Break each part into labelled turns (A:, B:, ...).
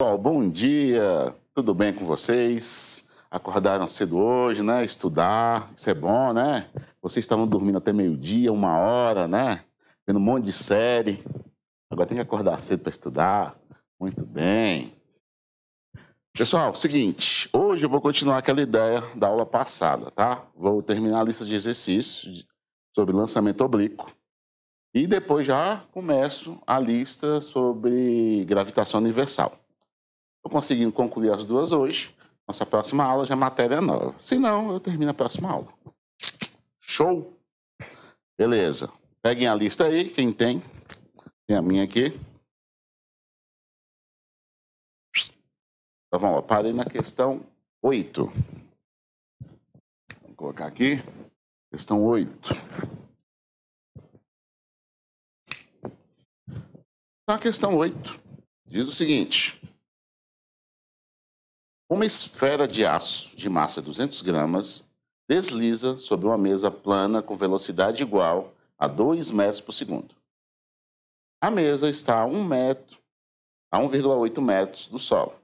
A: Bom, bom dia, tudo bem com vocês? Acordaram cedo hoje, né? Estudar, isso é bom, né? Vocês estavam dormindo até meio-dia, uma hora, né? Vendo um monte de série. Agora tem que acordar cedo para estudar. Muito bem. Pessoal, seguinte, hoje eu vou continuar aquela ideia da aula passada, tá? Vou terminar a lista de exercícios sobre lançamento oblíquo e depois já começo a lista sobre gravitação universal. Estou conseguindo concluir as duas hoje. Nossa próxima aula já é matéria nova. Se não, eu termino a próxima aula. Show? Beleza. Peguem
B: a lista aí, quem tem. Tem a minha aqui. Então vamos lá, parei na questão 8. Vou colocar aqui. Questão 8. Então, a questão 8 diz o seguinte: Uma esfera de aço de massa 200
A: gramas desliza sobre uma mesa plana com velocidade igual a 2 metros por segundo. A mesa está a 1 metro, a 1,8 metros do solo.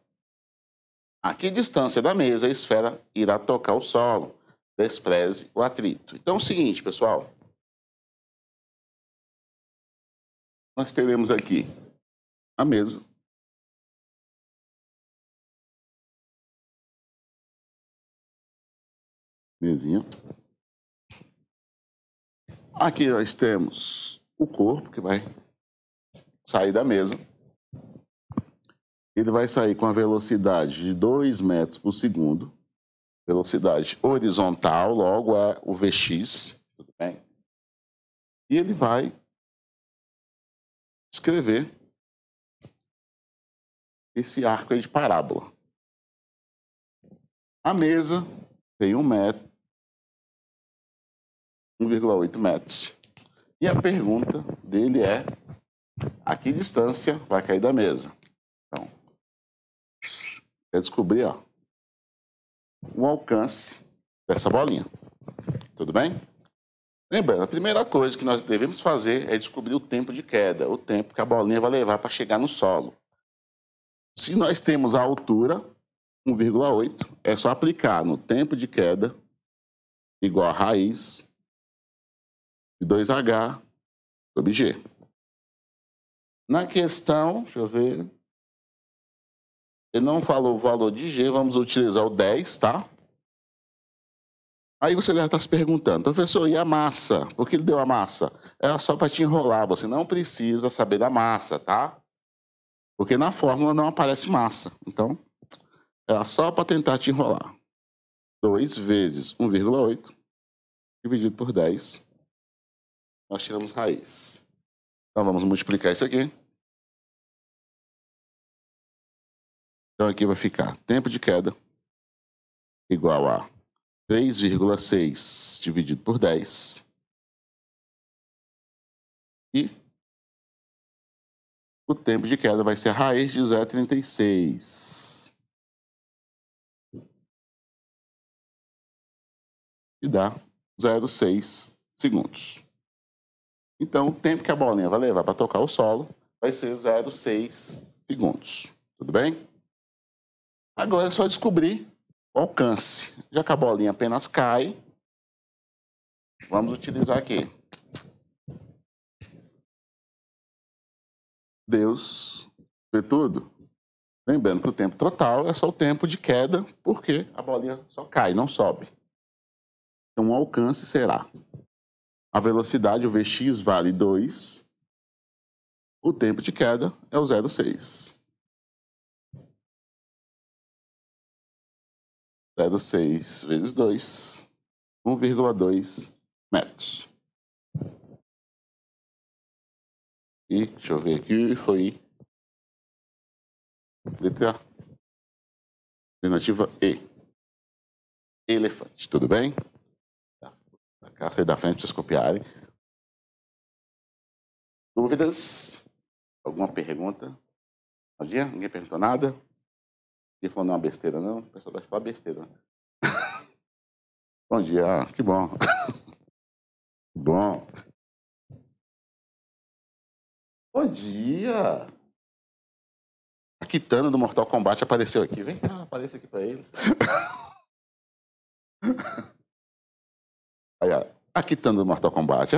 A: A que distância da mesa a esfera irá tocar o solo? Despreze o atrito. Então é o seguinte, pessoal.
C: Nós teremos aqui a mesa.
B: Mesinha. Aqui nós temos o corpo que vai sair da mesa
A: ele vai sair com a velocidade de 2 metros por segundo, velocidade
B: horizontal, logo é o Vx, tudo bem? E ele vai escrever esse arco de parábola. A mesa tem um metro, 1,8 metros. E a
A: pergunta dele é: a que distância vai cair da mesa?
B: é descobrir ó, o alcance dessa bolinha. Tudo bem? Lembrando, a primeira coisa que nós devemos
A: fazer é descobrir o tempo de queda, o tempo que a bolinha vai levar para chegar no solo. Se nós temos a altura, 1,8, é só aplicar no tempo de queda igual a raiz de 2H
B: sobre G. Na questão, deixa eu ver, ele não falou o valor de G, vamos utilizar o 10, tá?
A: Aí você deve estar se perguntando, professor, e a massa? Por que ele deu a massa? Era é só para te enrolar, você não precisa saber da massa, tá? Porque na fórmula não
B: aparece massa. Então, era é só
A: para tentar te enrolar. 2
B: vezes 1,8 dividido por 10, nós tiramos raiz. Então, vamos multiplicar isso aqui. Então aqui vai ficar tempo de queda igual a 3,6 dividido por 10 e o tempo de queda vai ser raiz de
C: 0,36.
A: E dá 0,6 segundos. Então, o tempo que a bolinha vai levar para tocar o solo vai ser 0,6 segundos. Tudo bem? Agora é só descobrir o alcance. Já que a bolinha
B: apenas cai, vamos utilizar aqui. Deus vê tudo.
A: Lembrando que o tempo total é só o tempo de queda, porque a bolinha só cai, não sobe.
B: Então, o alcance será a velocidade, o Vx vale 2, o tempo de queda é o 0,6.
C: 0,6 vezes 2, 1,2 metros. E deixa eu ver aqui, foi
B: letra Alternativa E. Elefante, tudo bem? Tá. Pra cá, sair da frente para vocês copiarem. Dúvidas? Alguma pergunta? Bom dia? Ninguém perguntou nada? Ele falou não é uma besteira, não? O pessoal vai falar é besteira. bom dia, ah, que bom. bom. Bom dia! A Kitana do Mortal Kombat apareceu aqui. Vem cá, apareça aqui pra eles. Aí, a Kitana do Mortal Kombat.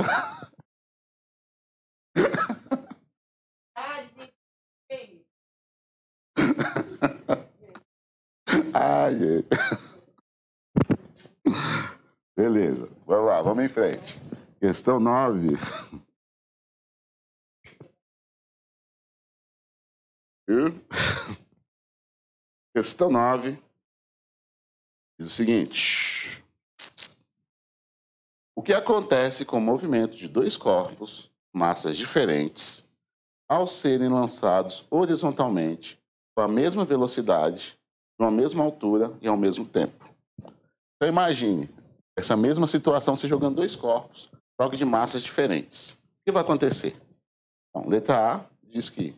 A: Ai, é.
B: Beleza, vamos lá, vamos em frente. Questão 9. Hum? Questão 9 diz o seguinte: O que acontece com o movimento de dois corpos,
A: massas diferentes, ao serem lançados horizontalmente com a mesma velocidade numa mesma altura e ao mesmo tempo. Então imagine essa mesma situação se jogando dois corpos, só de massas diferentes. O que vai acontecer? Então, letra A diz que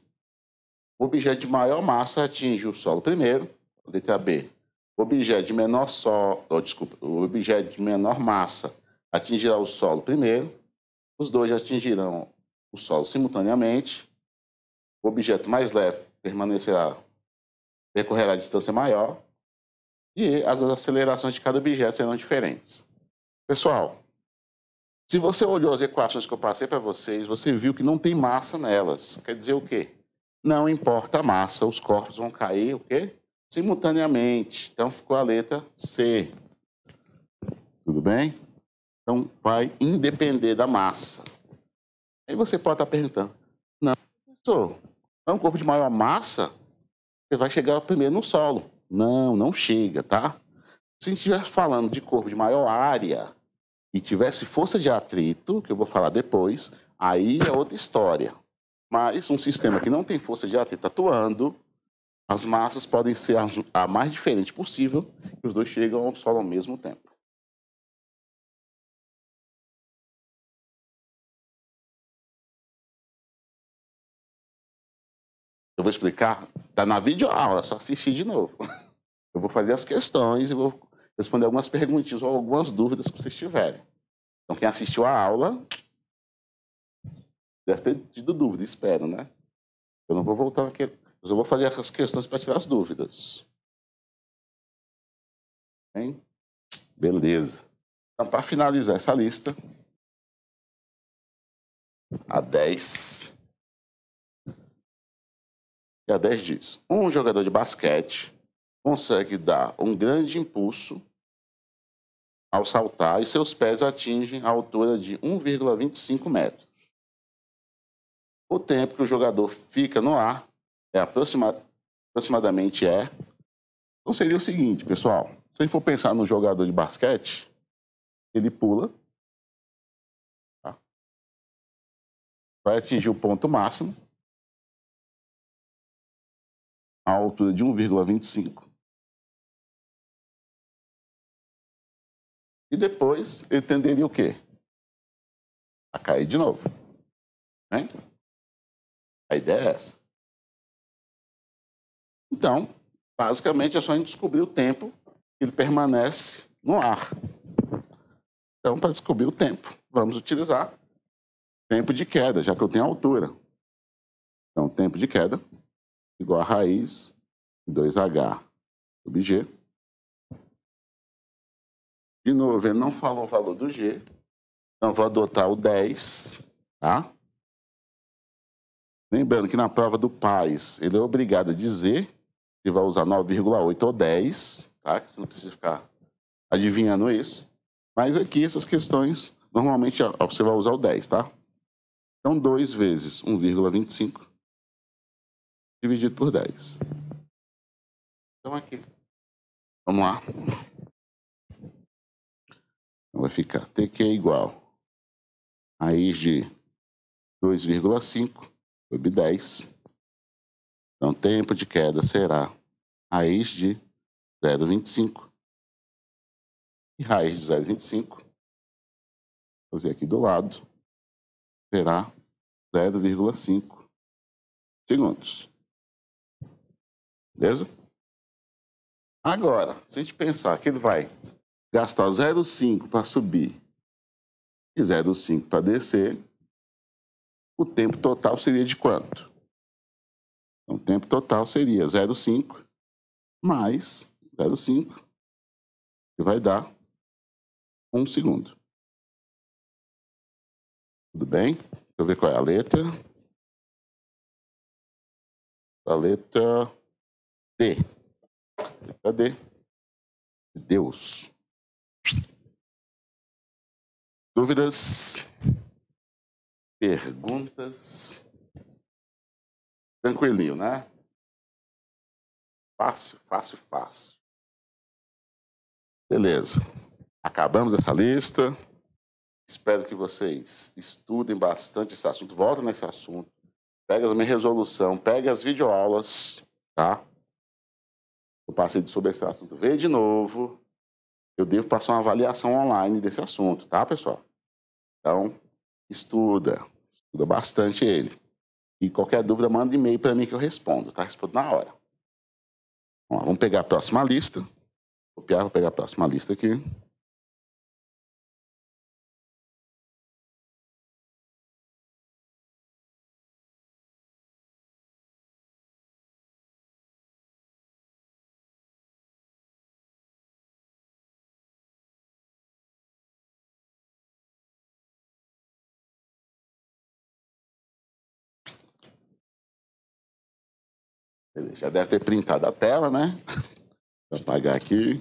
A: o objeto de maior massa atinge o solo primeiro, letra B. O objeto de menor solo, oh, desculpa, o objeto de menor massa atingirá o solo primeiro. Os dois atingirão o solo simultaneamente. O objeto mais leve permanecerá percorrerá a distância maior e as acelerações de cada objeto serão diferentes. Pessoal, se você olhou as equações que eu passei para vocês, você viu que não tem massa nelas. Quer dizer o quê? Não importa a massa, os corpos vão cair o quê? Simultaneamente. Então ficou a letra C. Tudo bem? Então vai independer da massa. Aí você pode estar tá perguntando, não, professor, é um corpo de maior massa? você vai chegar primeiro no solo. Não, não chega, tá? Se a gente estiver falando de corpo de maior área e tivesse força de atrito, que eu vou falar depois, aí é outra história. Mas um sistema que não tem força de atrito atuando, as massas podem ser a mais diferente possível e os dois chegam ao solo ao mesmo tempo.
B: Eu vou explicar, tá na videoaula, só assistir de novo. Eu vou fazer as questões e vou responder algumas perguntinhas
A: ou algumas dúvidas que vocês tiverem. Então, quem assistiu a aula
B: deve ter tido dúvida, espero, né? Eu não vou voltar aqui, eu vou fazer as questões para tirar as dúvidas. Hein?
C: Beleza. Então, para finalizar essa lista,
B: a 10. E a 10 diz: um jogador de basquete consegue dar um grande impulso
A: ao saltar e seus pés atingem a altura de 1,25 metros. O tempo que o jogador fica no ar é aproximadamente
B: é. Então seria o seguinte, pessoal: se a gente for pensar no jogador de basquete, ele pula, tá?
C: vai atingir o ponto máximo a altura de 1,25. E depois ele tenderia o quê? A cair de novo. Né? A ideia é essa.
B: Então, basicamente é só a gente descobrir o tempo que ele permanece no ar.
A: Então, para descobrir o tempo, vamos utilizar tempo de
B: queda, já que eu tenho altura. Então, tempo de queda igual a raiz de 2h sobre g. De novo, ele não falou o valor do g. Então, vou adotar o 10, tá?
A: Lembrando que na prova do PAIS, ele é obrigado a dizer que vai usar 9,8 ou 10, tá? Que você não precisa ficar adivinhando isso. Mas aqui, essas questões, normalmente você vai usar o 10, tá?
B: Então, 2 vezes 1,25 dividido por 10. Então, aqui. Vamos lá. Então, vai ficar TQ é igual a raiz de 2,5 sobre 10. Então, tempo de queda será raiz de 0,25. E raiz de 0,25, fazer aqui do lado, será 0,5 segundos. Beleza? Agora, se a gente pensar que ele vai gastar 0,5 para subir e 0,5 para descer, o tempo total seria de quanto? Então, o tempo total seria 0,5 mais 0,5, que vai dar
C: 1 segundo. Tudo bem? Deixa eu ver qual é a letra. A letra D. Letra D. Deus. Dúvidas? Perguntas? Tranquilinho, né?
B: Fácil, fácil, fácil. Beleza. Acabamos essa lista. Espero que vocês estudem bastante esse
A: assunto. Volta nesse assunto. Pega a minha resolução, pega as videoaulas, tá? Eu passei sobre esse assunto. Vê de novo. Eu devo passar uma avaliação online desse assunto, tá, pessoal? Então, estuda. Estuda bastante ele. E qualquer dúvida, manda e-mail para mim que eu respondo, tá? Respondo na hora. Vamos, lá, vamos pegar a próxima lista. Copiar, vou pegar a próxima lista aqui.
C: já deve ter printado a tela, né? Vou apagar aqui.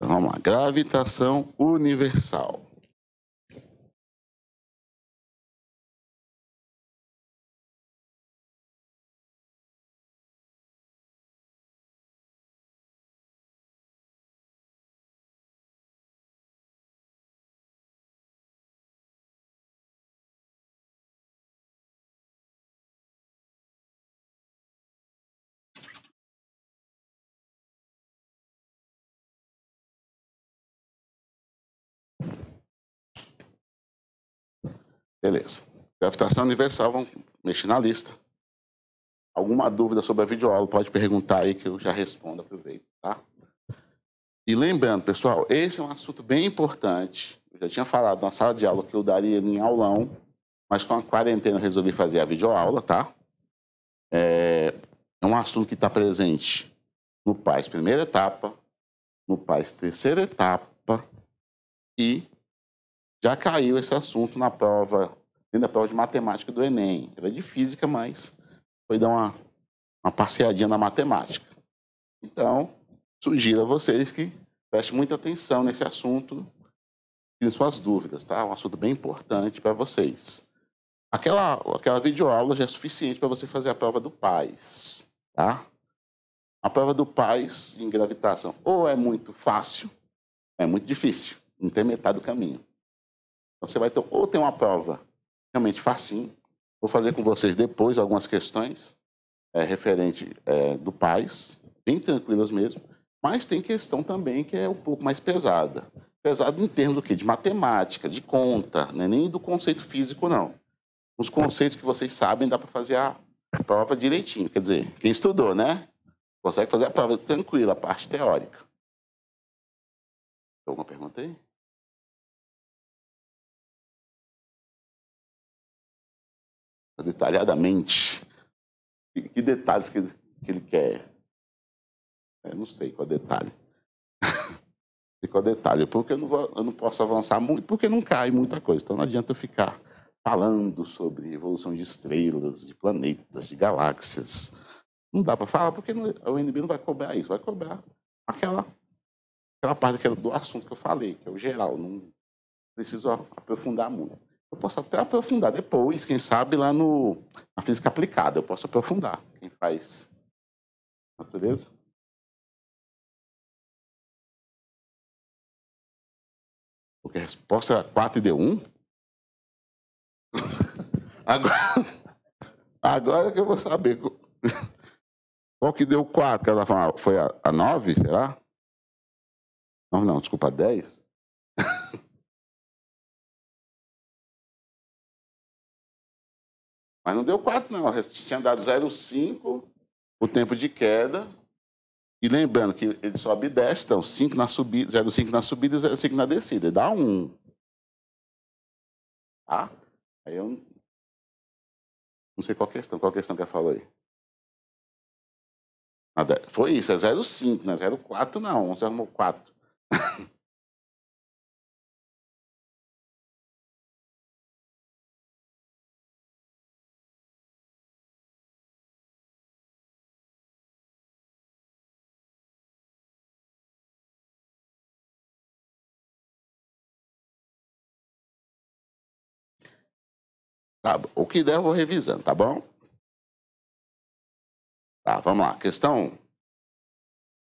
C: Então, vamos lá. Gravitação universal.
B: Beleza. Gravitação universal, vamos mexer na lista. Alguma dúvida sobre a
A: videoaula, pode perguntar aí que eu já respondo, aproveito, tá? E lembrando, pessoal, esse é um assunto bem importante. Eu já tinha falado na sala de aula que eu daria em aulão, mas com a quarentena eu resolvi fazer a videoaula, tá? É, é um assunto que está presente no PAIS primeira etapa, no PAIS terceira etapa e já caiu esse assunto na prova, da prova de matemática do Enem. Era é de física, mas foi dar uma, uma passeadinha na matemática. Então, sugiro a vocês que prestem muita atenção nesse assunto e suas dúvidas, tá? É um assunto bem importante para vocês. Aquela, aquela videoaula já é suficiente para você fazer a prova do PAIS, tá? A prova do PAIS em gravitação ou é muito fácil, é muito difícil, não tem metade do caminho. Então, você vai ter, ou tem uma prova realmente facinho, vou fazer com vocês depois algumas questões é, referente é, do PAIS, bem tranquilas mesmo, mas tem questão também que é um pouco mais pesada. Pesada em termos do quê? De matemática, de conta, né? nem do conceito físico, não. Os conceitos que vocês sabem dá para fazer a prova direitinho, quer dizer, quem estudou, né? Consegue fazer a prova tranquila, a parte teórica.
C: Alguma pergunta aí? detalhadamente que, que detalhes que, que,
A: ele quer. Eu não sei qual detalhe. e qual detalhe? Porque eu não, vou, eu não posso avançar muito, porque não cai muita coisa. Então não adianta eu ficar falando sobre evolução de estrelas, de planetas, de galáxias. Não dá para falar, porque a UNB não vai cobrar isso, vai cobrar aquela, aquela parte é do assunto que eu falei, que é o geral. Não preciso aprofundar muito. Eu posso até aprofundar
B: depois, quem sabe lá no, na física aplicada, eu posso aprofundar. Quem faz natureza? Porque a resposta era 4 e deu 1. agora, agora que eu vou saber.
A: Qual que deu 4? ela Foi a, a 9, será? Não, não, desculpa, 10? Mas não deu 4, não. Tinha dado 0,5 o tempo de queda. E lembrando que ele sobe e desce, então 0,5 na subida e 0,5 na descida. Ele dá 1. Um. Tá? Aí
B: eu não sei qual questão. Qual questão que ela falou aí? É, foi isso, é 0,5, não é 0,4 não. Você arrumou 4. Tá, o que der eu vou revisando, tá bom? Tá, vamos lá. Questão 1. Um.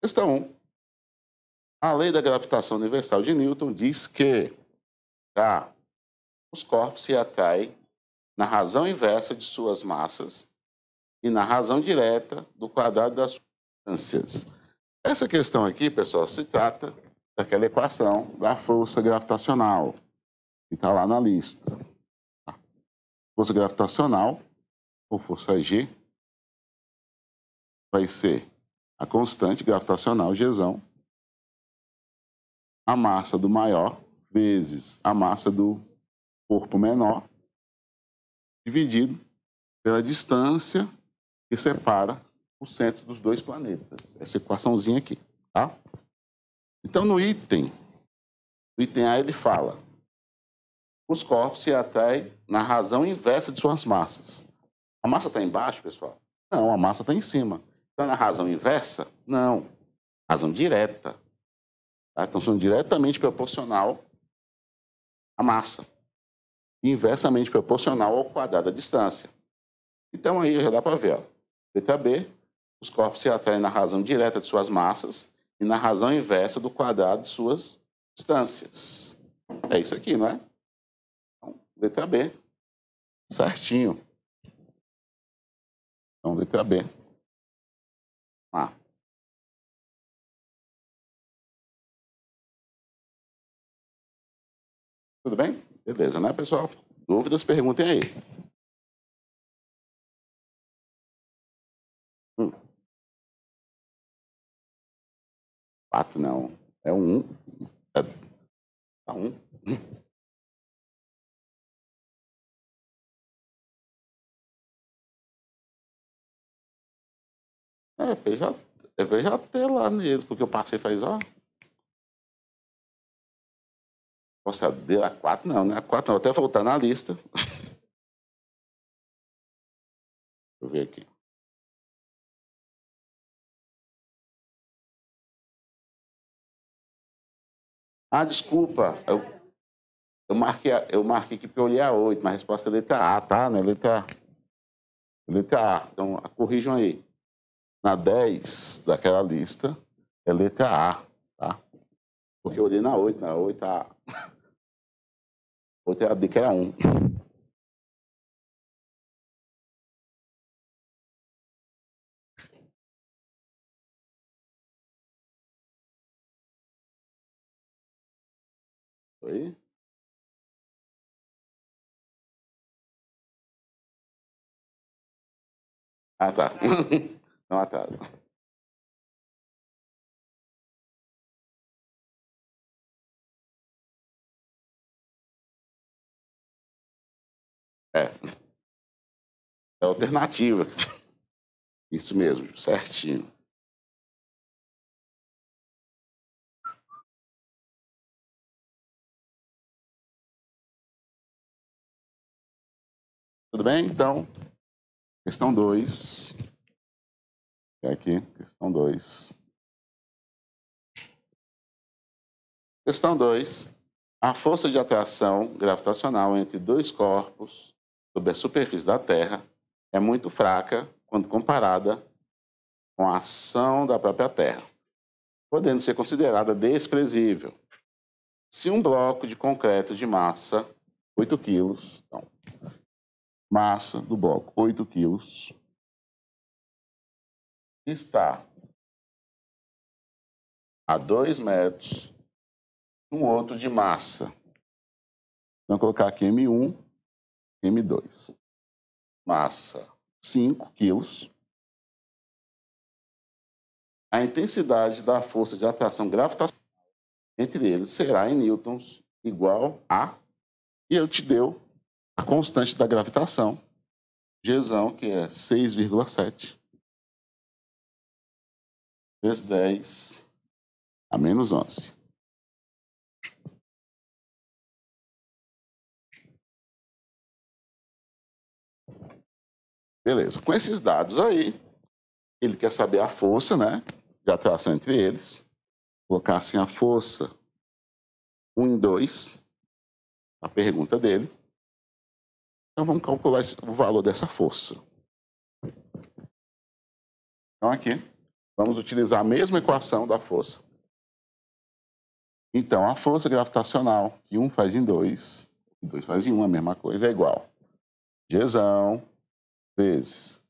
B: Questão 1. Um. A lei da gravitação universal de Newton diz que tá, os corpos se atraem
A: na razão inversa de suas massas e na razão direta do quadrado das distâncias. Essa questão aqui, pessoal, se trata daquela equação
B: da força gravitacional que está lá na lista força gravitacional, ou força G, vai ser a constante gravitacional G, a
A: massa do maior vezes a massa do corpo menor, dividido pela distância que separa o centro dos dois planetas. Essa equaçãozinha aqui, tá? Então, no item, no item A, ele fala os corpos se atraem na razão inversa de suas massas. A massa está embaixo, pessoal? Não, a massa está em cima. Está na razão inversa? Não. Razão direta. Tá? Então, são diretamente proporcional à massa. inversamente proporcional ao quadrado da distância. Então, aí já dá para ver. Ó. os corpos se atraem na razão direta de suas massas e na razão inversa do quadrado de suas distâncias. É isso aqui, não é? Letra B.
C: Certinho. Então, letra B. Tudo bem? Beleza, né, pessoal? Dúvidas, perguntem aí. Hum. Quatro não. É um. é tá um.
A: É, PJ, é VJT lá neles, porque eu passei faz, ó. Nossa, deu a 4 não, né? A 4 não, até voltar na lista. Deixa eu ver aqui. Ah, desculpa. Eu, eu, marquei, eu marquei aqui porque eu olhei a 8, mas a resposta é letra A, tá? Não é letra A. Letra A. Então, corrijam aí na 10 daquela lista é letra A, tá? Porque eu olhei na 8, na 8 a... Outra que era 1.
C: Oi? Ah, tá. Não atrasa. É. É alternativa. Isso mesmo, certinho. Tudo bem? Então, questão 2. É
A: aqui, questão 2.
B: Questão 2. A força de atração gravitacional entre dois corpos
A: sobre a superfície da Terra é muito fraca quando comparada com a ação da própria Terra, podendo ser considerada desprezível.
B: Se um bloco de concreto de massa, 8 quilos, então, massa do bloco, 8 quilos,
C: está a 2 metros um outro de massa.
B: Então, colocar aqui M1, M2. Massa 5 quilos. A intensidade da força de atração gravitacional entre eles
A: será em newtons igual a... E ele te deu a constante da
B: gravitação, G, que é 6,7 vezes 10 a menos 11. Beleza, com esses dados aí, ele quer saber a força, né, de atração entre eles. Vou colocar assim a força 1 em 2, a pergunta dele. Então vamos calcular esse, o valor dessa força. Então aqui, Vamos utilizar a mesma equação da força. Então, a
A: força gravitacional, que um faz em 2, e dois faz em um, a mesma coisa, é igual.
B: Gzão vezes.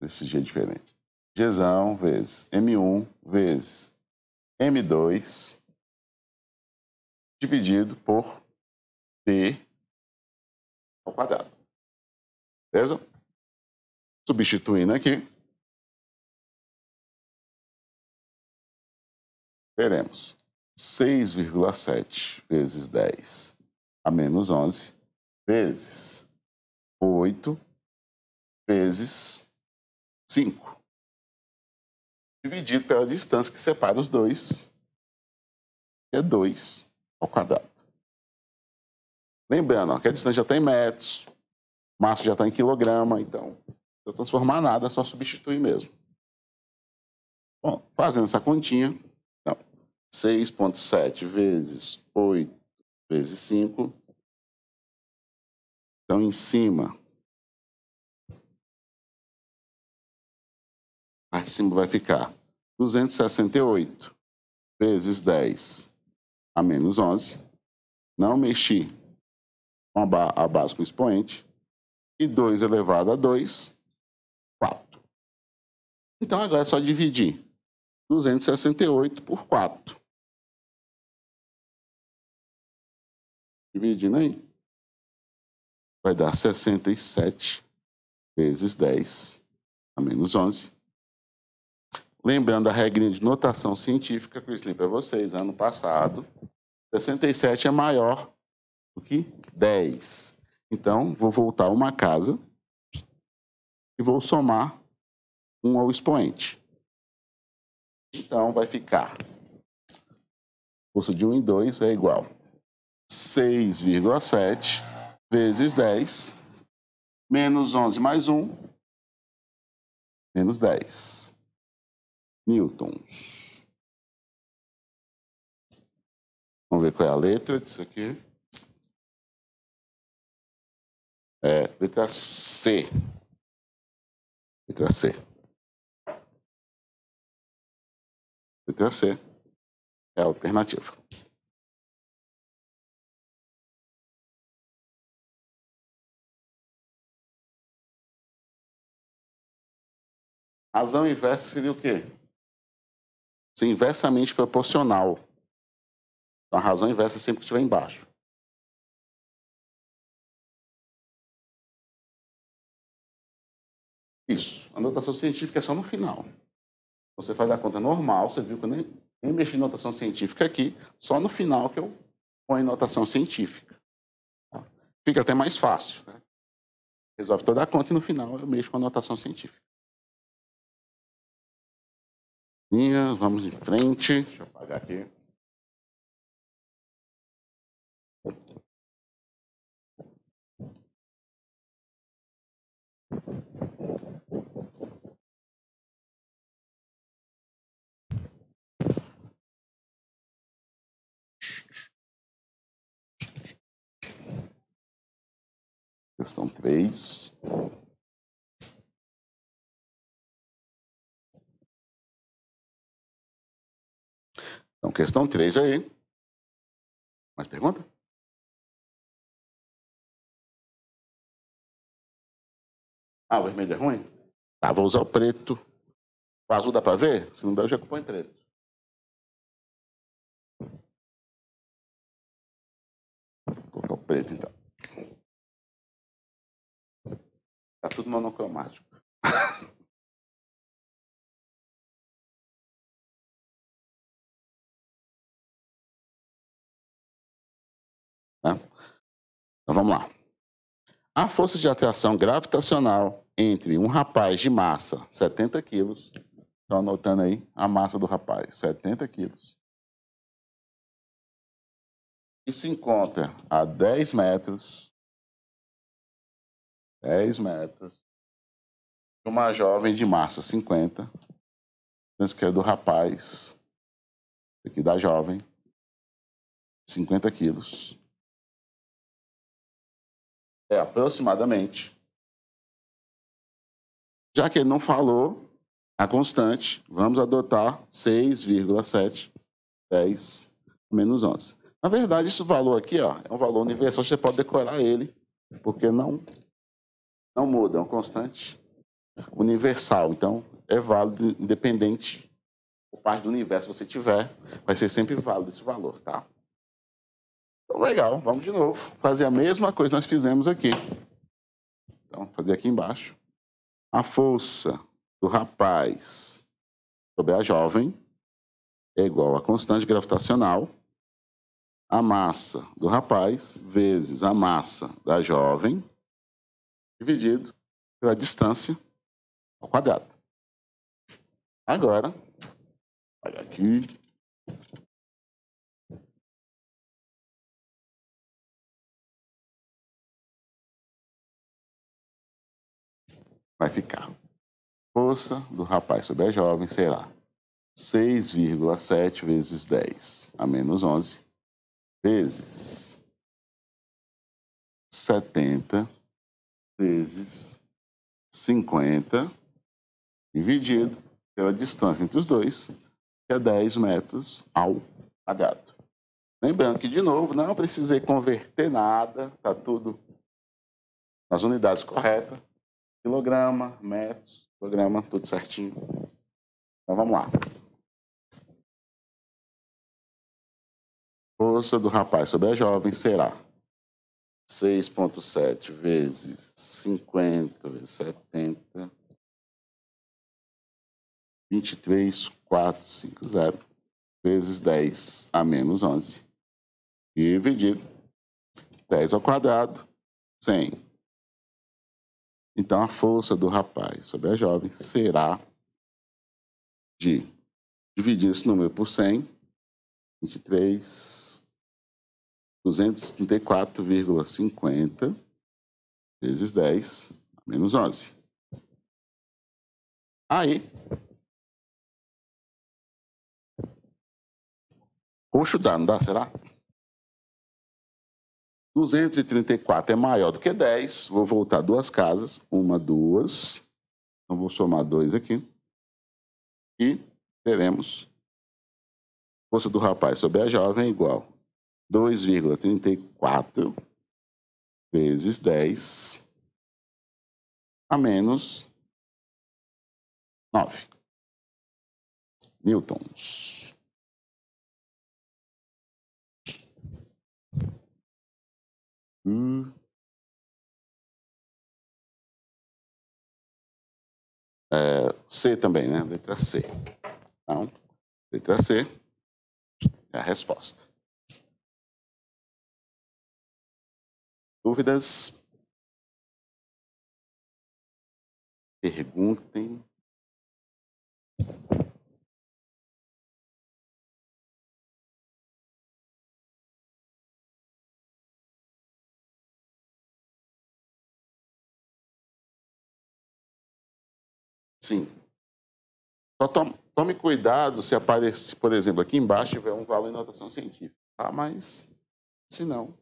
B: Esse G diferente. Gzão vezes M1 vezes M2 dividido por T ao
C: quadrado. Beleza? Substituindo aqui, Veremos.
B: 6,7 vezes 10 a menos 11 vezes 8 vezes 5. Dividido pela distância que separa os dois, que é 2 ao quadrado. Lembrando, que a distância já tem tá metros,
A: massa já está em quilograma, então não transformar nada, é só substituir mesmo.
B: Bom, fazendo essa continha, 6,7 vezes 8 vezes 5. Então,
C: em cima.
A: Acima vai ficar 268 vezes 10
B: a menos 11. Não mexi com a base com expoente. E 2 elevado a 2, 4. Então, agora é só dividir 268 por 4.
C: Dividindo aí. Vai dar
A: 67 vezes 10 a menos 11. Lembrando a regrinha de notação científica que eu expliquei para vocês ano passado. 67 é maior do que 10. Então, vou
B: voltar uma casa e vou somar 1 ao expoente. Então, vai ficar força de
A: 1 um em 2 é igual 6,7 vezes 10, menos 11 mais 1, menos 10
C: newtons. Vamos ver qual é a letra disso aqui. É, letra C. Letra C. Letra C é a alternativa. Razão inversa seria o quê? Ser inversamente proporcional. Então, a razão inversa é sempre que estiver embaixo.
B: Isso. A notação científica é só no final. Você faz a conta normal, você viu que eu nem, nem mexi em notação científica aqui, só no final que eu põe notação científica. Tá? Fica até mais fácil. Né? Resolve toda a conta e no final eu mexo com a notação científica.
C: Minha, vamos em frente. Deixa eu apagar aqui. Questão três. Então, questão 3 aí. Mais pergunta? Ah, o vermelho é ruim? Ah, vou usar o preto. O azul dá para ver? Se não dá, eu já compõe preto. Vou colocar o preto, então. Tá tudo monocromático.
B: Então vamos lá. A força de atração gravitacional entre um rapaz de massa 70 quilos, estão anotando aí a massa do rapaz, 70 quilos, que se encontra a 10 metros, 10 metros, de uma jovem de massa 50, penso que é do rapaz, aqui da jovem,
C: 50 quilos, é,
A: aproximadamente. Já que ele não falou a constante, vamos adotar 6,7, 10 menos 11. Na verdade, esse valor aqui ó, é um valor universal, você pode decorar ele, porque não, não muda, é uma constante universal. Então, é válido independente por parte do universo que você tiver, vai ser sempre válido esse valor, tá? Legal, vamos de novo. Fazer a mesma coisa que nós fizemos aqui. Então, fazer aqui embaixo. A força do rapaz sobre a jovem é igual à constante gravitacional,
B: a massa do rapaz vezes a massa da jovem, dividido pela distância ao quadrado.
C: Agora, olha aqui,
A: vai ficar força do rapaz sobre a jovem sei lá. 6,7 vezes 10 a menos 11 vezes 70 vezes 50 dividido pela distância entre os dois, que é 10 metros ao quadrado. Lembrando que, de novo, não precisei converter nada, está tudo nas unidades corretas
B: quilograma, metros,
A: quilograma, tudo certinho.
C: Então vamos lá.
B: Força do rapaz sobre a jovem será 6,7 vezes 50 vezes 70.
A: 23,450 vezes 10 a menos 11.
B: Dividido 10 ao quadrado, 100 então a força do rapaz sobre a jovem será de dividir esse número por 100, 23, 234,50 vezes 10, menos 11.
C: Aí, roxo dá, não dá, será?
A: 234 é maior do que 10. Vou voltar duas casas. Uma, duas. Então, vou somar dois aqui.
B: E teremos força do rapaz sobre a jovem é igual 2,34 vezes 10
C: a menos 9 newtons. Hum. É, C também, né? Letra C. Então, letra C é a resposta. Dúvidas? Perguntem.
B: Sim. Só então, tome, tome cuidado se aparece, por exemplo, aqui embaixo tiver um valor em notação científica.
A: Ah, Mas, se não,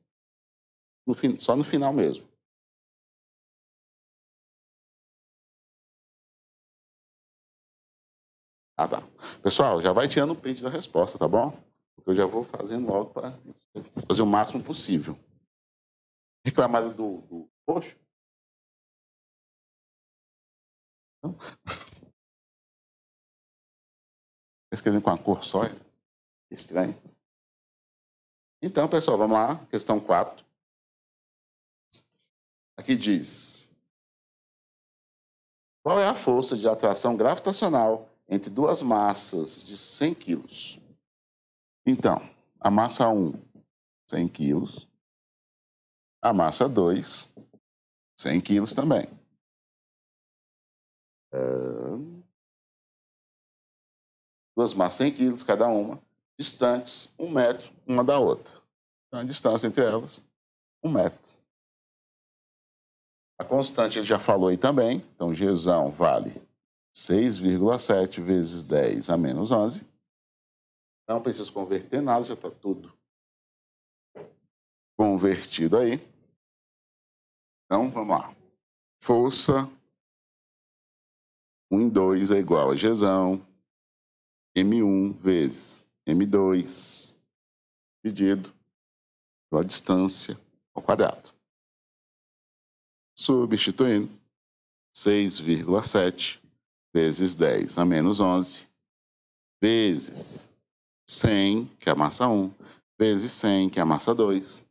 A: no, só no final mesmo. Ah, tá. Pessoal, já vai tirando o print da resposta, tá bom? Porque eu já vou fazendo logo para fazer o máximo possível. Reclamaram do, do roxo?
C: Escrevi com a cor só, é estranho.
B: Então, pessoal, vamos lá, questão 4. Aqui diz: Qual é a força de atração gravitacional
A: entre duas massas de 100 quilos? Então, a massa 1, 100 quilos. A massa 2,
B: 100 quilos também. Ah, duas massas 100 quilos cada uma, distantes um metro uma da outra. Então, a distância entre elas,
A: um metro. A constante ele já falou aí também, então G vale 6,7
B: vezes 10 a menos 11. Não preciso converter nada, já está tudo convertido aí. Então, vamos lá. Força 1 em 2 é igual a Gesão, M1 vezes M2, dividido pela distância ao quadrado. Substituindo, 6,7 vezes 10 a menos
A: 11, vezes 100, que é a massa 1, vezes 100, que é a massa 2,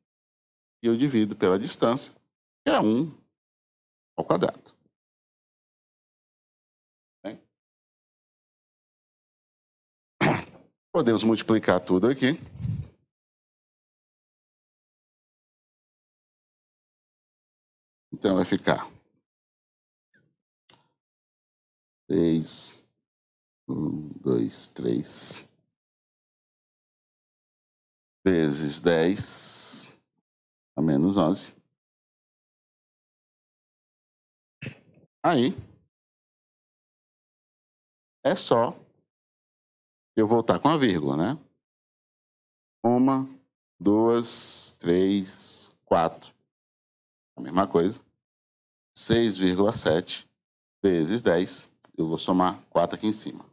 A: e eu divido pela distância, que é 1
C: ao quadrado. Podemos multiplicar tudo aqui. Então vai ficar 3, 1, 2, 3, vezes 10 a menos 11. Aí é
B: só eu vou estar com a vírgula, né? Uma, duas, três, quatro. A mesma coisa. 6,7 vezes 10. Eu vou somar 4 aqui em cima.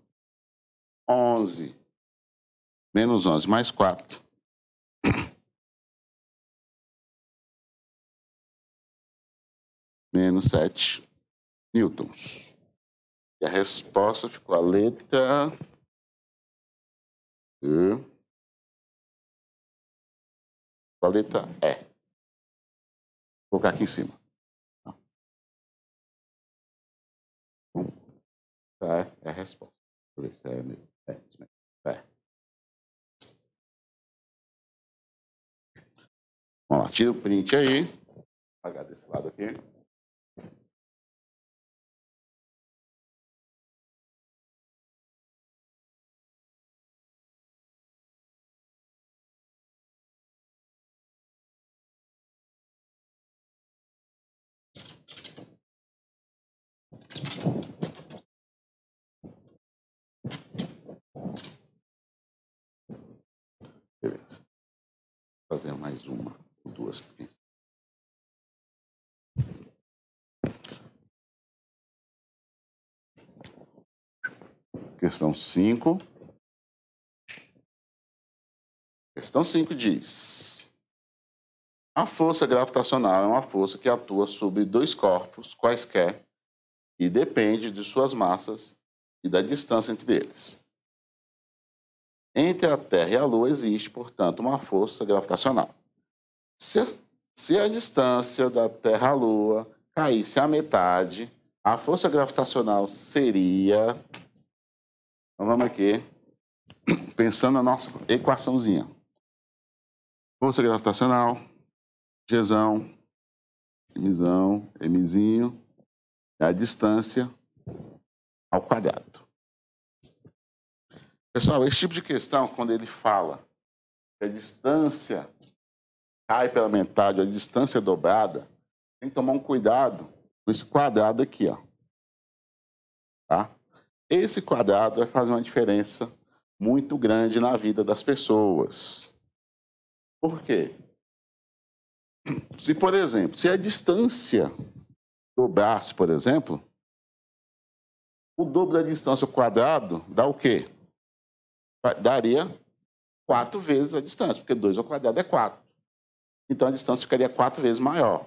B: 11 menos 11 mais 4.
C: menos 7 newtons. E a resposta ficou a letra e. Com a letra E. É. Vou colocar aqui em cima. Um. Tá, é, é a resposta. Por isso é mesmo. É, isso mesmo. É. Vamos lá, tira o print aí. Apagar desse lado aqui. Beleza. Vou fazer mais uma ou duas, quem sabe.
B: Questão 5. Questão 5 diz: A força gravitacional é uma força que atua sobre dois
A: corpos quaisquer e depende de suas massas e da distância entre eles. Entre a Terra e a Lua existe, portanto, uma força gravitacional. Se, se a distância da Terra à Lua caísse à metade, a força gravitacional seria.
B: Então, vamos aqui. Pensando na nossa equaçãozinha. Força gravitacional, Gzão, Mzão, Mzinho, a distância ao quadrado. Pessoal, esse tipo de questão, quando ele fala que a distância
A: cai pela metade, a distância é dobrada, tem que tomar um cuidado com esse quadrado aqui, ó. Tá? Esse quadrado vai fazer uma diferença muito grande na vida das pessoas.
B: Por quê? Se, por exemplo, se a distância dobrasse, por exemplo, o dobro da distância ao quadrado dá o quê? daria 4 vezes a distância, porque 2 ao
A: quadrado é 4. Então a distância ficaria 4 vezes maior.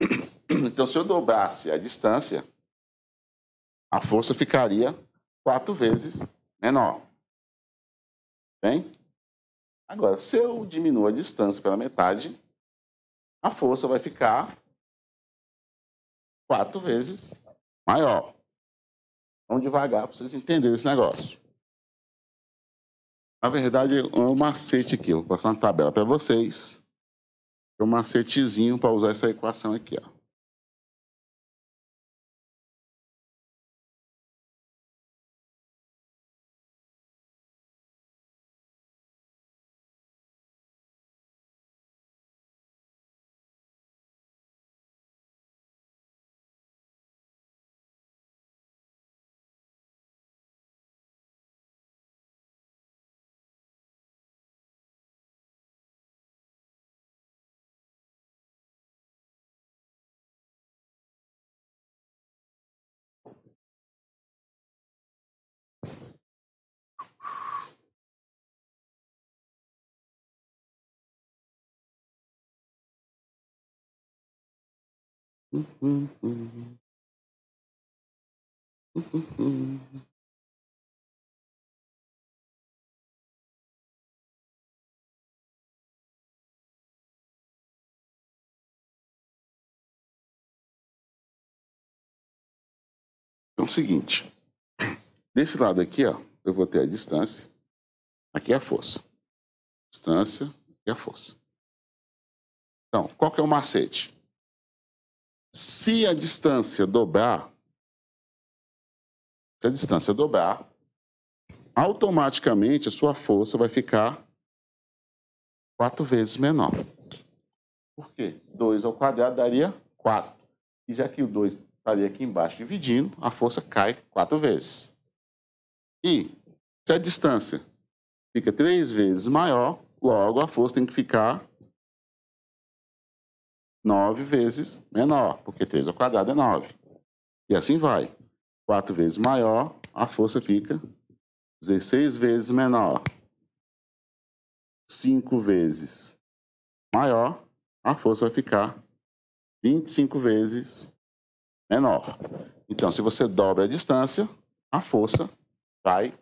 A: Então,
B: se eu dobrasse a distância, a força ficaria 4 vezes menor. Bem? Agora, se eu diminuo a distância pela metade, a força vai ficar 4 vezes maior. Vamos devagar para vocês entenderem esse negócio. Na verdade, é um macete aqui. Eu vou passar uma tabela para vocês. É um macetezinho para usar essa equação aqui, ó.
C: Então
B: é o seguinte, desse lado aqui, ó, eu vou ter a distância, aqui é a força. Distância, e é a força. Então, qual que é o macete? Se a distância dobrar, se a distância dobrar, automaticamente a sua força vai ficar
A: quatro vezes menor. Por quê? 2 ao quadrado daria 4. E já que o 2 estaria aqui embaixo dividindo, a força cai quatro vezes.
B: E se a distância fica três vezes maior, logo a força tem que ficar 9 vezes menor, porque 3
A: ao quadrado é 9. E assim vai. 4 vezes maior, a força fica 16 vezes menor. 5 vezes maior, a força vai ficar 25 vezes menor. Então, se você dobra a distância, a força vai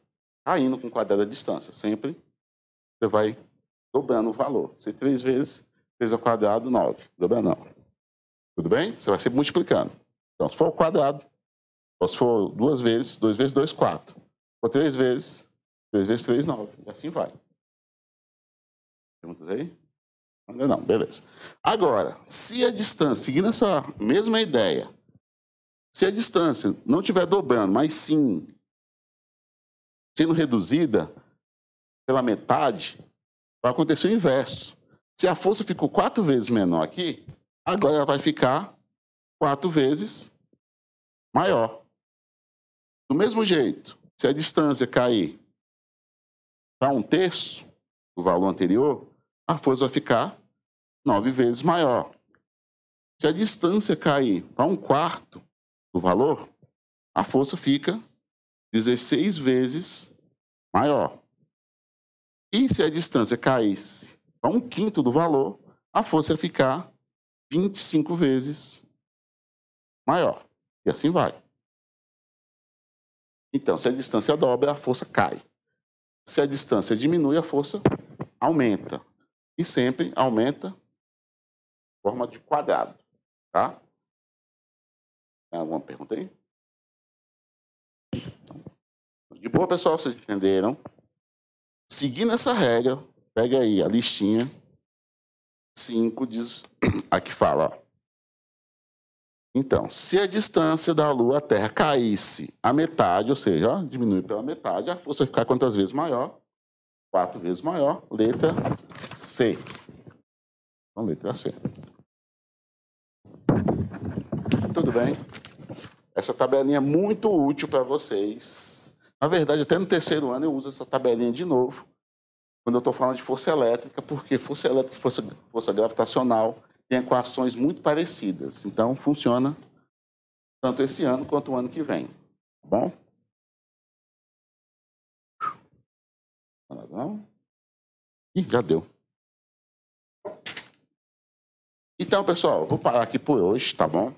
A: caindo com o quadrado da distância. Sempre você vai dobrando o valor. Se três vezes 3 ao quadrado, 9. Dobra não. Tudo bem? Você vai sempre multiplicando.
B: Então, se for ao quadrado, ou se for duas vezes, 2 vezes 2, 4. Se for 3 vezes, 3 vezes 3, 9. E assim vai. Perguntas aí?
A: Ainda não, beleza. Agora, se a distância, seguindo essa mesma ideia, se a distância não estiver dobrando, mas sim sendo reduzida pela metade, vai acontecer o inverso. Se a força ficou quatro vezes menor aqui, agora ela vai ficar quatro
B: vezes maior. Do mesmo jeito, se a distância cair para um terço do valor anterior, a
A: força vai ficar nove vezes maior. Se a distância cair para um quarto do valor, a força fica 16 vezes maior. E se a distância caísse a um
B: quinto do valor, a força ia ficar 25 vezes maior. E assim vai. Então, se a distância dobra,
A: a força cai. Se a distância diminui, a força aumenta. E sempre aumenta em forma de quadrado. Tá?
B: Tem alguma pergunta aí? Então, de boa, pessoal, vocês entenderam? Seguindo essa regra, Pega aí a listinha. 5 diz. Aqui fala.
A: Então, se a distância da Lua à Terra caísse a metade, ou seja, ó, diminui pela metade, a força vai ficar quantas vezes maior? Quatro vezes maior. Letra C. Então, letra C. Tudo bem? Essa tabelinha é muito útil para vocês. Na verdade, até no terceiro ano eu uso essa tabelinha de novo quando eu estou falando de força elétrica, porque força elétrica e força, força gravitacional têm equações muito parecidas. Então, funciona tanto esse ano quanto o ano que vem. Tá bom?
C: Tá bom? Ih, já deu.
A: Então, pessoal, vou parar aqui por hoje, tá bom?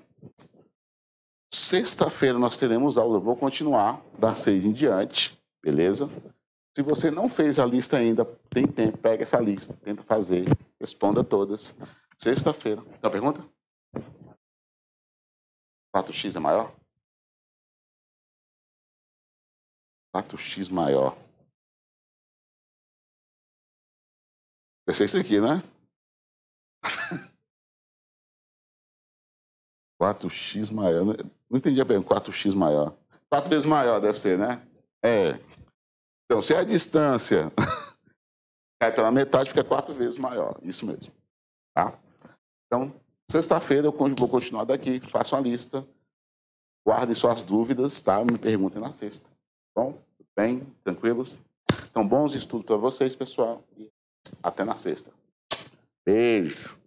A: Sexta-feira nós teremos aula. Eu vou continuar das seis em diante, beleza? Se você não fez a lista ainda, tem tempo, pega essa lista, tenta fazer, responda todas. Sexta-feira. Tem uma pergunta?
C: 4x é maior? 4x maior. Deve ser isso aqui,
B: né? 4x maior. Não entendi a pergunta. 4x maior. 4 vezes maior deve ser, né? É.
A: Então, se é a distância cai pela metade, fica quatro vezes maior. Isso mesmo. Tá? Então, sexta-feira eu vou continuar daqui, faço uma lista. Guardem suas dúvidas, tá? Me perguntem na sexta. Bom, tudo bem? Tranquilos? Então, bons estudos para vocês, pessoal. E até na sexta. Beijo.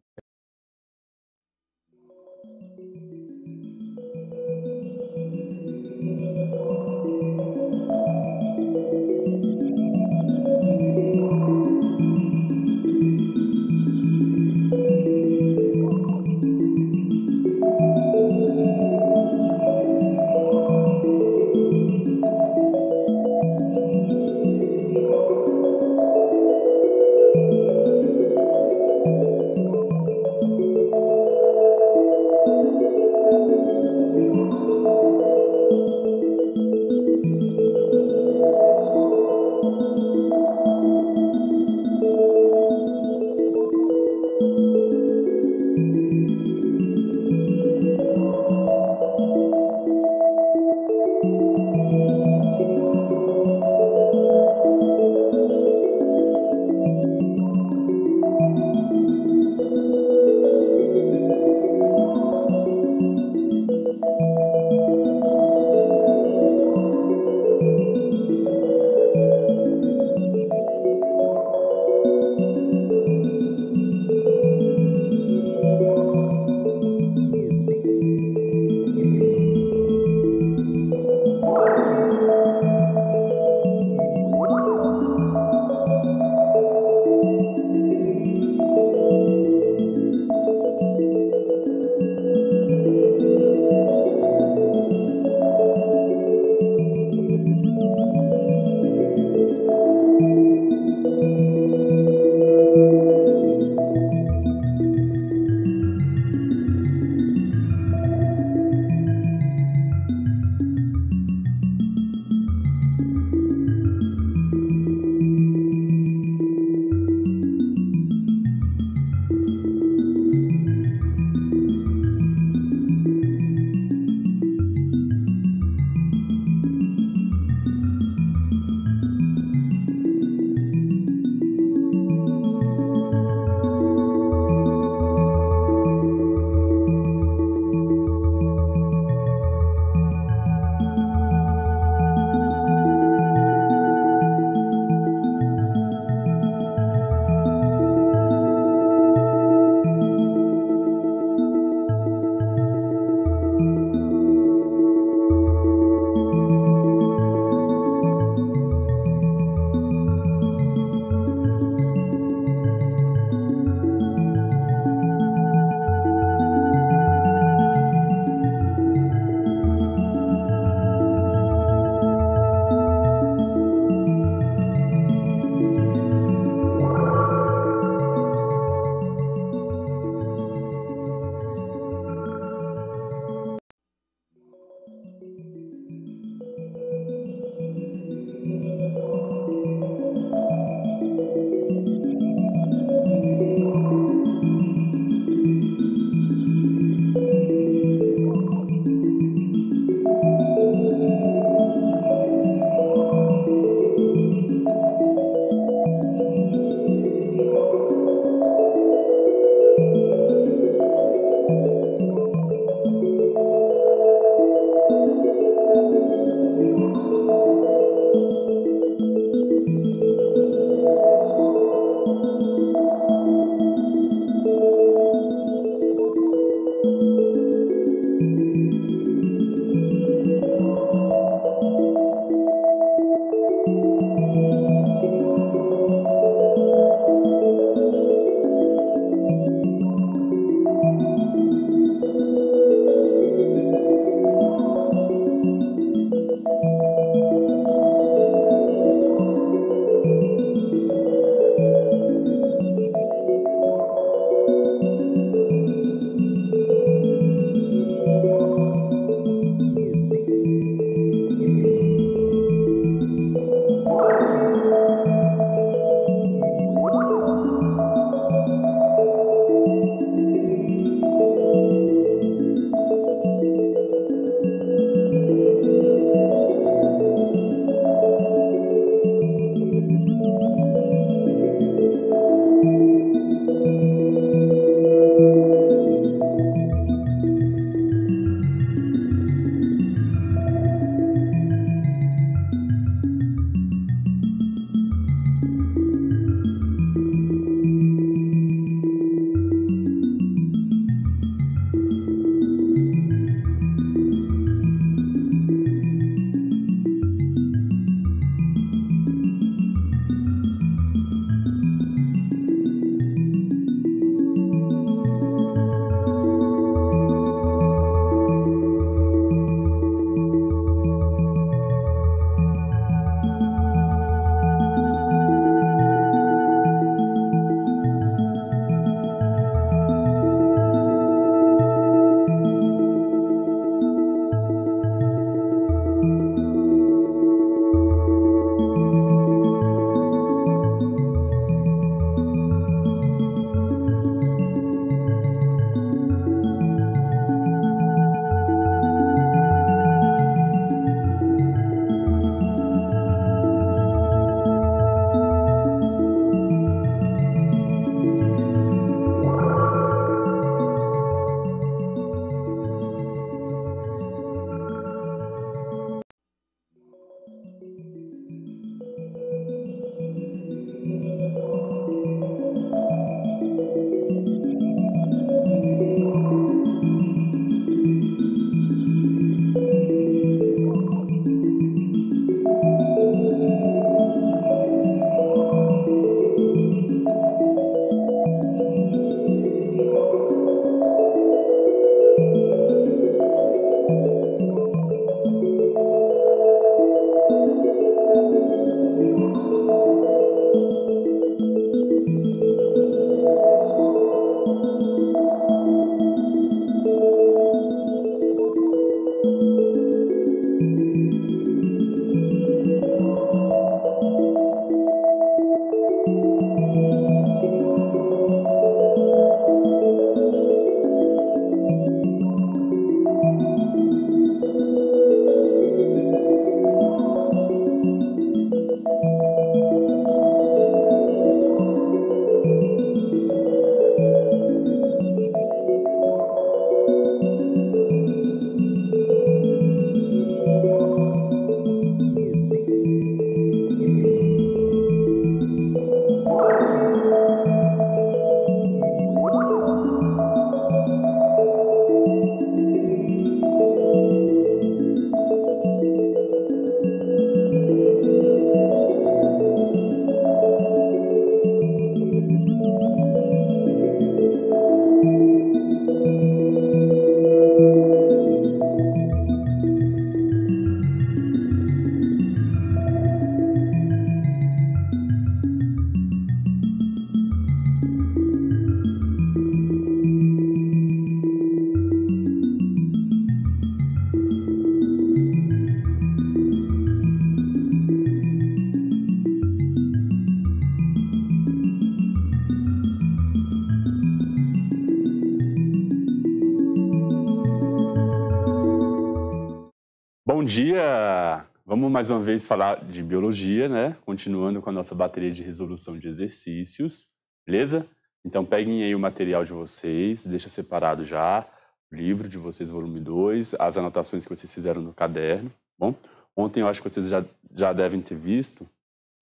D: mais uma vez falar de biologia, né? Continuando com a nossa bateria de resolução de exercícios, beleza? Então peguem aí o material de vocês, deixa separado já o livro de vocês, volume 2, as anotações que vocês fizeram no caderno, tá bom? Ontem eu acho que vocês já, já devem ter visto,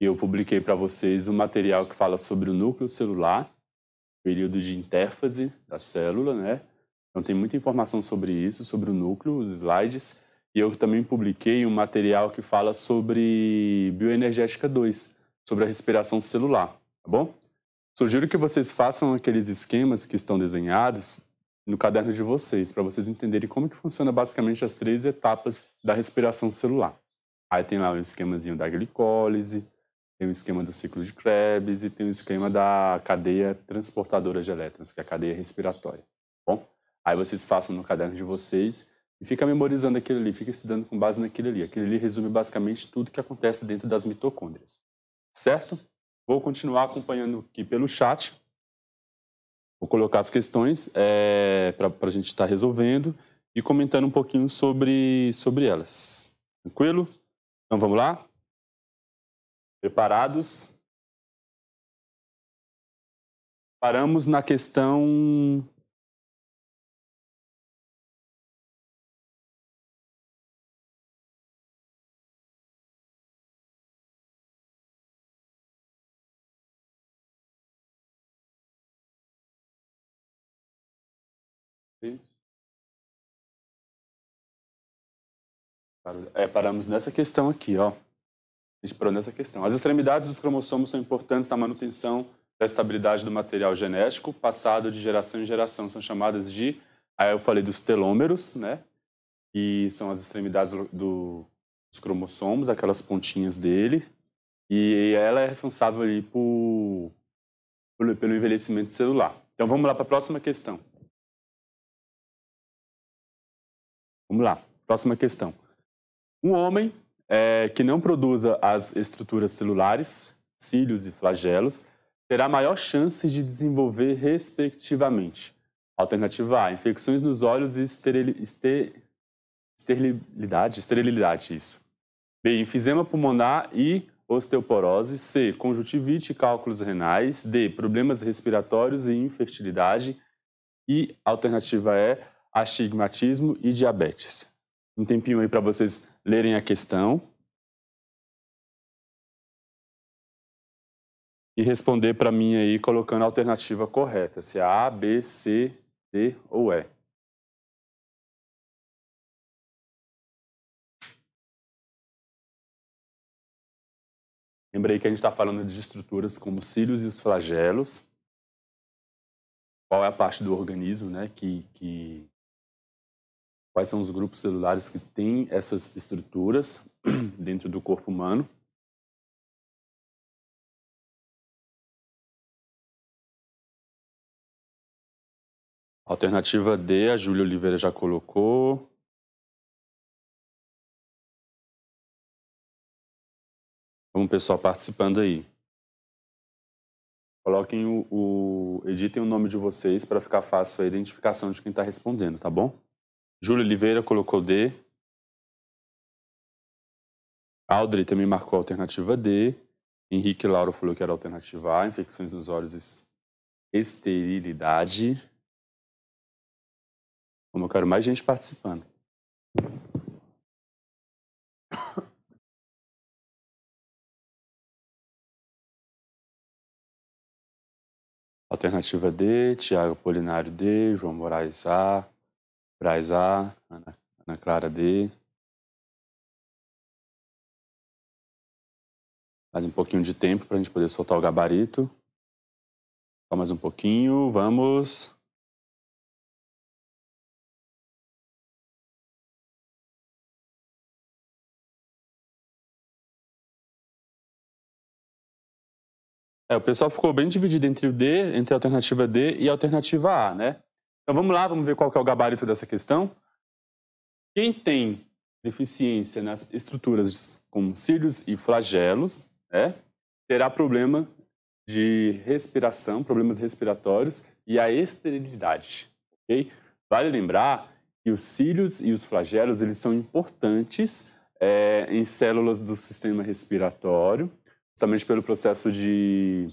D: eu publiquei para vocês um material que fala sobre o núcleo celular, período de intérfase da célula, né? Então tem muita informação sobre isso, sobre o núcleo, os slides. E eu também publiquei um material que fala sobre bioenergética 2, sobre a respiração celular, tá bom? Sugiro que vocês façam aqueles esquemas que estão desenhados no caderno de vocês, para vocês entenderem como que funciona basicamente as três etapas da respiração celular. Aí tem lá o um esquemazinho da glicólise, tem o um esquema do ciclo de Krebs e tem o um esquema da cadeia transportadora de elétrons, que é a cadeia respiratória, tá bom? Aí vocês façam no caderno de vocês e fica memorizando aquilo ali, fica estudando com base naquilo ali. Aquilo ali resume basicamente tudo que acontece dentro das mitocôndrias. Certo? Vou continuar acompanhando aqui pelo chat. Vou colocar as questões é, para a gente estar tá resolvendo e comentando um pouquinho sobre, sobre elas. Tranquilo? Então vamos lá?
C: Preparados? Paramos na questão
D: É, paramos nessa questão aqui, ó. A gente parou nessa questão. As extremidades dos cromossomos são importantes na manutenção da estabilidade do material genético, passado de geração em geração. São chamadas de. Aí eu falei dos telômeros, né? Que são as extremidades do, dos cromossomos, aquelas pontinhas dele. E ela é responsável ali por, por pelo envelhecimento celular.
E: Então vamos lá para a próxima questão. Vamos
D: lá, próxima questão. Um homem é, que não produza as estruturas celulares, cílios e flagelos, terá maior chance de desenvolver, respectivamente, alternativa A, infecções nos olhos e esterilidade, esterilidade, isso. B, enfisema pulmonar e osteoporose. C, conjuntivite e cálculos renais. D, problemas respiratórios e infertilidade. E alternativa E, astigmatismo e diabetes. Um tempinho aí para vocês lerem a questão
E: e responder para mim aí colocando a alternativa correta,
C: se é A, B, C, D ou E. Lembrei que a gente está falando de estruturas como os cílios e os flagelos.
D: Qual é a parte do organismo né, que, que quais são os grupos celulares que têm essas estruturas dentro do corpo humano.
C: Alternativa D, a Júlia Oliveira já colocou. Vamos,
D: pessoal, participando aí. Coloquem o, o editem o nome de vocês para ficar fácil a identificação de quem está respondendo, tá bom? Júlio Oliveira colocou D. Aldri também marcou a alternativa D.
E: Henrique Lauro falou que era a alternativa A, infecções nos olhos e
C: esterilidade. Como eu quero mais gente participando. Alternativa D,
E: Tiago Polinário D, João Moraes A, Braz A, Ana, Ana
C: Clara D. Mais um pouquinho de tempo para a gente poder soltar o gabarito. Só mais um pouquinho, vamos.
D: É, o pessoal ficou bem dividido entre o D, entre a alternativa D e a alternativa A, né? Então vamos lá, vamos ver qual é o gabarito dessa questão. Quem tem deficiência nas estruturas como cílios e flagelos, né, terá problema de respiração, problemas respiratórios e a esterilidade, ok? Vale lembrar que os cílios e os flagelos, eles são importantes é, em células do sistema respiratório, justamente pelo processo de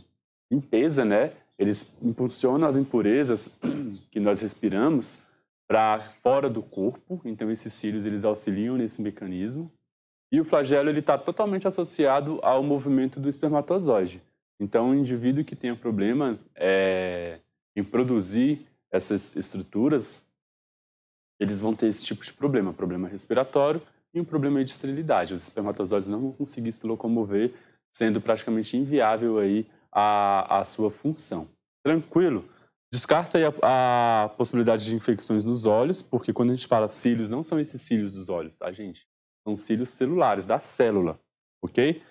D: limpeza, né, eles impulsionam as impurezas que nós respiramos para fora do corpo. Então esses cílios eles auxiliam nesse mecanismo. E o flagelo ele está totalmente associado ao movimento do espermatozoide. Então, um indivíduo que tenha problema é, em produzir essas estruturas, eles vão ter esse tipo de problema, problema respiratório e um problema de esterilidade. Os espermatozoides não vão conseguir se locomover, sendo praticamente inviável aí a, a sua função. Tranquilo. Descarta a, a, possibilidade de infecções nos olhos, porque quando a gente fala cílios, não são esses cílios dos olhos, tá, gente? São cílios celulares, da célula, ok?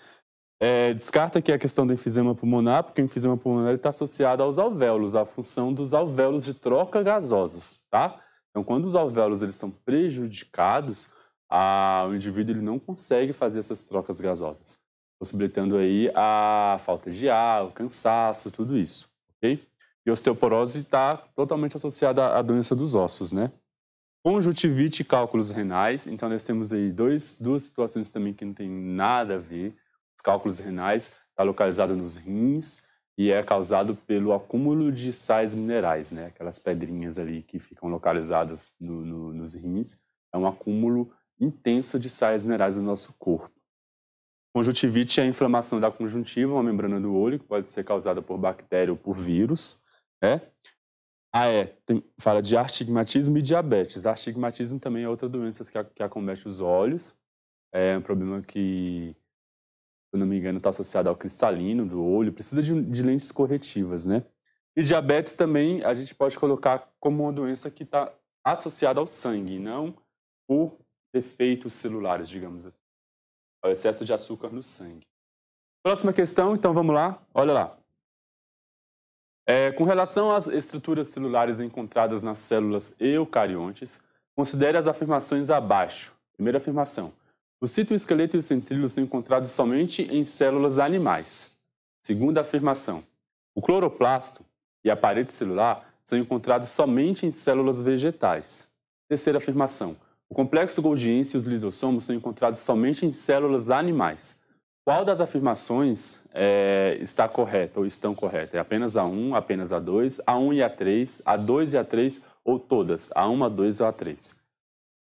D: É, descarta aqui a questão do enfisema pulmonar, porque o enfisema pulmonar está associado aos alvéolos, à função dos alvéolos de troca gasosas, tá? Então, quando os alvéolos eles são prejudicados, a, o indivíduo ele não consegue fazer essas trocas gasosas possibilitando aí a falta de ar, o cansaço, tudo isso, ok? E osteoporose está totalmente associada à doença dos ossos, né? Conjuntivite e cálculos renais, então nós temos aí dois, duas situações também que não tem nada a ver. Os cálculos renais está localizado nos rins e é causado pelo acúmulo de sais minerais, né? Aquelas pedrinhas ali que ficam localizadas no, no, nos rins. É um acúmulo intenso de sais minerais no nosso corpo. Conjuntivite é a inflamação da conjuntiva, uma membrana do olho, que pode ser causada por bactéria ou por vírus. É, Ah, é. Tem, fala de astigmatismo e diabetes. Astigmatismo também é outra doença que, que acomete os olhos. É um problema que, se não me engano, está associado ao cristalino do olho. Precisa de, de, lentes corretivas, né? E diabetes também a gente pode colocar como uma doença que está associada ao sangue, não por defeitos celulares, digamos assim ao é excesso de açúcar no sangue. Próxima questão, então vamos lá. Olha lá. É, com relação às estruturas celulares encontradas nas células eucariontes, considere as afirmações abaixo. Primeira afirmação: o citoesqueleto e os centríolos são encontrados somente em células animais. Segunda afirmação: o cloroplasto e a parede celular são encontrados somente em células vegetais. Terceira afirmação: o complexo Golgiense e os lisossomos são encontrados somente em células animais. Qual das afirmações é, está correta ou estão corretas? É apenas a 1, apenas a 2, a 1 e a 3, a 2 e a 3 ou todas, a 1, a 2 ou a 3?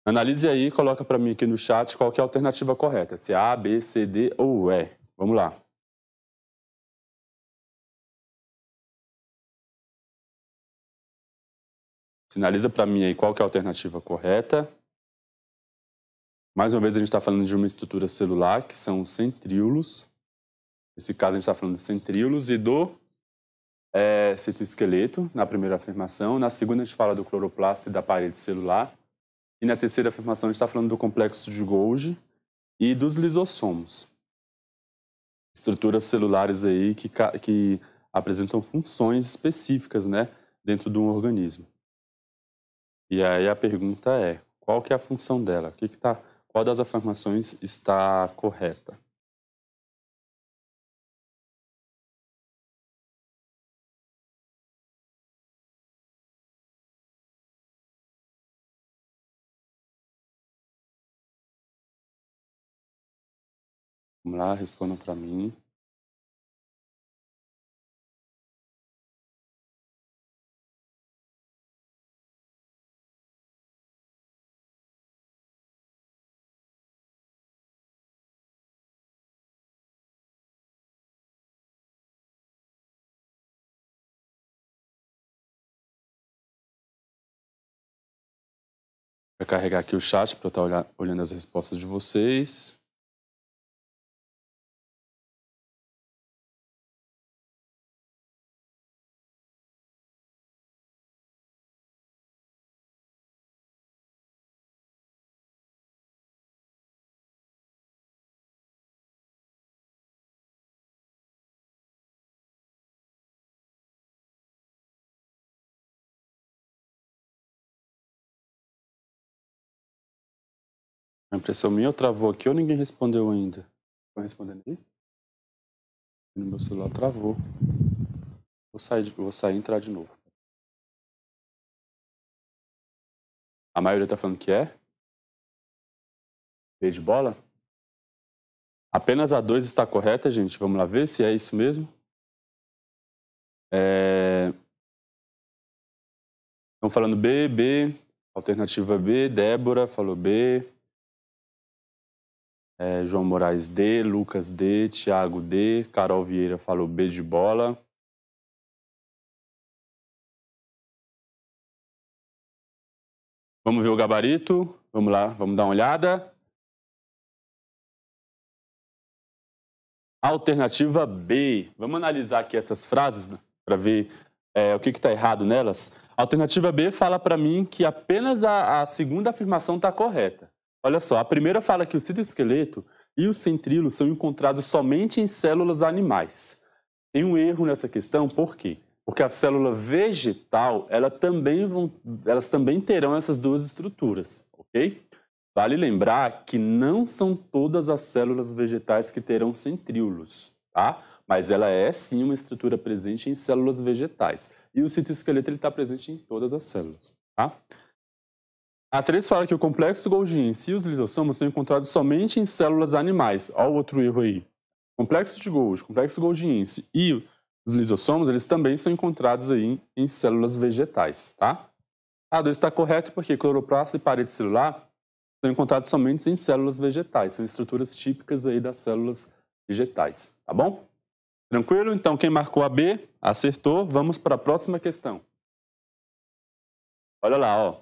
D: Analise aí e coloca para mim aqui no chat qual é a alternativa correta, se é A, B, C, D ou E. Vamos lá.
C: Sinaliza para mim aí qual é a alternativa correta.
D: Mais uma vez, a gente está falando de uma estrutura celular, que são os centríolos. Nesse caso, a gente está falando dos centríolos e do é, citoesqueleto, na primeira afirmação. Na segunda, a gente fala do cloroplasto e da parede celular. E na terceira afirmação, a gente está falando do complexo de Golgi e dos lisossomos. Estruturas celulares aí que, que apresentam funções específicas né, dentro de um organismo. E aí a pergunta é, qual que é a função dela? O que está qual das afirmações está correta?
C: Vamos lá, respondam para mim. Para carregar aqui o chat para eu estar tá olhando as respostas de vocês.
D: impressão minha ou travou aqui ou ninguém respondeu ainda? Estão respondendo aí? No meu celular travou. Vou sair, vou sair e entrar de novo.
C: A maioria está falando que é? Veio de bola? Apenas a 2 está correta, gente.
E: Vamos lá ver se é isso mesmo. É...
D: Estão falando B, B, alternativa B, Débora falou B, é, João Moraes D, Lucas D, Thiago
C: D, Carol Vieira falou B de bola. Vamos ver o gabarito? Vamos lá, vamos dar uma olhada.
E: Alternativa
D: B. Vamos analisar aqui essas frases né, para ver é, o que está errado nelas. Alternativa B fala para mim que apenas a, a segunda afirmação está correta. Olha só, a primeira fala é que o citoesqueleto e o centrilo são encontrados somente em células animais. Tem um erro nessa questão, por quê? Porque a célula vegetal, ela também vão, elas também terão essas duas estruturas, ok? Vale lembrar que não são todas as células vegetais que terão centríolos, tá? Mas ela é sim uma estrutura presente em células vegetais. E o citoesqueleto está presente em todas as células, tá? A atriz fala que o complexo Golgi em si os lisossomos são encontrados somente em células animais. Olha o outro erro aí. Complexo de Golgi, complexo golgiense e os lisossomos, eles também são encontrados aí em células vegetais, tá? A 2 está correto porque cloroplasto e parede celular são encontrados somente em células vegetais, são estruturas típicas aí das células vegetais, tá bom? Tranquilo? Então, quem marcou a B acertou. Vamos para a próxima questão. Olha lá, ó.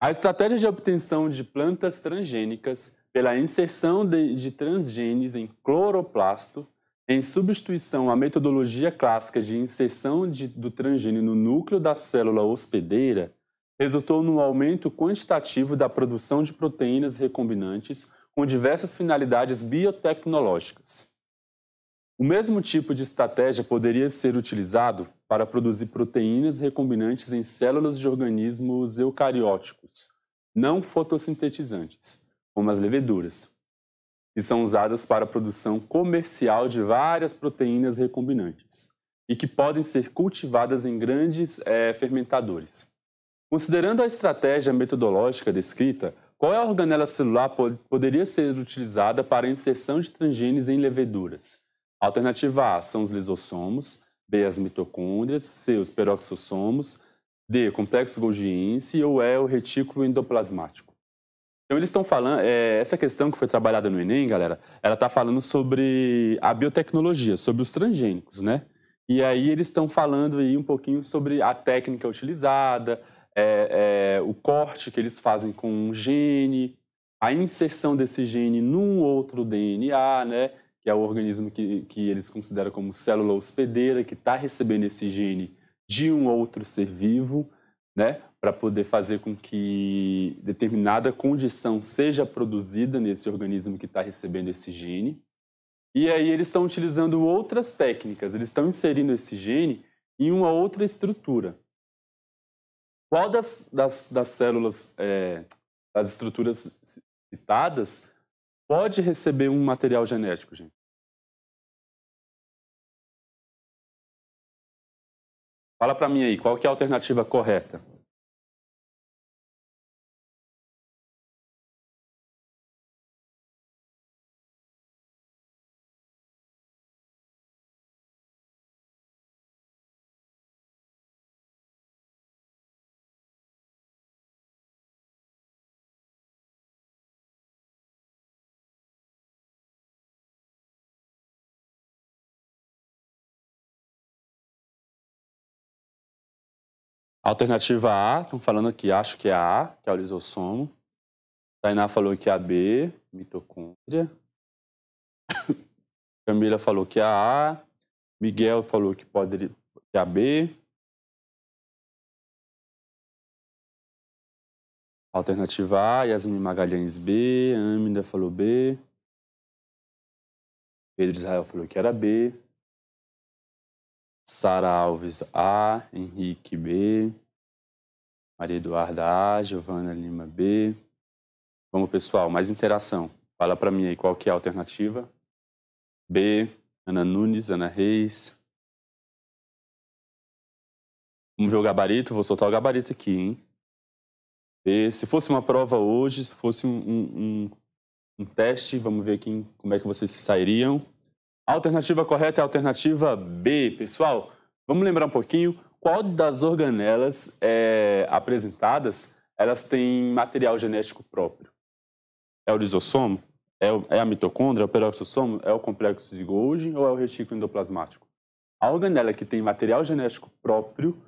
D: A estratégia de obtenção de plantas transgênicas pela inserção de, de transgenes em cloroplasto, em substituição à metodologia clássica de inserção de, do transgênio no núcleo da célula hospedeira, resultou no aumento quantitativo da produção de proteínas recombinantes com diversas finalidades biotecnológicas. O mesmo tipo de estratégia poderia ser utilizado para produzir proteínas recombinantes em células de organismos eucarióticos, não fotossintetizantes, como as leveduras, que são usadas para a produção comercial de várias proteínas recombinantes e que podem ser cultivadas em grandes é, fermentadores. Considerando a estratégia metodológica descrita, qual é a organela celular poderia ser utilizada para a inserção de transgenes em leveduras? Alternativa A são os lisossomos, B as mitocôndrias, C os peroxossomos, D complexo Golgiense ou E o retículo endoplasmático. Então eles estão falando, é, essa questão que foi trabalhada no Enem, galera, ela está falando sobre a biotecnologia, sobre os transgênicos, né? E aí eles estão falando aí um pouquinho sobre a técnica utilizada, é, é, o corte que eles fazem com um gene, a inserção desse gene num outro DNA, né? que é o organismo que, que eles consideram como célula hospedeira, que está recebendo esse gene de um outro ser vivo, né, para poder fazer com que determinada condição seja produzida nesse organismo que está recebendo esse gene. E aí eles estão utilizando outras técnicas, eles estão inserindo esse gene em uma outra estrutura. Qual das, das, das células, é, das estruturas citadas, pode receber um material genético, gente?
C: Fala para mim aí, qual que é a alternativa correta?
D: Alternativa A, estão falando aqui, acho que é a A, que é o lisossomo. Tainá falou que é a B, mitocôndria. Camila falou
E: que é a A. Miguel falou que pode que é a B.
C: Alternativa A, Yasmin Magalhães B, Amida falou B. Pedro Israel falou que
E: era B. Sara Alves A, Henrique
D: B, Maria Eduarda A, Giovana Lima B. Vamos, pessoal, mais interação. Fala para mim aí qual que é a alternativa. B,
E: Ana Nunes, Ana Reis. Vamos ver o
D: gabarito? Vou soltar o gabarito aqui, hein? B, se fosse uma prova hoje, se fosse um, um, um, um teste, vamos ver quem, como é que vocês se sairiam. A alternativa correta é a alternativa B. Pessoal, vamos lembrar um pouquinho qual das organelas é, apresentadas elas têm material genético próprio. É o lisossomo? É, o, é a mitocôndria? É o peroxissomo? É o complexo de Golgi ou é o retículo endoplasmático? A organela que tem material genético próprio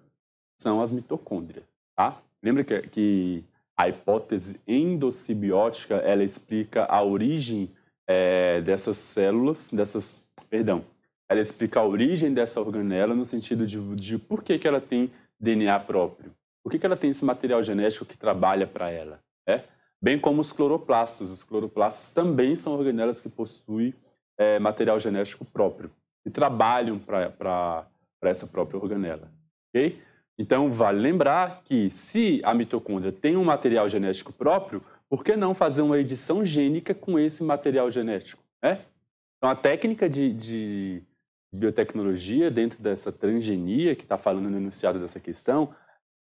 D: são as mitocôndrias, tá? Lembra que, que a hipótese endossibiótica ela explica a origem é, dessas células, dessas perdão, ela explica a origem dessa organela no sentido de, de por que, que ela tem DNA próprio, por que, que ela tem esse material genético que trabalha para ela, né? bem como os cloroplastos. Os cloroplastos também são organelas que possuem é, material genético próprio e trabalham para essa própria organela. ok? Então, vale lembrar que se a mitocôndria tem um material genético próprio, por que não fazer uma edição gênica com esse material genético? Né? Então, a técnica de, de biotecnologia dentro dessa transgenia que está falando no enunciado dessa questão,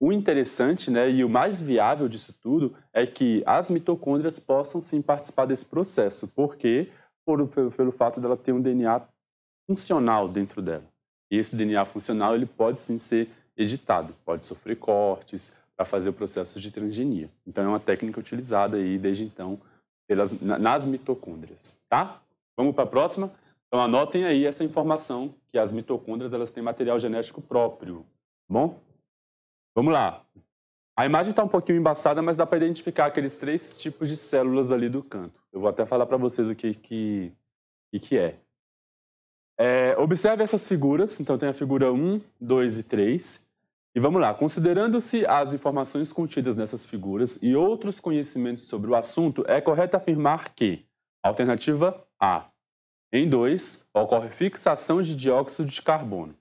D: o interessante né, e o mais viável disso tudo é que as mitocôndrias possam sim participar desse processo, porque por, pelo, pelo fato dela ter um DNA funcional dentro dela. E esse DNA funcional ele pode sim ser editado, pode sofrer cortes para fazer o processo de transgenia. Então é uma técnica utilizada aí desde então pelas, nas mitocôndrias, tá? Vamos para a próxima? Então anotem aí essa informação que as mitocôndrias elas têm material genético próprio, bom? Vamos lá. A imagem está um pouquinho embaçada, mas dá para identificar aqueles três tipos de células ali do canto. Eu vou até falar para vocês o que, que, que, que é. é. Observe essas figuras, então tem a figura 1, 2 e 3. E vamos lá, considerando-se as informações contidas nessas figuras e outros conhecimentos sobre o assunto, é correto afirmar que Alternativa A. Em 2, ocorre fixação de dióxido de carbono.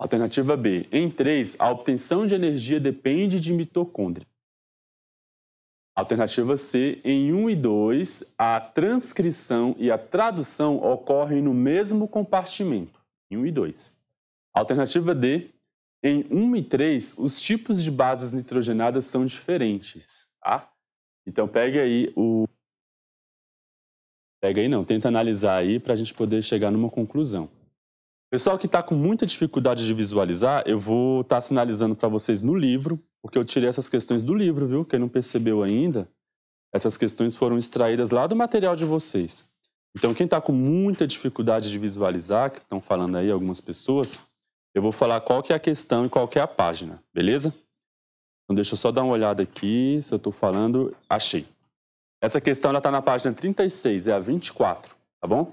D: Alternativa B. Em 3, a obtenção de energia depende de mitocôndria. Alternativa C. Em 1 e 2, a transcrição e a tradução ocorrem no mesmo compartimento, em 1 e 2. Alternativa D. Em 1 e 3, os tipos de bases nitrogenadas são diferentes. Tá? Então, pegue aí o pega aí não, tenta analisar aí para a gente poder chegar numa conclusão. Pessoal que está com muita dificuldade de visualizar, eu vou estar tá sinalizando para vocês no livro, porque eu tirei essas questões do livro, viu? Quem não percebeu ainda, essas questões foram extraídas lá do material de vocês. Então, quem está com muita dificuldade de visualizar, que estão falando aí algumas pessoas, eu vou falar qual que é a questão e qual que é a página, beleza? Então, deixa eu só dar uma olhada aqui, se eu estou falando... Achei. Essa questão está na página 36, é a 24, tá bom?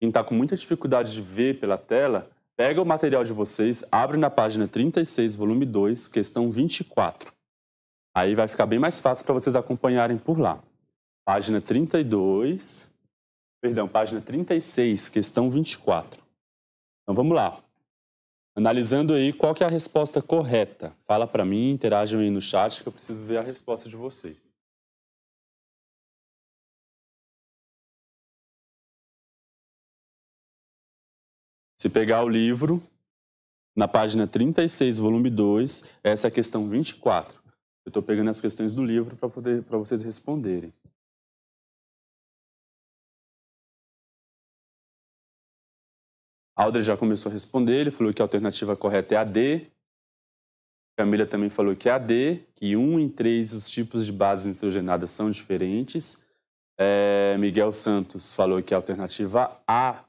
D: Quem está com muita dificuldade de ver pela tela, pega o material de vocês, abre na página 36, volume 2, questão 24. Aí vai ficar bem mais fácil para vocês acompanharem por lá. Página 32, perdão, página 36, questão 24. Então vamos lá. Analisando aí qual que é a resposta correta. Fala para mim, interajam aí no chat que eu preciso ver a resposta de vocês. Se pegar o livro, na página 36, volume 2, essa é a questão 24. Eu estou pegando as questões do livro para poder para vocês
C: responderem.
D: A já começou a responder, ele falou que a alternativa correta é a D. Camila também falou que é a D, que um em três os tipos de bases nitrogenadas são diferentes. É, Miguel Santos falou que a alternativa A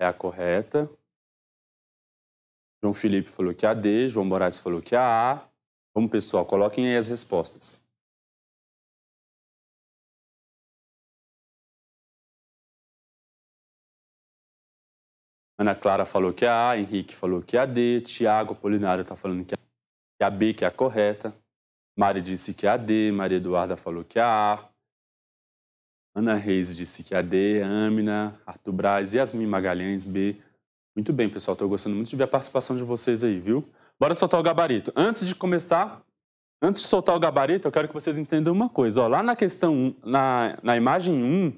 D: é a correta. João Felipe falou que é a D, João Moraes
C: falou que é a A. Vamos, pessoal, coloquem aí as respostas.
D: Ana Clara falou que é a A, Henrique falou que é a D, Tiago Polinário está falando que é a B, que é a correta. Mari disse que é a D, Maria Eduarda falou que é a A. Ana Reis disse que é a D, Amina, Arthur Braz, Yasmin Magalhães, B. Muito bem, pessoal. Estou gostando muito de ver a participação de vocês aí, viu? Bora soltar o gabarito. Antes de começar, antes de soltar o gabarito, eu quero que vocês entendam uma coisa. Ó, lá na questão, 1, na, na imagem 1,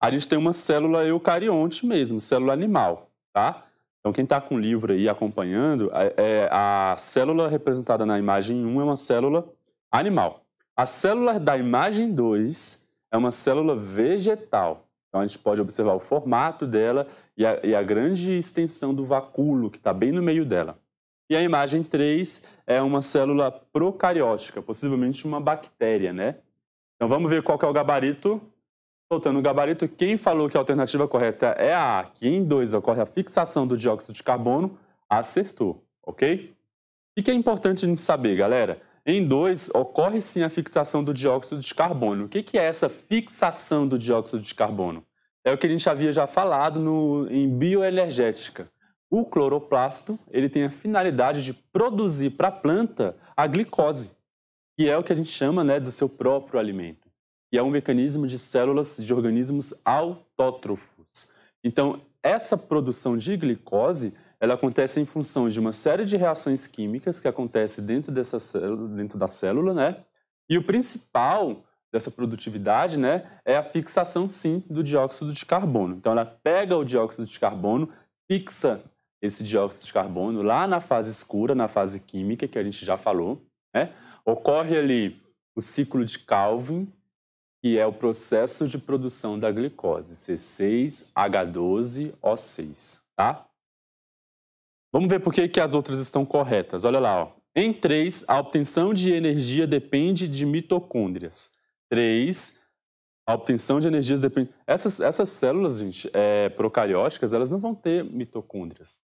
D: a gente tem uma célula eucarionte mesmo, célula animal, tá? Então, quem está com o livro aí acompanhando, é, é, a célula representada na imagem 1 é uma célula animal. A célula da imagem 2 é uma célula vegetal. Então a gente pode observar o formato dela e a, e a grande extensão do vacúolo que está bem no meio dela. E a imagem 3 é uma célula procariótica, possivelmente uma bactéria, né? Então vamos ver qual é o gabarito. Voltando o gabarito, quem falou que a alternativa correta é a A, que em 2 ocorre a fixação do dióxido de carbono, acertou, ok? O que é importante a gente saber, galera? Em dois, ocorre sim a fixação do dióxido de carbono. O que é essa fixação do dióxido de carbono? É o que a gente havia já falado no, em bioenergética. O cloroplasto ele tem a finalidade de produzir para a planta a glicose, que é o que a gente chama né, do seu próprio alimento. E é um mecanismo de células de organismos autótrofos. Então, essa produção de glicose ela acontece em função de uma série de reações químicas que acontece dentro dessa célula, dentro da célula, né? E o principal dessa produtividade, né, é a fixação sim do dióxido de carbono. Então ela pega o dióxido de carbono, fixa esse dióxido de carbono lá na fase escura, na fase química que a gente já falou, né? Ocorre ali o ciclo de Calvin, que é o processo de produção da glicose, C6H12O6, tá? Vamos ver por que, que as outras estão corretas. Olha lá, ó. Em 3, a obtenção de energia depende de mitocôndrias. 3, a obtenção de energias depende... Essas, essas células, gente, é, procarióticas, elas não vão ter mitocôndrias.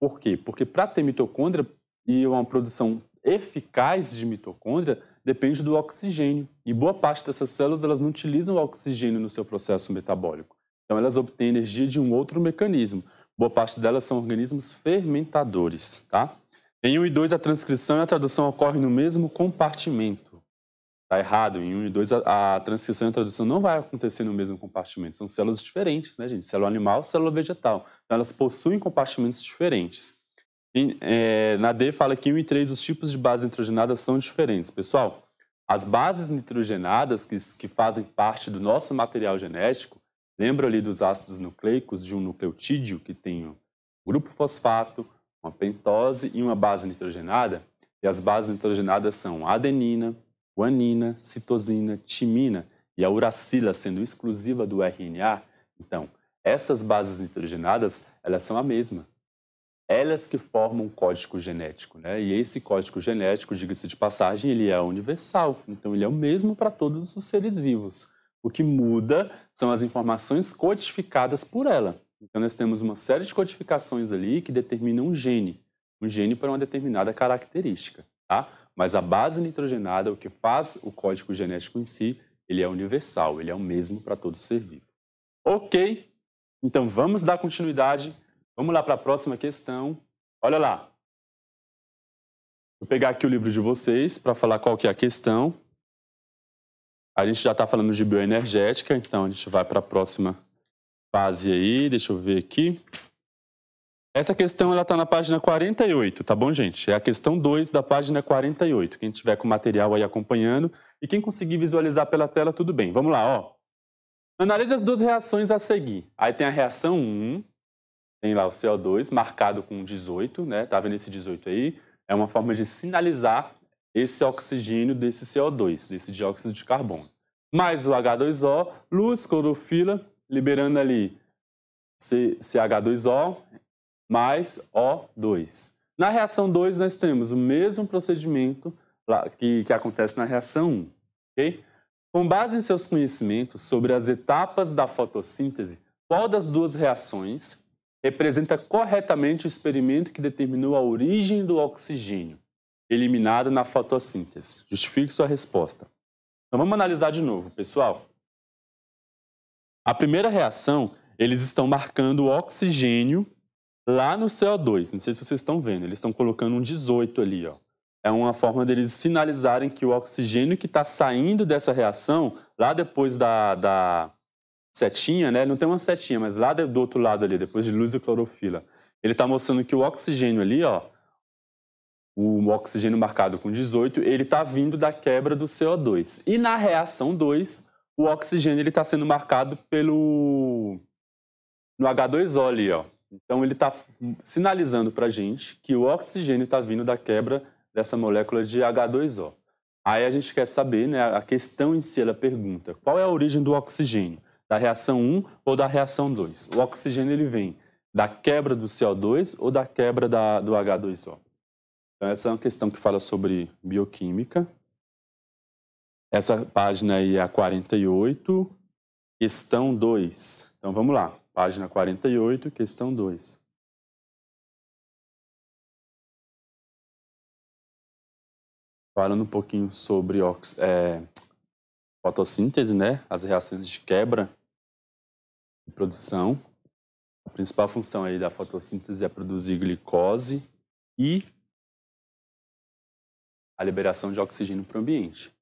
D: Por quê? Porque para ter mitocôndria e uma produção eficaz de mitocôndria, depende do oxigênio. E boa parte dessas células elas não utilizam o oxigênio no seu processo metabólico. Então elas obtêm energia de um outro mecanismo boa parte delas são organismos fermentadores, tá? Em 1 e 2, a transcrição e a tradução ocorrem no mesmo compartimento. Está errado. Em 1 e 2, a, a, transcrição e a tradução não vai acontecer no mesmo compartimento. São células diferentes, né, gente? Célula animal, célula vegetal. Então, elas possuem compartimentos diferentes. E, é, na D fala que em 1 e 3, os tipos de bases nitrogenadas são diferentes. Pessoal, as bases nitrogenadas que, que fazem parte do nosso material genético, Lembra ali dos ácidos nucleicos de um nucleotídeo que tem um grupo fosfato, uma pentose e uma base nitrogenada? E as bases nitrogenadas são adenina, guanina, citosina, timina e a uracila sendo exclusiva do RNA. Então, essas bases nitrogenadas, elas são a mesma. Elas que formam um código genético, né? E esse código genético, diga-se de passagem, ele é universal. Então, ele é o mesmo para todos os seres vivos. O que muda são as informações codificadas por ela. Então, nós temos uma série de codificações ali que determinam um gene, um gene para uma determinada característica. Tá? Mas a base nitrogenada, o que faz o código genético em si, ele é universal, ele é o mesmo para todo ser vivo. Ok, então vamos dar continuidade. Vamos lá para a próxima questão. Olha lá. Vou pegar aqui o livro de vocês para falar qual que é a questão. A gente já está falando de bioenergética, então a gente vai para a próxima fase aí. Deixa eu ver aqui. Essa questão ela está na página 48, tá bom, gente? É a questão 2 da página 48. Quem tiver com o material aí acompanhando e quem conseguir visualizar pela tela, tudo bem. Vamos lá, ó. Analise as duas reações a seguir. Aí tem a reação 1, tem lá o CO2 marcado com 18, né? Tá vendo esse 18 aí? É uma forma de sinalizar esse oxigênio desse CO2, desse dióxido de carbono. Mais o H2O, luz, clorofila, liberando ali CH2O mais O2. Na reação 2, nós temos o mesmo procedimento que, acontece na reação 1. Um, okay? Com base em seus conhecimentos sobre as etapas da fotossíntese, qual das duas reações representa corretamente o experimento que determinou a origem do oxigênio? eliminado na fotossíntese. Justifique sua resposta. Então vamos analisar de novo, pessoal. A primeira reação, eles estão marcando o oxigênio lá no CO2. Não sei se vocês estão vendo, eles estão colocando um 18 ali, ó. É uma forma deles sinalizarem que o oxigênio que está saindo dessa reação, lá depois da, da setinha, né? Não tem uma setinha, mas lá do outro lado ali, depois de luz e clorofila, ele está mostrando que o oxigênio ali, ó, o oxigênio marcado com 18, ele está vindo da quebra do CO2. E na reação 2, o oxigênio está sendo marcado pelo no H2O ali, ó. Então ele está sinalizando para a gente que o oxigênio está vindo da quebra dessa molécula de H2O. Aí a gente quer saber, né, a questão em si, ela pergunta, qual é a origem do oxigênio? Da reação 1 ou da reação 2? O oxigênio ele vem da quebra do CO2 ou da quebra da, do H2O? Então, essa é uma questão que fala sobre bioquímica. Essa página aí é a 48, questão 2. Então vamos lá, página 48,
C: questão 2. Falando um pouquinho sobre é, fotossíntese,
D: né? As reações de quebra e produção. A principal função aí da fotossíntese é produzir glicose e
C: a liberação de oxigênio para o ambiente.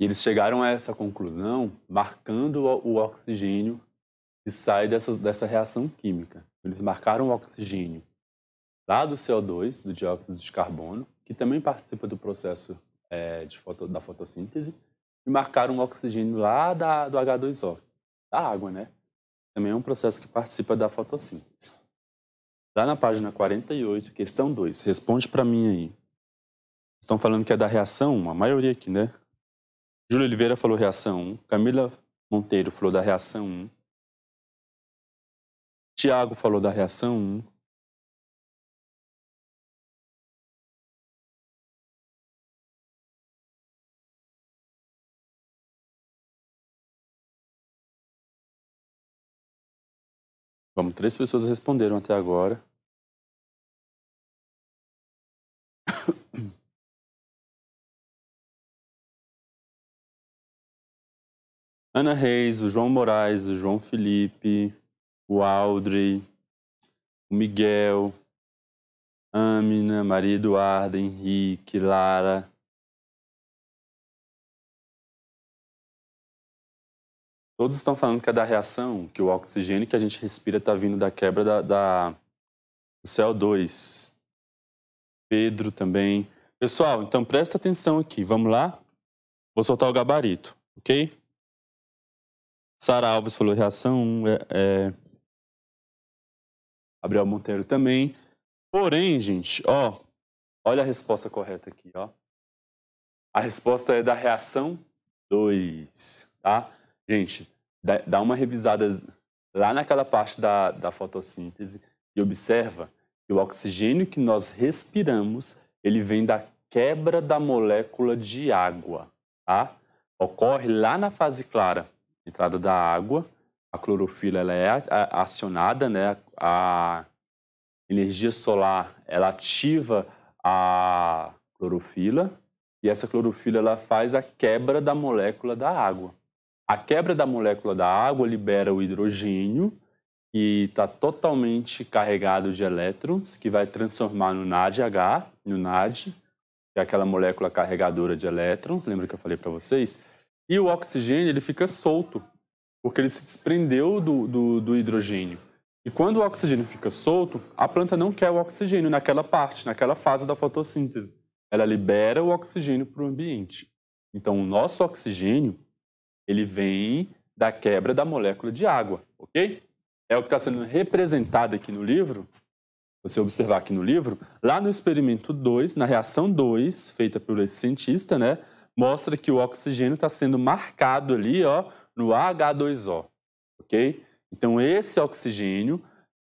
C: E eles chegaram a
D: essa conclusão marcando o oxigênio que sai dessa, dessa reação química. Eles marcaram o oxigênio lá do CO2, do dióxido de carbono, que também participa do processo é, de foto, da fotossíntese, e marcaram o oxigênio lá da, do H2O, da água, né? também é um processo que participa da fotossíntese. Lá na página 48, questão 2, responde para mim aí. Estão falando que é da reação 1, a maioria aqui, né? Júlio Oliveira falou
C: reação 1, Camila Monteiro falou da reação 1, Tiago falou da reação 1, Vamos, três pessoas responderam até agora. Ana Reis, o João Moraes, o João Felipe, o Aldri, o Miguel, Amina, Maria Eduarda, Henrique, Lara,
E: Todos estão falando que é da reação, que o oxigênio que a gente respira está
D: vindo da quebra da, da, do CO2. Pedro também. Pessoal, então presta atenção aqui. Vamos lá? Vou soltar o gabarito, ok? Sara Alves falou reação 1. É, é...
E: Gabriel Monteiro também. Porém, gente, ó, olha
D: a resposta correta aqui, ó. A resposta é da reação 2, tá? Gente, dá uma revisada lá naquela parte da, da fotossíntese e observa que o oxigênio que nós respiramos, ele vem da quebra da molécula de água, tá? Ocorre lá na fase clara, entrada da água, a clorofila ela é acionada, né? A energia solar ela ativa a clorofila e essa clorofila ela faz a quebra da molécula da água. A quebra da molécula da água libera o hidrogênio, que está totalmente carregado de elétrons, que vai transformar no NADH, no NAD, que é aquela molécula carregadora de elétrons, lembra que eu falei para vocês? E o oxigênio ele fica solto, porque ele se desprendeu do, do, do hidrogênio. E quando o oxigênio fica solto, a planta não quer o oxigênio naquela parte, naquela fase da fotossíntese. Ela libera o oxigênio para o ambiente. Então, o nosso oxigênio ele vem da quebra da molécula de água, ok? É o que está sendo representado aqui no livro. Você observar aqui no livro, lá no experimento 2, na reação 2, feita pelo cientista, né? Mostra que o oxigênio está sendo marcado ali, ó, no H2O, ok? Então, esse oxigênio,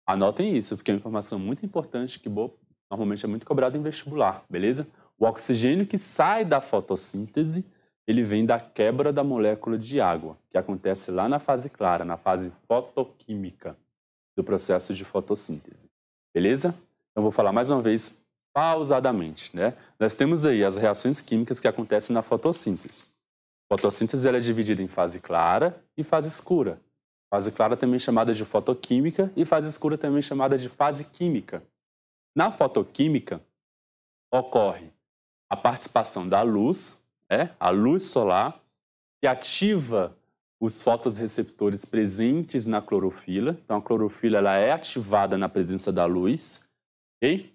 D: anotem isso, porque é uma informação muito importante que boa, normalmente é muito cobrada em vestibular, beleza? O oxigênio que sai da fotossíntese ele vem da quebra da molécula de água, que acontece lá na fase clara, na fase fotoquímica do processo de fotossíntese. Beleza? Então vou falar mais uma vez pausadamente, né? Nós temos aí as reações químicas que acontecem na fotossíntese. A fotossíntese ela é dividida em fase clara e fase escura. Fase clara também é chamada de fotoquímica e fase escura também é chamada de fase química. Na fotoquímica ocorre a participação da luz é a luz solar, que ativa os receptores presentes na clorofila. Então, a clorofila ela é ativada na presença da luz, ok?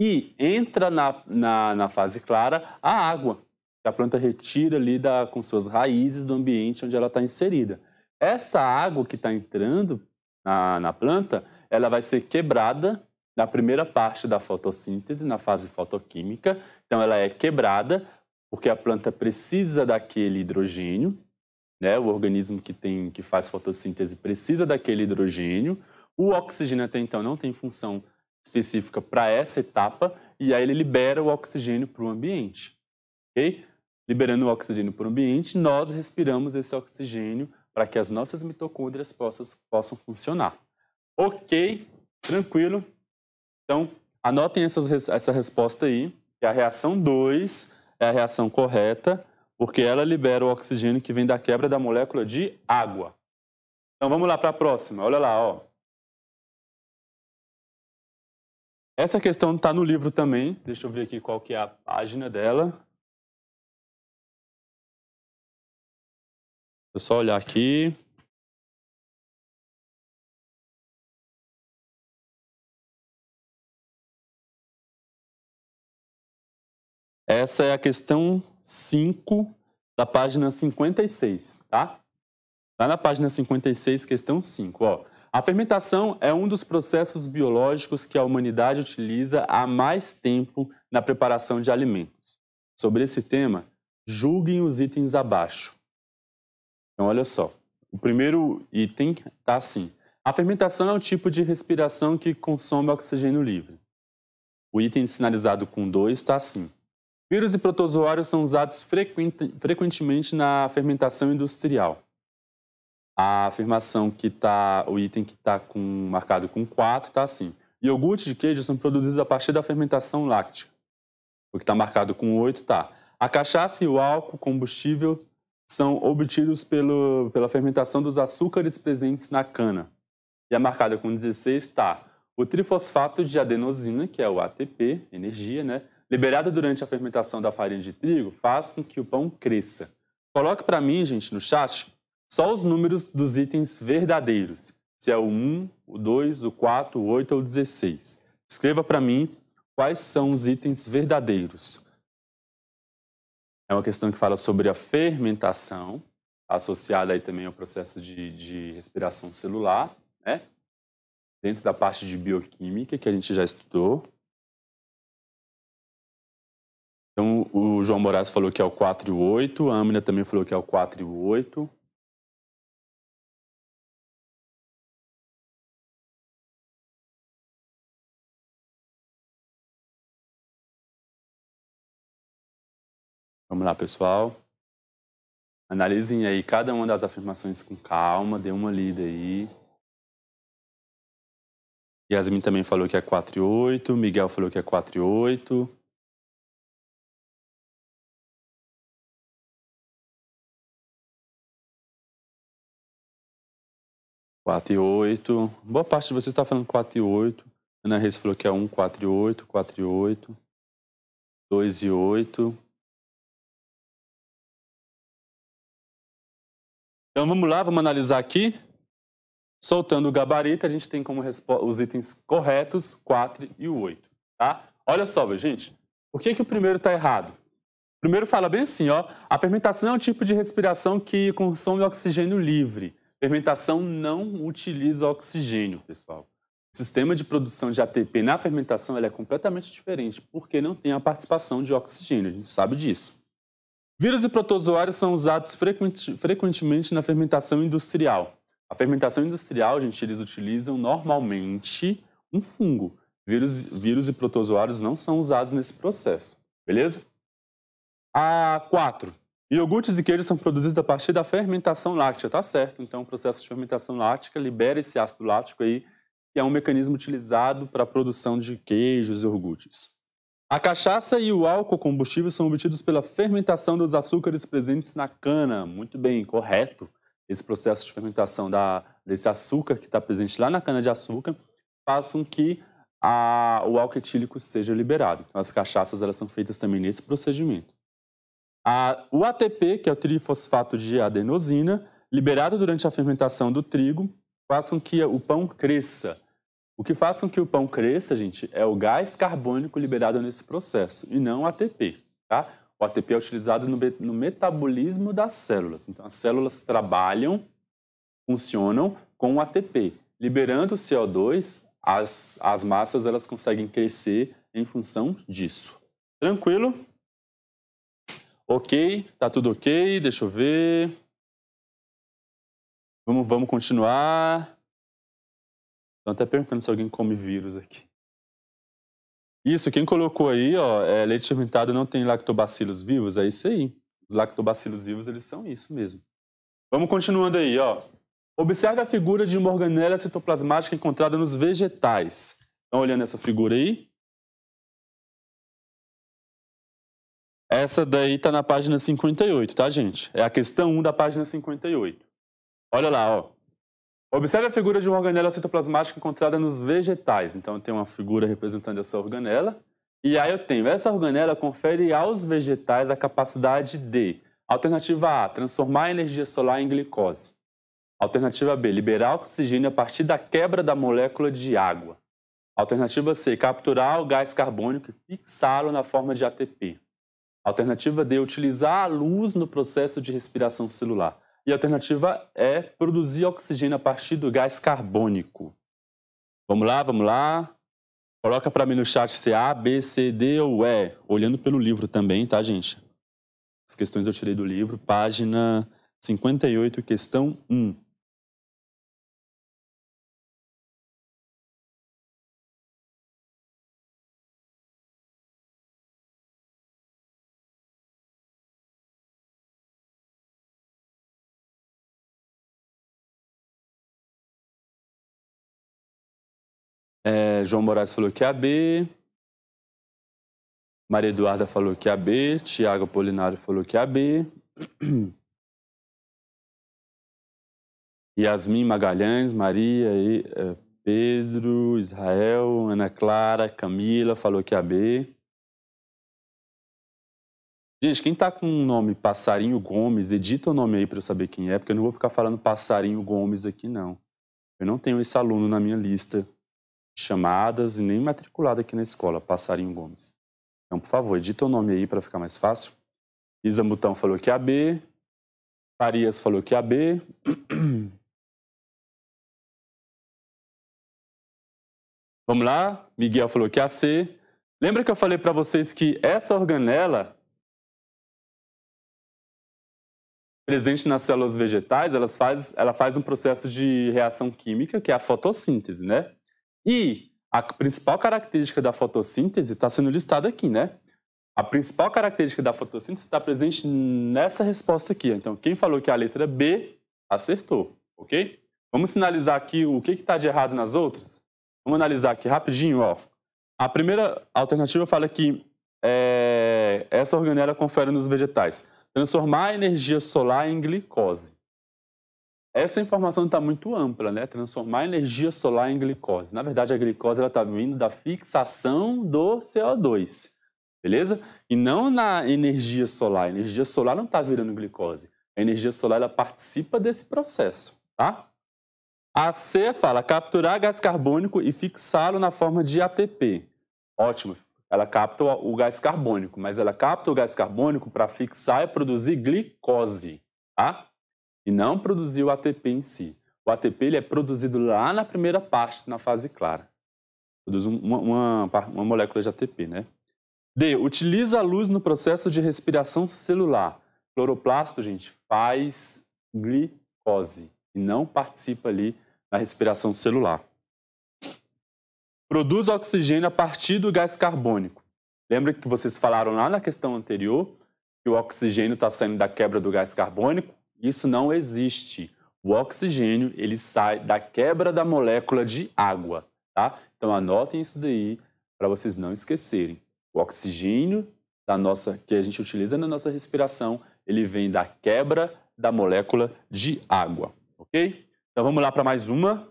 D: E entra na, na, na fase clara a água, que a planta retira ali da, com suas raízes do ambiente onde ela está inserida. Essa água que está entrando na, na planta, ela vai ser quebrada na primeira parte da fotossíntese, na fase fotoquímica. Então, ela é quebrada porque a planta precisa daquele hidrogênio, né? O organismo que tem que faz fotossíntese precisa daquele hidrogênio. O oxigênio até então não tem função específica para essa etapa e aí ele libera o oxigênio para o ambiente, ok? Liberando o oxigênio para o ambiente, nós respiramos esse oxigênio para que as nossas mitocôndrias possam, possam funcionar. Ok, tranquilo. Então, anotem essas, essa resposta aí, que é a reação 2 é a reação correta, porque ela libera o oxigênio que vem da quebra da molécula de água. Então vamos lá para a próxima. Olha lá, ó.
C: Essa questão está no livro também. Deixa eu ver aqui qual que é a página dela. eu só olhar aqui.
D: Essa é a questão 5 da página 56, tá? Lá na página 56, questão 5, ó. A fermentação é um dos processos biológicos que a humanidade utiliza há mais tempo na preparação de alimentos. Sobre esse tema, julguem os itens abaixo. Então, olha só. O primeiro item está assim. A fermentação é um tipo de respiração que consome oxigênio livre. O item sinalizado com 2 está assim. Vírus e protozoários são usados frequentemente na fermentação industrial. A afirmação que está, o item que está marcado com 4 está assim. Iogurte de queijo são produzidos a partir da fermentação láctea. O que está marcado com 8 está. A cachaça e o álcool combustível são obtidos pelo, pela fermentação dos açúcares presentes na cana. E a marcada com 16 está. O trifosfato de adenosina, que é o ATP, energia, né? liberada durante a fermentação da farinha de trigo, faz com que o pão cresça. Coloque para mim, gente, no chat, só os números dos itens verdadeiros, se é o 1, o 2, o 4, o 8 ou o 16. Escreva para mim quais são os itens verdadeiros. É uma questão que fala sobre a fermentação, associada aí também ao processo de, de respiração celular, né? dentro da parte de bioquímica que a gente já estudou. Então, o João Moraes falou que é o 4 e o 8, a Amina também falou que é o 4 e o
C: 8. Vamos lá, pessoal. Analisem
E: aí
D: cada uma das afirmações com calma, dê uma lida aí. Yasmin também falou que é 4 e 8, Miguel falou que é 4 e 8.
C: 4 e 8. Boa parte de vocês
E: está falando 4 e 8. Ana Reis falou que é 1, 4 e 8, 4 e 8, 2 e 8.
D: Então vamos lá, vamos analisar aqui. Soltando o gabarito, a gente tem como os itens corretos 4 e 8, tá? Olha só, gente, por que, que o primeiro está errado? O primeiro fala bem assim, ó, a fermentação é um tipo de respiração que consome oxigênio livre. Fermentação não utiliza oxigênio, pessoal. O sistema de produção de ATP na fermentação é completamente diferente, porque não tem a participação de oxigênio, a gente sabe disso. Vírus e protozoários são usados frequentemente na fermentação industrial. A fermentação industrial, gente, eles utilizam normalmente um fungo. Vírus, vírus e protozoários não são usados nesse processo, beleza? A 4. Iogurtes e queijos são produzidos a partir da fermentação láctea, tá certo? Então, o processo de fermentação láctea libera esse ácido láctico aí, que é um mecanismo utilizado para a produção de queijos e iogurtes. A cachaça e o álcool combustível são obtidos pela fermentação dos açúcares presentes na cana. Muito bem, correto. Esse processo de fermentação da, desse açúcar que está presente lá na cana de açúcar faz com que a, o álcool etílico seja liberado. Então, as cachaças elas são feitas também nesse procedimento. A, o ATP, que é o trifosfato de adenosina, liberado durante a fermentação do trigo, faz com que o pão cresça. O que faz com que o pão cresça, gente, é o gás carbônico liberado nesse processo e não o ATP. Tá? O ATP é utilizado no, no metabolismo das células. Então, as células trabalham, funcionam com o ATP. Liberando o CO2, as, as massas elas conseguem crescer em função disso. Tranquilo? Ok, tá tudo ok, deixa eu ver.
E: Vamos, vamos continuar. Estão até
D: perguntando se alguém come vírus aqui. Isso, quem colocou aí, ó, é, leite fermentado não tem lactobacilos vivos, é isso aí. Os lactobacilos vivos, eles são isso mesmo. Vamos continuando aí, ó. Observe a figura de uma organela citoplasmática encontrada nos vegetais. Estão tá olhando essa figura aí? Essa daí está na página 58, tá, gente? É a questão 1 da página 58. Olha lá, ó. Observe a figura de uma organela citoplasmática encontrada nos vegetais. Então, eu tenho uma figura representando essa organela. E aí eu tenho, essa organela confere aos vegetais a capacidade de... Alternativa A, transformar a energia solar em glicose. Alternativa B, liberar oxigênio a partir da quebra da molécula de água. Alternativa C, capturar o gás carbônico e fixá-lo na forma de ATP. A alternativa D é utilizar a luz no processo de respiração celular. E a alternativa é produzir oxigênio a partir do gás carbônico. Vamos lá, vamos lá. Coloca para mim no chat se é A, B, C, D ou E. Olhando pelo livro também, tá, gente? As questões eu tirei do livro, página
C: 58, questão 1. João Moraes falou que é AB. Maria Eduarda
D: falou que é AB. Tiago Polinário falou que é AB. Yasmin Magalhães, Maria, eh, Pedro, Israel, Ana Clara, Camila falou que é AB. Gente, quem tá com o nome Passarinho Gomes, edita o nome aí para eu saber quem é, porque eu não vou ficar falando Passarinho Gomes aqui, não. Eu não tenho esse aluno na minha lista chamadas e nem matriculado aqui na escola, Passarinho Gomes. Então, por favor, edita o nome aí para ficar mais fácil. Isa Mutão falou que é a B. Farias
E: falou que é a B. Vamos lá? Miguel falou que é a C. Lembra que eu falei para vocês que essa
D: organela presente nas células vegetais, elas faz, ela faz um processo de reação química, que é a fotossíntese, né? E a principal característica da fotossíntese está sendo listada aqui, né? A principal característica da fotossíntese está presente nessa resposta aqui. Então, quem falou que a letra B acertou, ok? Vamos sinalizar aqui o que está de errado nas outras? Vamos analisar aqui rapidinho, ó. A primeira alternativa fala que é, essa organela confere nos vegetais transformar a energia solar em glicose. Essa informação está muito ampla, né? Transformar a energia solar em glicose. Na verdade, a glicose está vindo da fixação do CO2, beleza? E não na energia solar. A energia solar não está virando glicose. A energia solar ela participa desse processo, tá? A C fala capturar gás carbônico e fixá-lo na forma de ATP. Ótimo, ela capta o gás carbônico, mas ela capta o gás carbônico para fixar e produzir glicose, tá? e não produzir o ATP em si. O ATP ele é produzido lá na primeira parte, na fase clara. Produz uma, uma, uma molécula de ATP, né? D. Utiliza a luz no processo de respiração celular. Cloroplasto, gente, faz glicose e não participa ali na respiração celular. Produz oxigênio a partir do gás carbônico. Lembra que vocês falaram lá na questão anterior que o oxigênio está saindo da quebra do gás carbônico? Isso não existe. O oxigênio ele sai da quebra da molécula de água, tá? Então anotem isso daí para vocês não esquecerem. O oxigênio da nossa que a gente utiliza na nossa respiração, ele vem da quebra da molécula de água, OK? Então vamos lá para mais uma.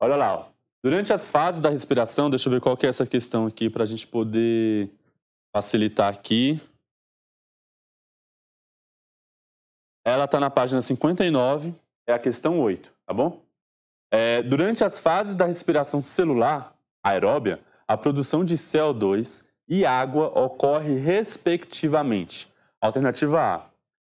E: Olha lá, ó. Durante as fases da respiração, deixa eu ver qual que é essa questão aqui para a gente poder facilitar aqui.
D: ela está na página 59, é a questão 8, tá bom? É, durante as fases da respiração celular, aeróbia, a produção de CO2 e água ocorre respectivamente. Alternativa A,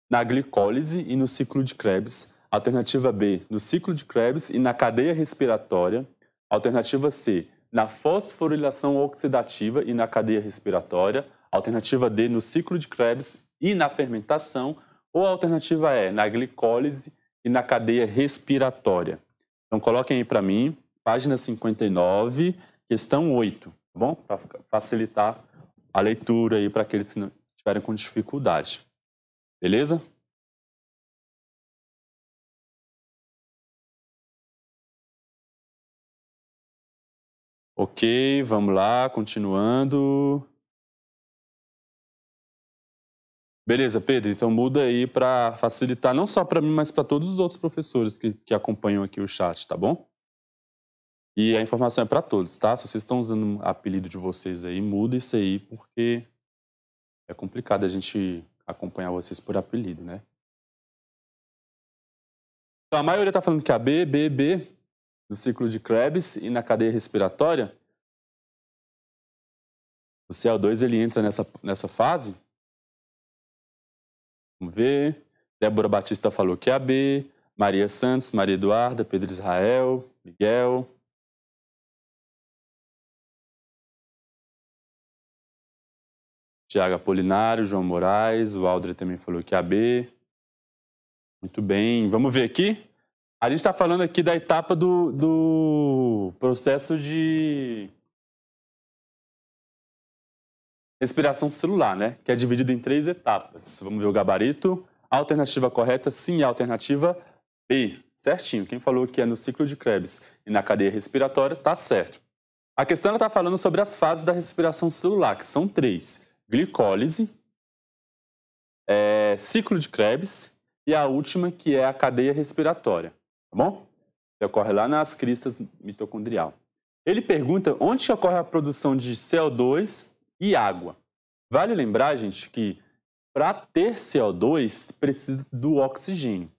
D: na glicólise e no ciclo de Krebs. Alternativa B, no ciclo de Krebs e na cadeia respiratória. Alternativa C, na fosforilação oxidativa e na cadeia respiratória. Alternativa D, no ciclo de Krebs e na fermentação. Ou a alternativa é na glicólise e na cadeia respiratória. Então coloquem aí para mim, página 59, questão 8, tá bom? Para facilitar a leitura aí para aqueles que estiverem com dificuldade.
C: Beleza? Ok, vamos lá,
D: continuando. Beleza, Pedro, então muda aí para facilitar não só para mim, mas para todos os outros professores que, que acompanham aqui o chat, tá bom? E a informação é para todos, tá? Se vocês estão usando o apelido de vocês aí, muda isso aí, porque é complicado a gente acompanhar
E: vocês por apelido, né? Então, a maioria está falando que é a B, B, B do ciclo de Krebs e na cadeia respiratória, o CO2 ele entra nessa, nessa fase Vamos ver. Débora Batista falou que é a B. Maria Santos, Maria Eduarda,
C: Pedro Israel, Miguel. Tiago Apolinário, João Moraes, o Aldre
D: também falou que é a B. Muito bem, vamos ver aqui. A gente está falando aqui da etapa do, do processo de Respiração celular, né? Que é dividida em três etapas. Vamos ver o gabarito. Alternativa correta, sim, alternativa B. Certinho. Quem falou que é no ciclo de Krebs e na cadeia respiratória, tá certo. A questão está falando sobre as fases da respiração celular, que são três: glicólise, é, ciclo de Krebs e a última, que é a cadeia respiratória. Tá bom? Que ocorre lá nas cristas mitocondrial. Ele pergunta onde ocorre a produção de CO2 e água. Vale lembrar, gente, que para ter CO2 precisa do oxigênio.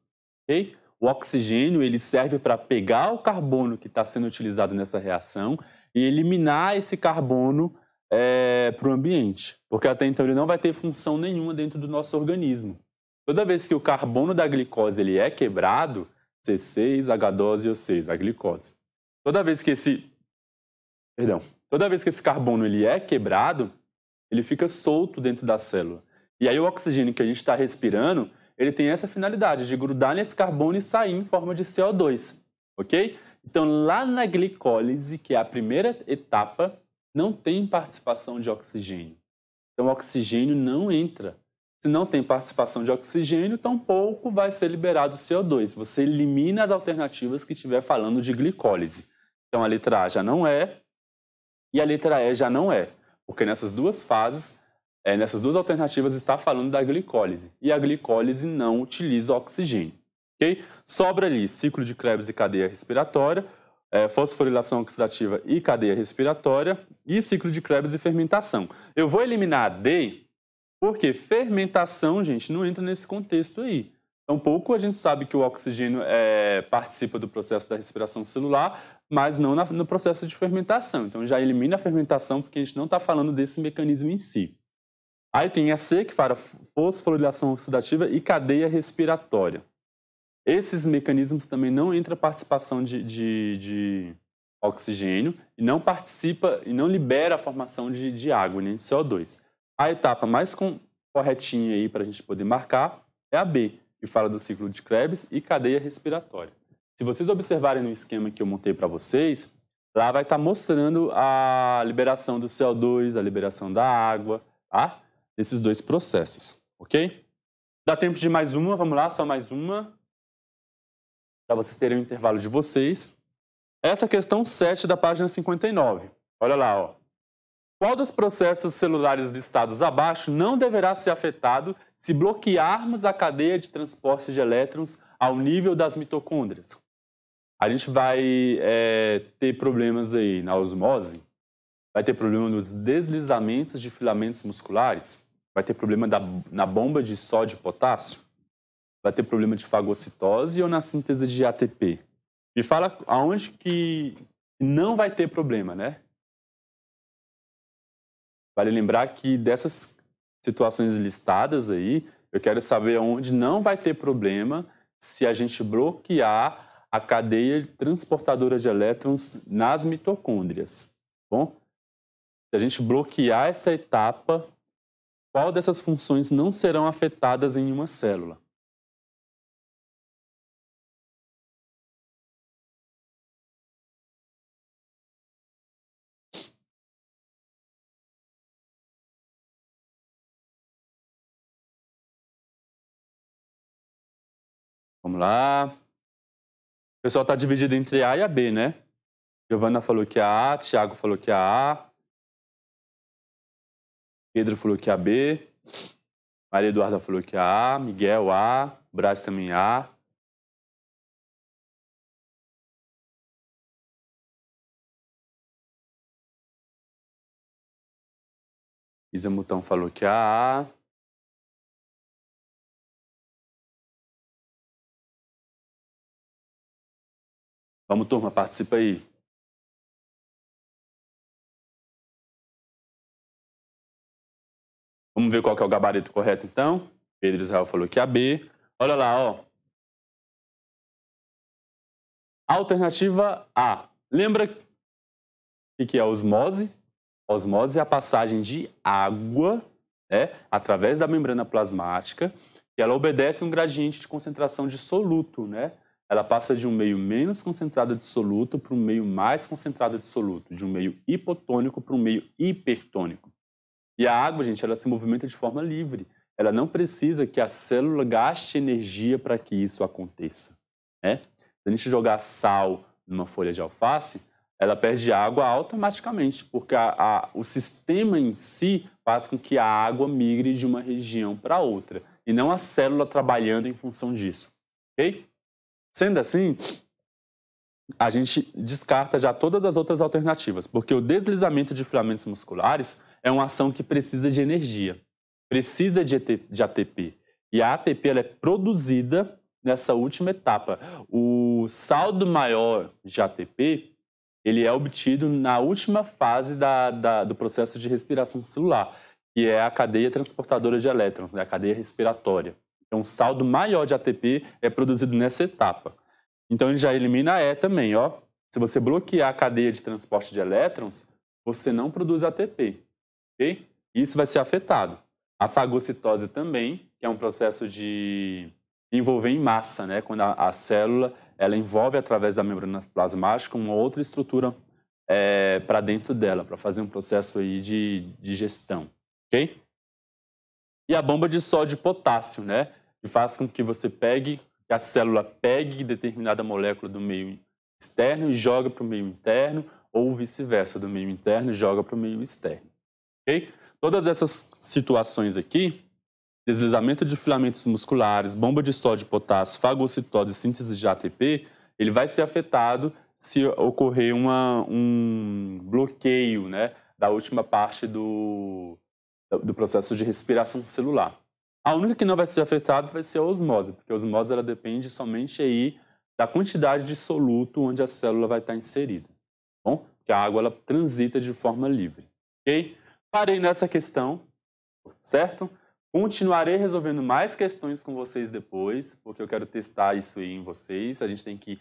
D: Okay? O oxigênio ele serve para pegar o carbono que está sendo utilizado nessa reação e eliminar esse carbono é, eh, para o ambiente, porque até então ele não vai ter função nenhuma dentro do nosso organismo. Toda vez que o carbono da glicose ele é quebrado, C6, H2O6, a glicose. Toda vez que esse, perdão, Toda vez que esse carbono ele é quebrado, ele fica solto dentro da célula. E aí o oxigênio que a gente está respirando, ele tem essa finalidade de grudar nesse carbono e sair em forma de CO2, ok? Então lá na glicólise, que é a primeira etapa, não tem participação de oxigênio. Então o oxigênio não entra. Se não tem participação de oxigênio, tampouco vai ser liberado CO2. Você elimina as alternativas que estiver falando de glicólise. Então a letra A já não é, e a letra E já não é, porque nessas duas fases, é, nessas duas alternativas, está falando da glicólise, e a glicólise não utiliza oxigênio. Okay? Sobra ali ciclo de Krebs e cadeia respiratória, é, fosforilação oxidativa e cadeia respiratória, e ciclo de Krebs e fermentação. Eu vou eliminar a D, porque fermentação, gente, não entra nesse contexto aí. É pouco a gente sabe que o oxigênio é, participa do processo da respiração celular, mas não na, no processo de fermentação. Então já elimina a fermentação, porque a gente não está falando desse mecanismo em si. Aí tem a C, que fala fosforilação oxidativa e cadeia respiratória. Esses mecanismos também não entra participação de, de, de oxigênio e não participa e não libera a formação de, de água, nem né, CO2. A etapa mais com, corretinha aí para a gente poder marcar é a B, que fala do ciclo de Krebs e cadeia respiratória. Se vocês observarem no esquema que eu montei para vocês, lá vai estar tá mostrando a liberação do CO2, a liberação da água, tá? Esses dois processos, ok? Dá tempo de mais uma, vamos lá, só mais uma. Para vocês terem o um intervalo de vocês. Essa é questão 7 da página 59. Olha lá, ó. Qual dos processos celulares listados abaixo não deverá ser afetado se bloquearmos a cadeia de transporte de elétrons ao nível das mitocôndrias. A gente vai é, ter problemas aí na osmose, vai ter problema nos deslizamentos de filamentos musculares, vai ter problema da, na bomba de sódio e potássio, vai ter problema de fagocitose ou na síntese de ATP. Me fala aonde que não vai ter problema, né? Vale lembrar que dessas situações listadas aí, eu quero saber onde não vai ter problema se a gente bloquear a cadeia transportadora de elétrons nas mitocôndrias. Bom, se a gente bloquear essa etapa, qual dessas funções não serão afetadas
C: em uma célula? Vamos lá. O pessoal está
E: dividido entre A e a B, né? Giovana falou que é a Tiago falou que é a Pedro falou que é a B, Maria Eduarda falou que é
C: a Miguel A, Brás também A. Isa Mutão falou que é a A. Vamos, turma, participa aí. Vamos ver qual que é o gabarito correto, então. Pedro Israel falou que é a B. Olha lá, ó.
D: Alternativa A. Lembra o que é osmose? Osmose é a passagem de água né, através da membrana plasmática e ela obedece a um gradiente de concentração de soluto, né? ela passa de um meio menos concentrado de soluto para um meio mais concentrado de soluto, de um meio hipotônico para um meio hipertônico. E a água, gente, ela se movimenta de forma livre. Ela não precisa que a célula gaste energia para que isso aconteça. Né? Se a gente jogar sal numa folha de alface, ela perde água automaticamente, porque a, a, o sistema em si faz com que a água migre de uma região para outra, e não a célula trabalhando em função disso. Ok? Sendo assim, a gente descarta já todas as outras alternativas, porque o deslizamento de filamentos musculares é uma ação que precisa de energia, precisa de, ATP. E a ATP é produzida nessa última etapa. O saldo maior de ATP ele é obtido na última fase da, da, do processo de respiração celular, que é a cadeia transportadora de elétrons, né, a cadeia respiratória. É um saldo maior de ATP é produzido nessa etapa. Então ele já elimina a E também, ó. Se você bloquear a cadeia de transporte de elétrons, você não produz ATP, ok? Isso vai ser afetado. A fagocitose também, que é um processo de envolver em massa, né? Quando a, a célula ela envolve através da membrana plasmática uma outra estrutura é, para dentro dela, para fazer um processo aí de digestão, ok? E a bomba de sódio e potássio, né? que faz com que você pegue, que a célula pegue determinada molécula do meio externo e joga para o meio interno, ou vice-versa, do meio interno e joga para o meio externo. Okay? Todas essas situações aqui, deslizamento de filamentos musculares, bomba de sódio, potássio, fagocitose, síntese de ATP, ele vai ser afetado se ocorrer uma, um bloqueio né, da última parte do, do processo de respiração celular. A única que não vai ser afetada vai ser a osmose, porque a osmose ela depende somente aí da quantidade de soluto onde a célula vai estar inserida. Tá bom, porque a água ela transita de forma livre. Ok? Parei nessa questão, certo? Continuarei resolvendo mais questões com vocês depois, porque eu quero testar isso aí em vocês. A gente tem que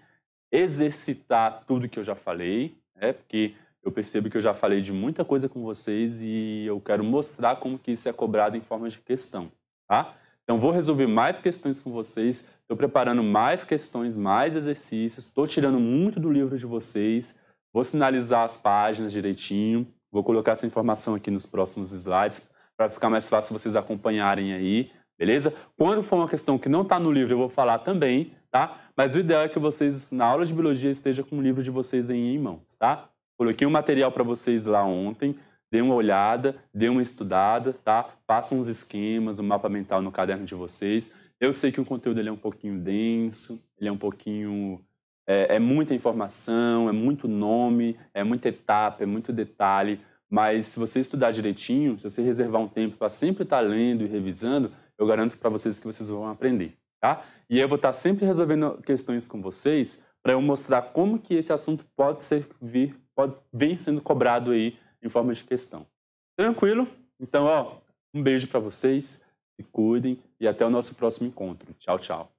D: exercitar tudo que eu já falei, né? porque eu percebo que eu já falei de muita coisa com vocês e eu quero mostrar como que isso é cobrado em forma de questão. Tá? Então, vou resolver mais questões com vocês, estou preparando mais questões, mais exercícios, estou tirando muito do livro de vocês, vou sinalizar as páginas direitinho, vou colocar essa informação aqui nos próximos slides para ficar mais fácil vocês acompanharem aí, beleza? Quando for uma questão que não está no livro, eu vou falar também, tá? Mas o ideal é que vocês, na aula de biologia, estejam com o livro de vocês aí em mãos, tá? Coloquei o um material para vocês lá ontem, dê uma olhada, dê uma estudada, tá? Faça uns esquemas, um mapa mental no caderno de vocês. Eu sei que o conteúdo ele é um pouquinho denso, ele é um pouquinho. É, é muita informação, é muito nome, é muita etapa, é muito detalhe, mas se você estudar direitinho, se você reservar um tempo para sempre estar tá lendo e revisando, eu garanto para vocês que vocês vão aprender, tá? E eu vou estar tá sempre resolvendo questões com vocês para eu mostrar como que esse assunto pode ser vir, pode vir sendo cobrado aí em forma de questão. Tranquilo? Então, ó, um beijo para vocês, se cuidem e até o nosso próximo encontro. Tchau, tchau.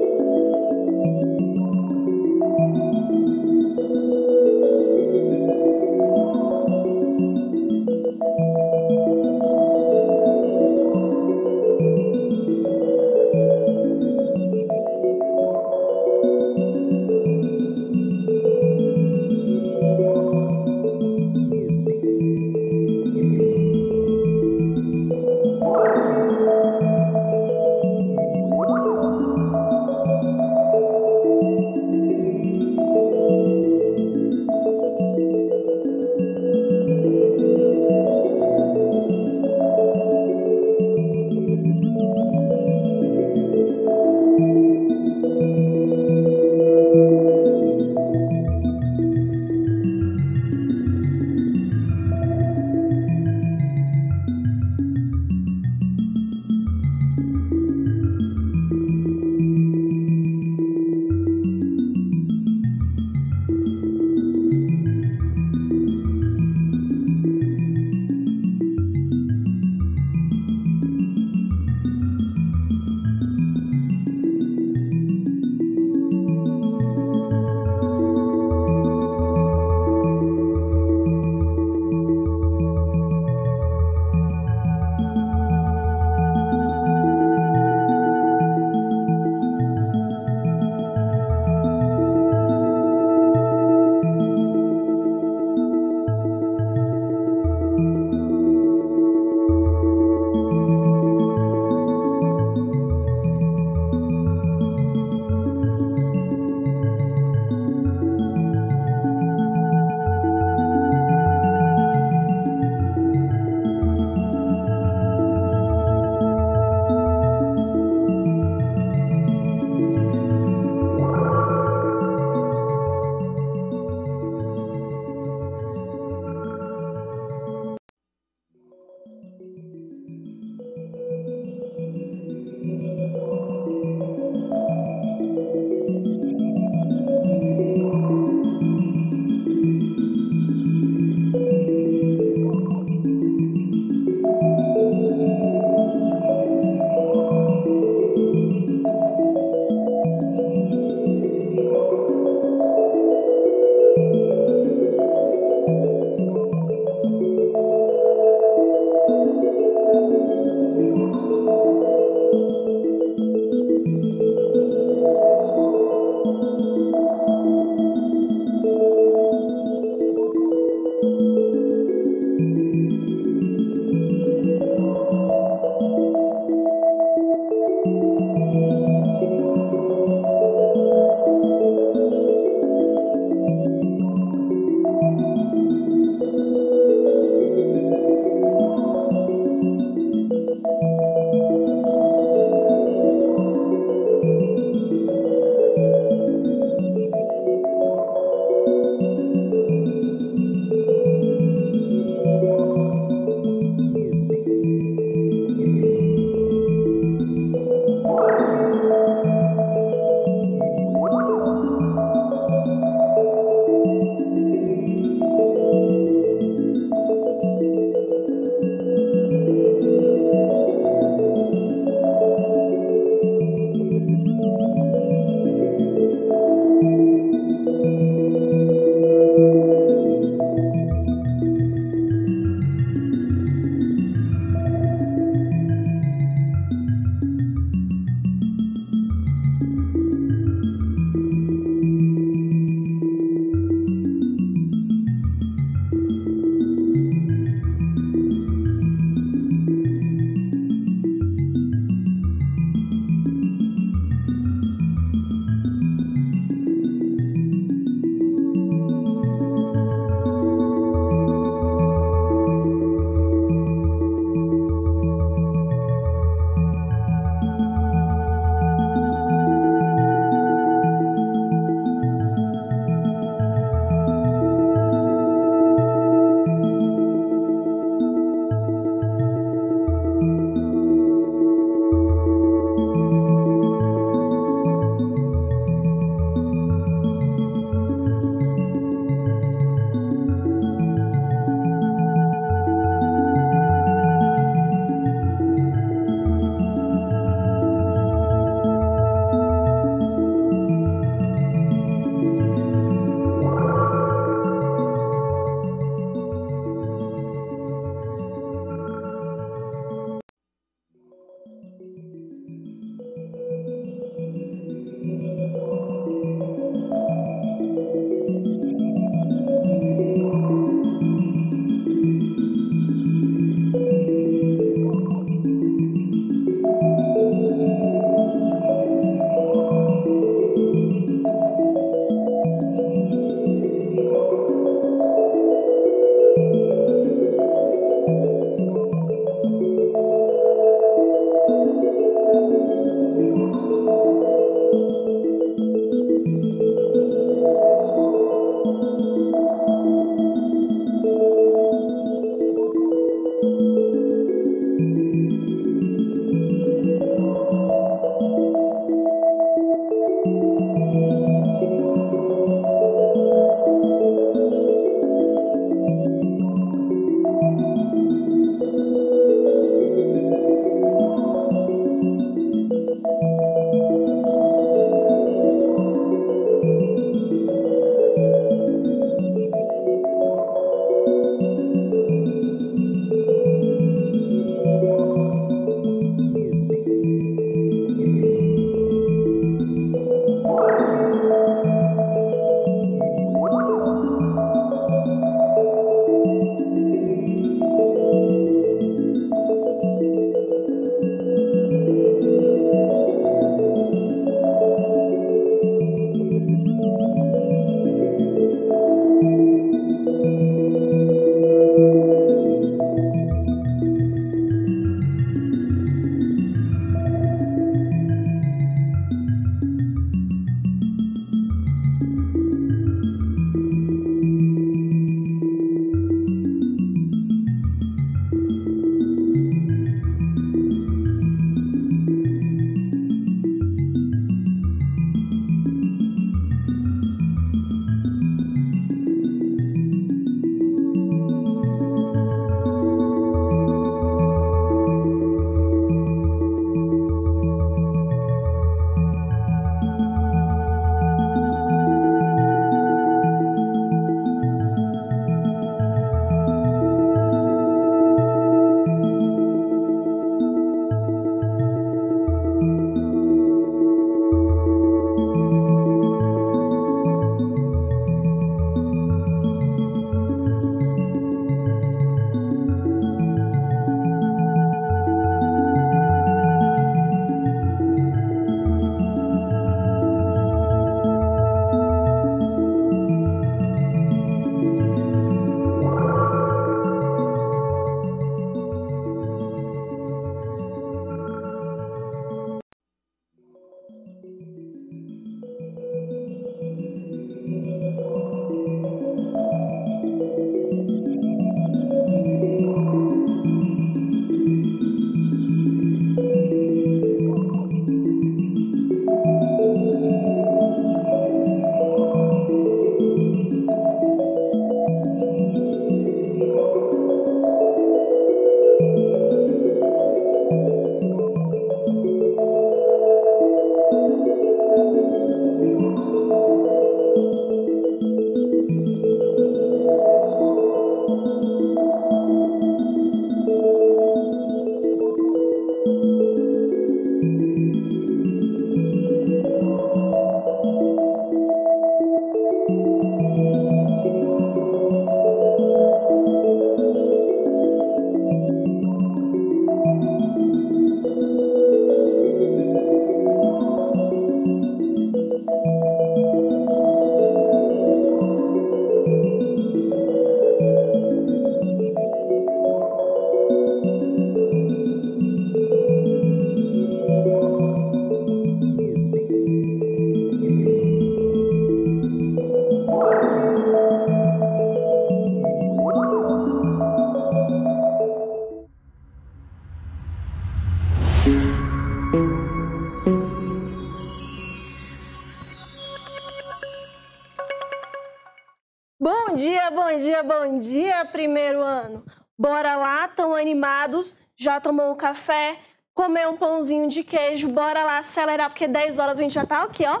F: acelerar, porque 10 horas a gente já está aqui, ó,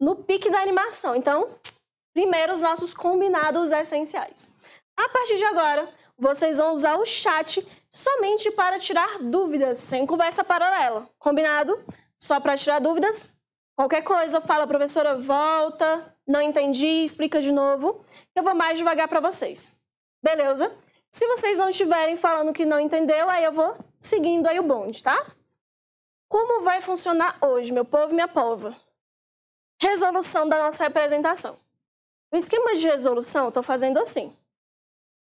F: no pique da animação. Então, primeiro os nossos combinados essenciais. A partir de agora, vocês vão usar o chat somente para tirar dúvidas, sem conversa paralela. Combinado? Só para tirar dúvidas? Qualquer coisa, fala, professora, volta, não entendi, explica de novo. Eu vou mais devagar para vocês. Beleza? Se vocês não estiverem falando que não entendeu, aí eu vou seguindo aí o bonde, tá? Como vai funcionar hoje, meu povo e minha pova? Resolução da nossa representação. O esquema de resolução estou fazendo assim.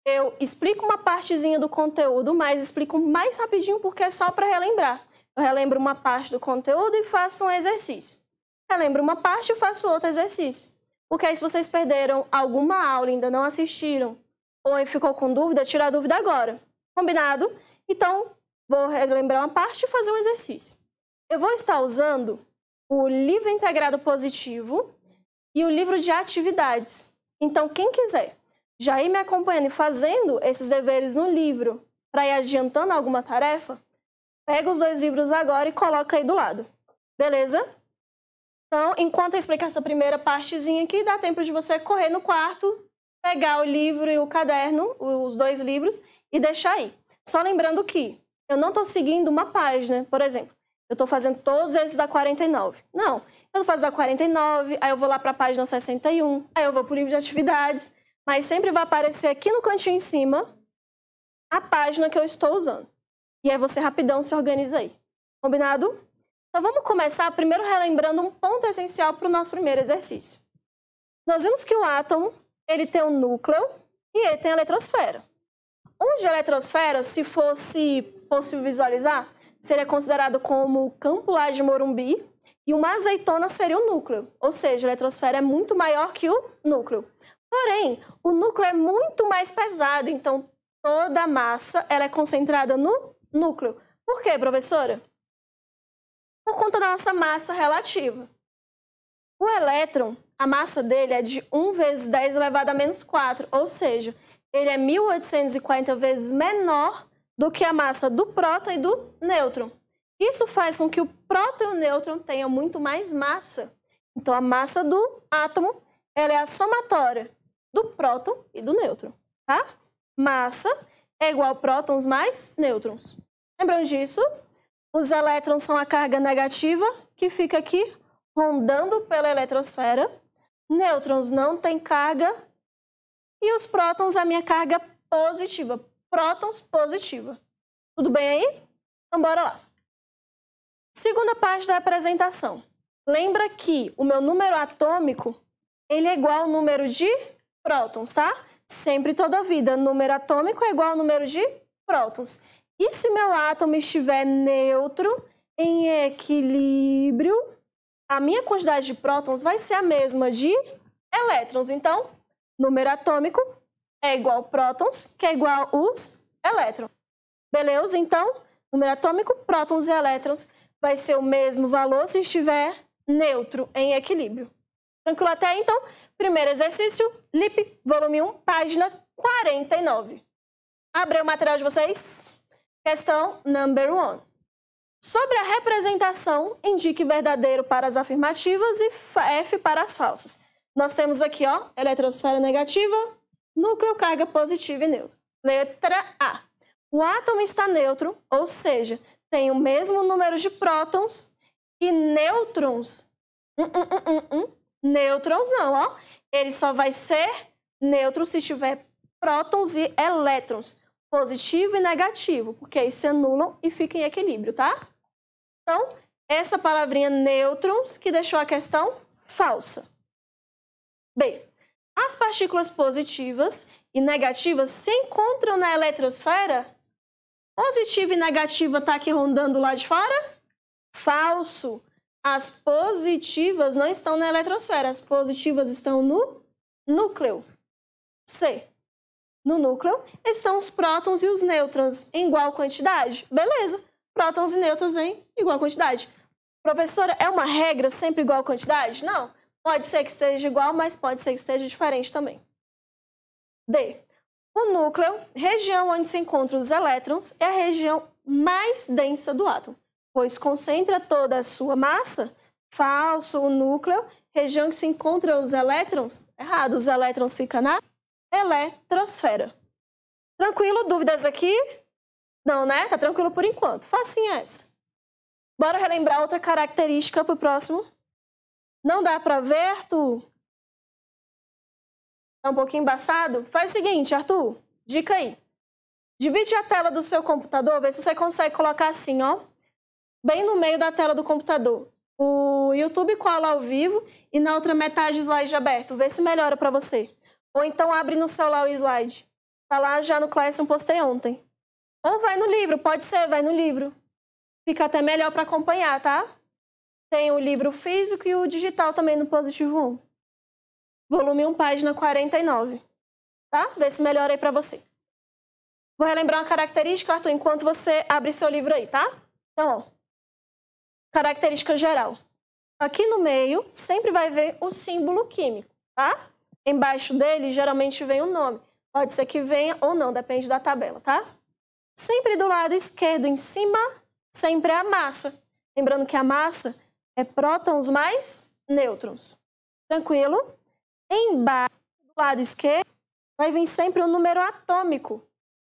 F: Eu explico uma partezinha do conteúdo, mas explico mais rapidinho porque é só para relembrar. Eu relembro uma parte do conteúdo e faço um exercício. Relembro uma parte e faço outro exercício. Porque aí se vocês perderam alguma aula, ainda não assistiram, ou ficou com dúvida, tira a dúvida agora. Combinado? Então, vou relembrar uma parte e fazer um exercício. Eu vou estar usando o livro integrado positivo e o livro de atividades. Então, quem quiser já ir me acompanhando e fazendo esses deveres no livro para ir adiantando alguma tarefa, pega os dois livros agora e coloca aí do lado. Beleza? Então, enquanto eu explicar essa primeira partezinha aqui, dá tempo de você correr no quarto, pegar o livro e o caderno, os dois livros, e deixar aí. Só lembrando que eu não estou seguindo uma página, por exemplo eu estou fazendo todos esses da 49. Não, eu faço da 49, aí eu vou lá para a página 61, aí eu vou para o livro de atividades, mas sempre vai aparecer aqui no cantinho em cima a página que eu estou usando. E aí você rapidão se organiza aí. Combinado? Então vamos começar primeiro relembrando um ponto essencial para o nosso primeiro exercício. Nós vimos que o átomo ele tem um núcleo e ele tem a eletrosfera. Onde a eletrosfera, se fosse possível visualizar, seria considerado como o campulá de Morumbi e uma azeitona seria o núcleo, ou seja, a eletrosfera é muito maior que o núcleo. Porém, o núcleo é muito mais pesado, então toda a massa ela é concentrada no núcleo. Por quê, professora? Por conta da nossa massa relativa. O elétron, a massa dele é de 1 vezes 10 elevado a menos 4, ou seja, ele é 1840 vezes menor do que a massa do próton e do nêutron. Isso faz com que o próton e o nêutron tenham muito mais massa. Então, a massa do átomo ela é a somatória do próton e do nêutron, tá? Massa é igual a prótons mais nêutrons. Lembram disso? Os elétrons são a carga negativa que fica aqui rondando pela eletrosfera. Nêutrons não têm carga. E os prótons, a minha carga positiva prótons positiva. Tudo bem aí? Então bora lá. Segunda parte da apresentação. Lembra que o meu número atômico ele é igual ao número de prótons, tá? Sempre toda vida, número atômico é igual ao número de prótons. E se meu átomo estiver neutro, em equilíbrio, a minha quantidade de prótons vai ser a mesma de elétrons. Então, número atômico é igual prótons, que é igual os elétrons. Beleza? Então, número atômico, prótons e elétrons, vai ser o mesmo valor se estiver neutro, em equilíbrio. Tranquilo até aí, então? Primeiro exercício, LIP, volume 1, página 49. Abrei o material de vocês? Questão number 1. Sobre a representação, indique verdadeiro para as afirmativas e F para as falsas. Nós temos aqui, ó, eletrosfera negativa, núcleo, carga positiva e neutro. Letra A. O átomo está neutro, ou seja, tem o mesmo número de prótons e nêutrons. Hum, hum, hum, nêutrons não, ó. Ele só vai ser neutro se tiver prótons e elétrons, positivo e negativo, porque aí se anulam e fica em equilíbrio, tá? Então, essa palavrinha nêutrons que deixou a questão falsa. Bem, as partículas positivas e negativas se encontram na eletrosfera? Positiva e negativa está aqui rondando lá de fora? Falso. As positivas não estão na eletrosfera, as positivas estão no núcleo. C. No núcleo estão os prótons e os nêutrons em igual quantidade. Beleza, prótons e nêutrons em igual quantidade. Professora, é uma regra sempre igual quantidade? Não. Pode ser que esteja igual, mas pode ser que esteja diferente também. D. O núcleo, região onde se encontram os elétrons, é a região mais densa do átomo, pois concentra toda a sua massa, falso o núcleo, região que se encontram os elétrons, errado, os elétrons ficam na eletrosfera. Tranquilo? Dúvidas aqui? Não, né? Tá tranquilo por enquanto. Facinha essa. Bora relembrar outra característica para o próximo? Não dá para ver, tu? Tá um pouquinho embaçado? Faz o seguinte, Arthur, dica aí. Divide a tela do seu computador, vê se você consegue colocar assim, ó. Bem no meio da tela do computador. O YouTube cola ao vivo e na outra metade o slide aberto. Vê se melhora para você. Ou então abre no celular o slide. Tá lá já no Classroom, postei ontem. Ou vai no livro, pode ser, vai no livro. Fica até melhor para acompanhar, tá? Tem o livro físico e o digital também no Positivo 1. Volume 1, página 49. Tá? Vê se melhora aí para você. Vou relembrar uma característica, Arthur, enquanto você abre seu livro aí, tá? Então, ó, característica geral. Aqui no meio sempre vai ver o símbolo químico, tá? Embaixo dele geralmente vem o nome. Pode ser que venha ou não, depende da tabela, tá? Sempre do lado esquerdo em cima, sempre a massa. Lembrando que a massa é prótons mais nêutrons. Tranquilo? Embaixo, do lado esquerdo, vai vir sempre o um número atômico.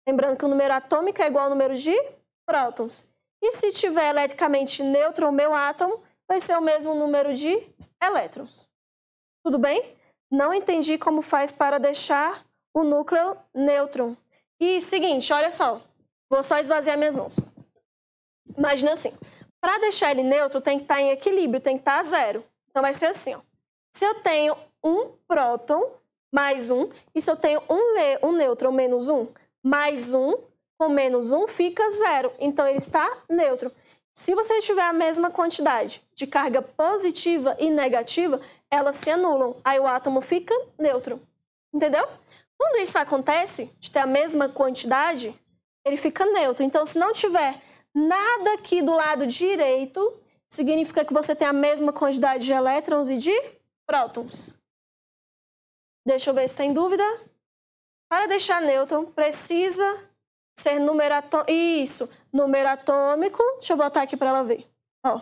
F: Lembrando que o número atômico é igual ao número de prótons. E se tiver eletricamente neutro o meu átomo, vai ser o mesmo número de elétrons. Tudo bem? Não entendi como faz para deixar o núcleo neutro. E seguinte, olha só. Vou só esvaziar minhas mãos. Imagina assim. Para deixar ele neutro, tem que estar tá em equilíbrio, tem que estar tá a zero. Então vai ser assim, ó. Se eu tenho um próton mais um, e se eu tenho um, um neutro menos um, mais um com menos um fica zero. Então ele está neutro. Se você tiver a mesma quantidade de carga positiva e negativa, elas se anulam. Aí o átomo fica neutro. Entendeu? Quando isso acontece, de ter a mesma quantidade, ele fica neutro. Então, se não tiver Nada aqui do lado direito significa que você tem a mesma quantidade de elétrons e de prótons. Deixa eu ver se tem dúvida. Para deixar nêutron, precisa ser número atômico. Isso, número atômico. Deixa eu botar aqui para ela ver. Ó.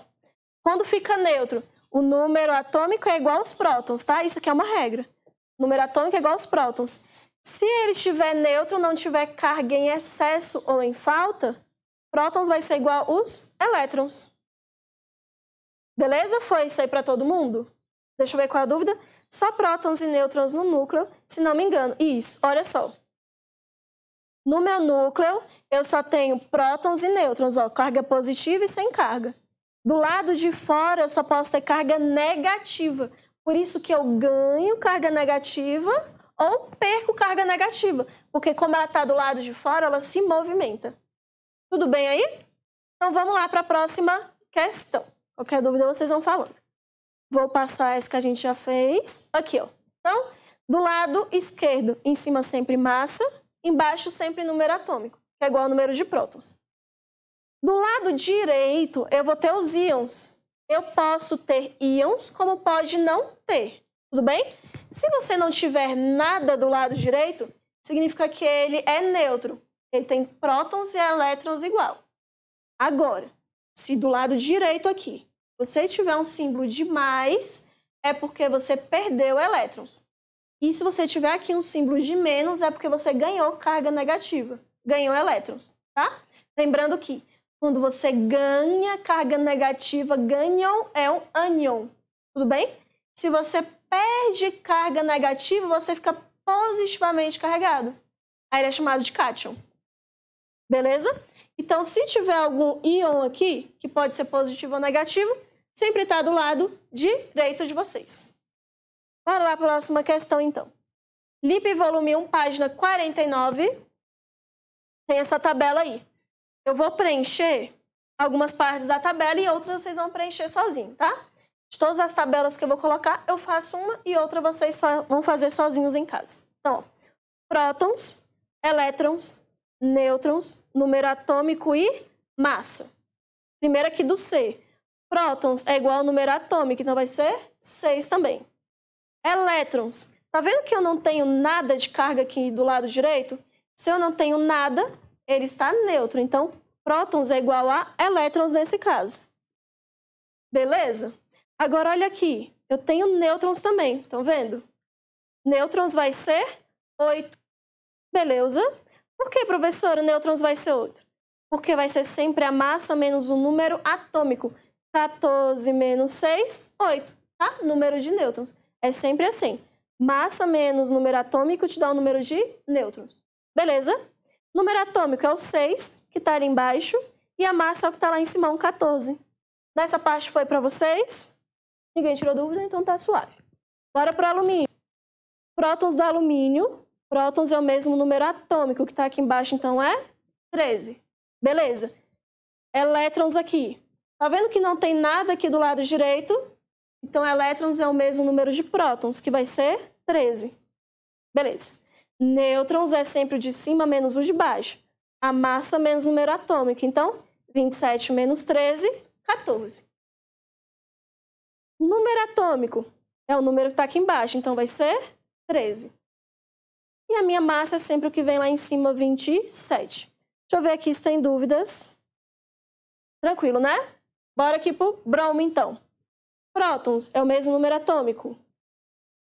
F: Quando fica neutro, o número atômico é igual aos prótons, tá? Isso aqui é uma regra. número atômico é igual aos prótons. Se ele estiver neutro, não tiver carga em excesso ou em falta, prótons vai ser igual aos elétrons. Beleza? Foi isso aí para todo mundo? Deixa eu ver qual é a dúvida. Só prótons e nêutrons no núcleo, se não me engano. Isso, olha só. No meu núcleo, eu só tenho prótons e nêutrons, ó, carga positiva e sem carga. Do lado de fora, eu só posso ter carga negativa. Por isso que eu ganho carga negativa ou perco carga negativa, porque como ela está do lado de fora, ela se movimenta. Tudo bem aí? Então vamos lá para a próxima questão. Qualquer dúvida vocês vão falando. Vou passar essa que a gente já fez. Aqui, ó. Então, do lado esquerdo, em cima sempre massa, embaixo sempre número atômico, que é igual ao número de prótons. Do lado direito, eu vou ter os íons. Eu posso ter íons, como pode não ter, tudo bem? Se você não tiver nada do lado direito, significa que ele é neutro ele tem prótons e elétrons igual. Agora, se do lado direito aqui você tiver um símbolo de mais, é porque você perdeu elétrons. E se você tiver aqui um símbolo de menos, é porque você ganhou carga negativa, ganhou elétrons, tá? Lembrando que quando você ganha carga negativa, ganham é um ânion, tudo bem? Se você perde carga negativa, você fica positivamente carregado. Aí ele é chamado de cátion beleza? Então, se tiver algum íon aqui, que pode ser positivo ou negativo, sempre está do lado direito de vocês. Bora lá para a próxima questão, então. LIP volume 1, página 49. Tem essa tabela aí. Eu vou preencher algumas partes da tabela e outras vocês vão preencher sozinho, tá? De todas as tabelas que eu vou colocar, eu faço uma e outra vocês vão fazer sozinhos em casa. Então, ó, prótons, elétrons, nêutrons, número atômico e massa. Primeiro aqui do C. Prótons é igual ao número atômico, então vai ser 6 também. Elétrons. Tá vendo que eu não tenho nada de carga aqui do lado direito? Se eu não tenho nada, ele está neutro. Então, prótons é igual a elétrons nesse caso. Beleza? Agora, olha aqui. Eu tenho nêutrons também, estão vendo? Nêutrons vai ser 8. Beleza? Por que, professora, nêutrons vai ser outro? Porque vai ser sempre a massa menos o número atômico. 14 menos 6, 8, tá? Número de nêutrons. É sempre assim. Massa menos número atômico te dá o número de nêutrons. Beleza? Número atômico é o 6, que está ali embaixo, e a massa é o que está lá em cima, um 14. Nessa parte foi para vocês? Ninguém tirou dúvida, então tá suave. Bora para o alumínio. Prótons do alumínio prótons é o mesmo número atômico que está aqui embaixo, então é 13. Beleza. Elétrons aqui. Tá vendo que não tem nada aqui do lado direito? Então, elétrons é o mesmo número de prótons, que vai ser 13. Beleza. Nêutrons é sempre o de cima menos o de baixo. A massa menos o número atômico. Então, 27 menos 13, 14. Número atômico é o número que está aqui embaixo, então vai ser 13. E a minha massa é sempre o que vem lá em cima, 27. Deixa eu ver aqui se tem dúvidas. Tranquilo, né? Bora aqui pro bromo, então. Prótons é o mesmo número atômico.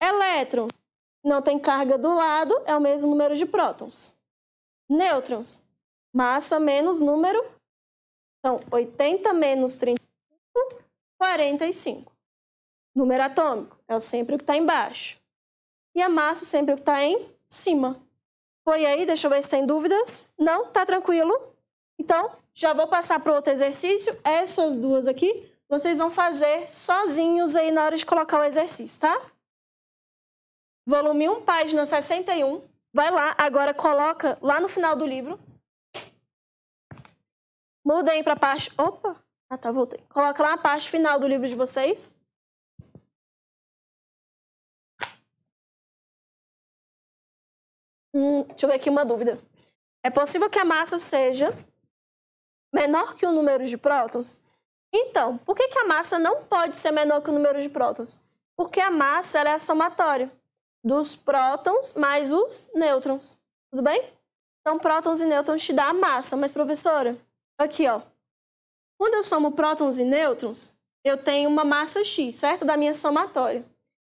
F: Elétron não tem carga do lado, é o mesmo número de prótons. Nêutrons, massa menos número. Então, 80 menos 35, 45. Número atômico é, tá é sempre o que está embaixo. E a massa sempre o que está em cima. Foi aí? Deixa eu ver se tem dúvidas. Não? Tá tranquilo? Então, já vou passar para outro exercício. Essas duas aqui, vocês vão fazer sozinhos aí na hora de colocar o exercício, tá? Volume 1, página 61. Vai lá, agora coloca lá no final do livro. Mudem para a parte... Opa! Ah, tá, voltei. Coloca lá a parte
C: final do livro de vocês.
F: Hum, deixa eu ver aqui uma dúvida. É possível que a massa seja menor que o número de prótons? Então, por que, que a massa não pode ser menor que o número de prótons? Porque a massa é a somatória dos prótons mais os nêutrons. Tudo bem? Então, prótons e nêutrons te dá a massa. Mas, professora, aqui, ó. Quando eu somo prótons e nêutrons, eu tenho uma massa x, certo? Da minha somatória.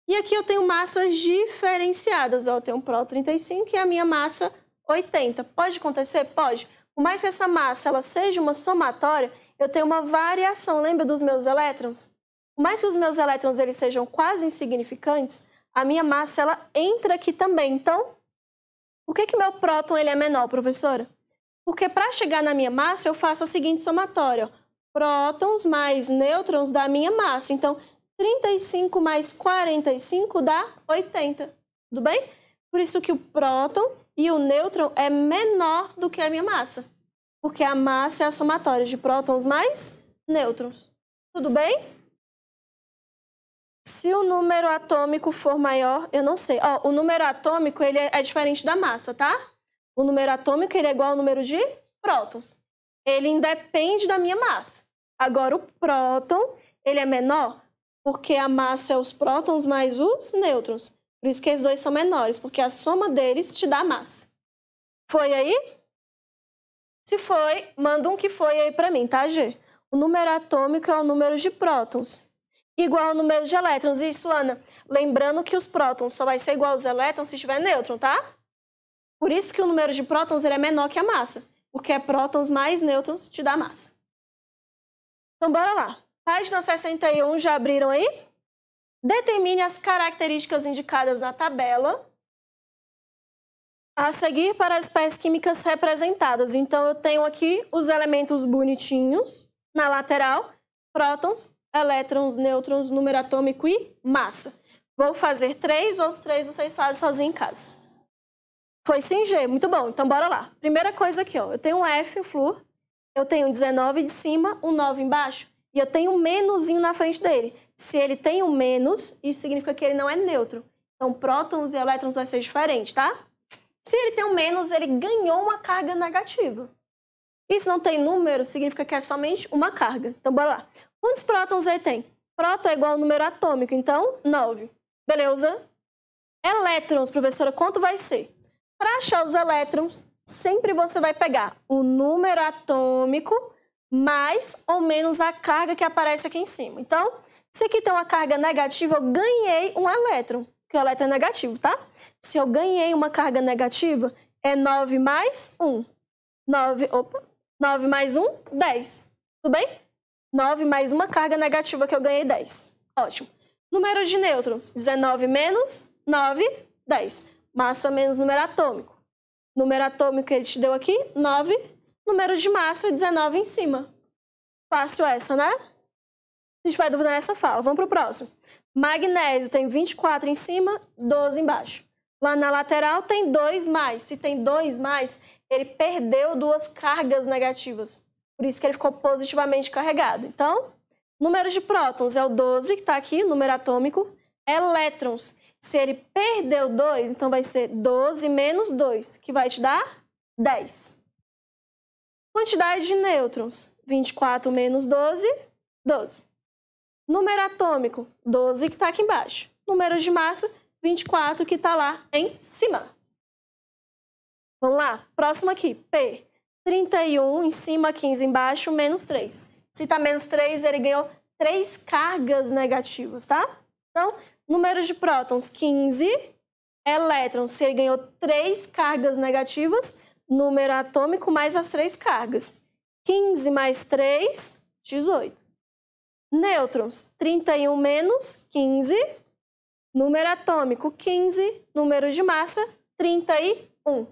F: E aqui eu tenho massas diferenciadas. Ó, eu tenho um Pro 35 e a minha massa 80. Pode acontecer? Pode. Por mais que essa massa ela seja uma somatória, eu tenho uma variação. Lembra dos meus elétrons? Por mais que os meus elétrons eles sejam quase insignificantes, a minha massa ela entra aqui também. Então, por que que meu próton ele é menor, professora? Porque para chegar na minha massa eu faço a seguinte somatória: ó, prótons mais nêutrons da minha massa. Então, 35 mais 45 dá 80. Tudo bem? Por isso que o próton e o nêutron é menor do que a minha massa. Porque a massa é a somatória de prótons mais nêutrons. Tudo bem? Se o número atômico for maior, eu não sei. Ó, o número atômico ele é, diferente da massa, tá? O número atômico ele é igual ao número de prótons. Ele independe da minha massa. Agora o próton ele é menor porque a massa é os prótons mais os nêutrons. Por isso que esses dois são menores, porque a soma deles te dá massa. Foi aí? Se foi, manda um que foi aí para mim, tá, G? O número atômico é o número de prótons, igual ao número de elétrons. Isso, Ana, lembrando que os prótons só vai ser igual aos elétrons se tiver nêutron, tá? Por isso que o número de prótons ele é menor que a massa, porque é prótons mais nêutrons te dá massa. Então, bora lá. Página 61, já abriram aí? Determine as características indicadas na tabela a seguir para as espécies químicas representadas. Então, eu tenho aqui os elementos bonitinhos na lateral, prótons, elétrons, nêutrons, número atômico e massa. Vou fazer três, outros três vocês fazem sozinho em casa. Foi sim, G? Muito bom, então bora lá. Primeira coisa aqui, ó, eu tenho um F, o flúor, eu tenho 19 de cima, um 9 embaixo e eu tenho um menusinho na frente dele. Se ele tem um menos, isso significa que ele não é neutro. Então, prótons e elétrons vai ser diferente, tá? Se ele tem um menos, ele ganhou uma carga negativa. E se não tem número, significa que é somente uma carga. Então, bora lá. Quantos prótons ele tem? Próton é igual ao número atômico, então 9. Beleza? Elétrons, professora, quanto vai ser? Para achar os elétrons, sempre você vai pegar o número atômico mais ou menos a carga que aparece aqui em cima. Então, se aqui tem uma carga negativa, eu ganhei um elétron, que o elétron é negativo, tá? Se eu ganhei uma carga negativa, é 9 mais 1. 9, opa, 9 mais 1, 10. Tudo bem? 9 mais uma carga negativa que eu ganhei 10. Ótimo. Número de nêutrons, 19 menos 9, 10. Massa menos número atômico. Número atômico que ele te deu aqui, 9, Número de massa, 19 em cima. Fácil essa, né? A gente vai duvidar nessa fala. Vamos para o próximo. Magnésio tem 24 em cima, 12 embaixo. Lá na lateral tem 2 mais. Se tem 2 mais, ele perdeu duas cargas negativas. Por isso que ele ficou positivamente carregado. Então, número de prótons é o 12, que está aqui, número atômico. Elétrons. Se ele perdeu 2, então vai ser 12 menos 2, que vai te dar 10. 10. Quantidade de nêutrons, 24 menos 12, 12. Número atômico, 12 que está aqui embaixo. Número de massa, 24 que está lá em cima. Vamos lá, próximo aqui, P. 31 em cima, 15 embaixo, menos 3. Se está menos 3, ele ganhou 3 cargas negativas, tá? Então, número de prótons, 15. Elétrons, se ele ganhou 3 cargas negativas número atômico mais as três cargas. 15 mais 3, 18. Nêutrons, 31 menos 15, número atômico 15, número de massa 31.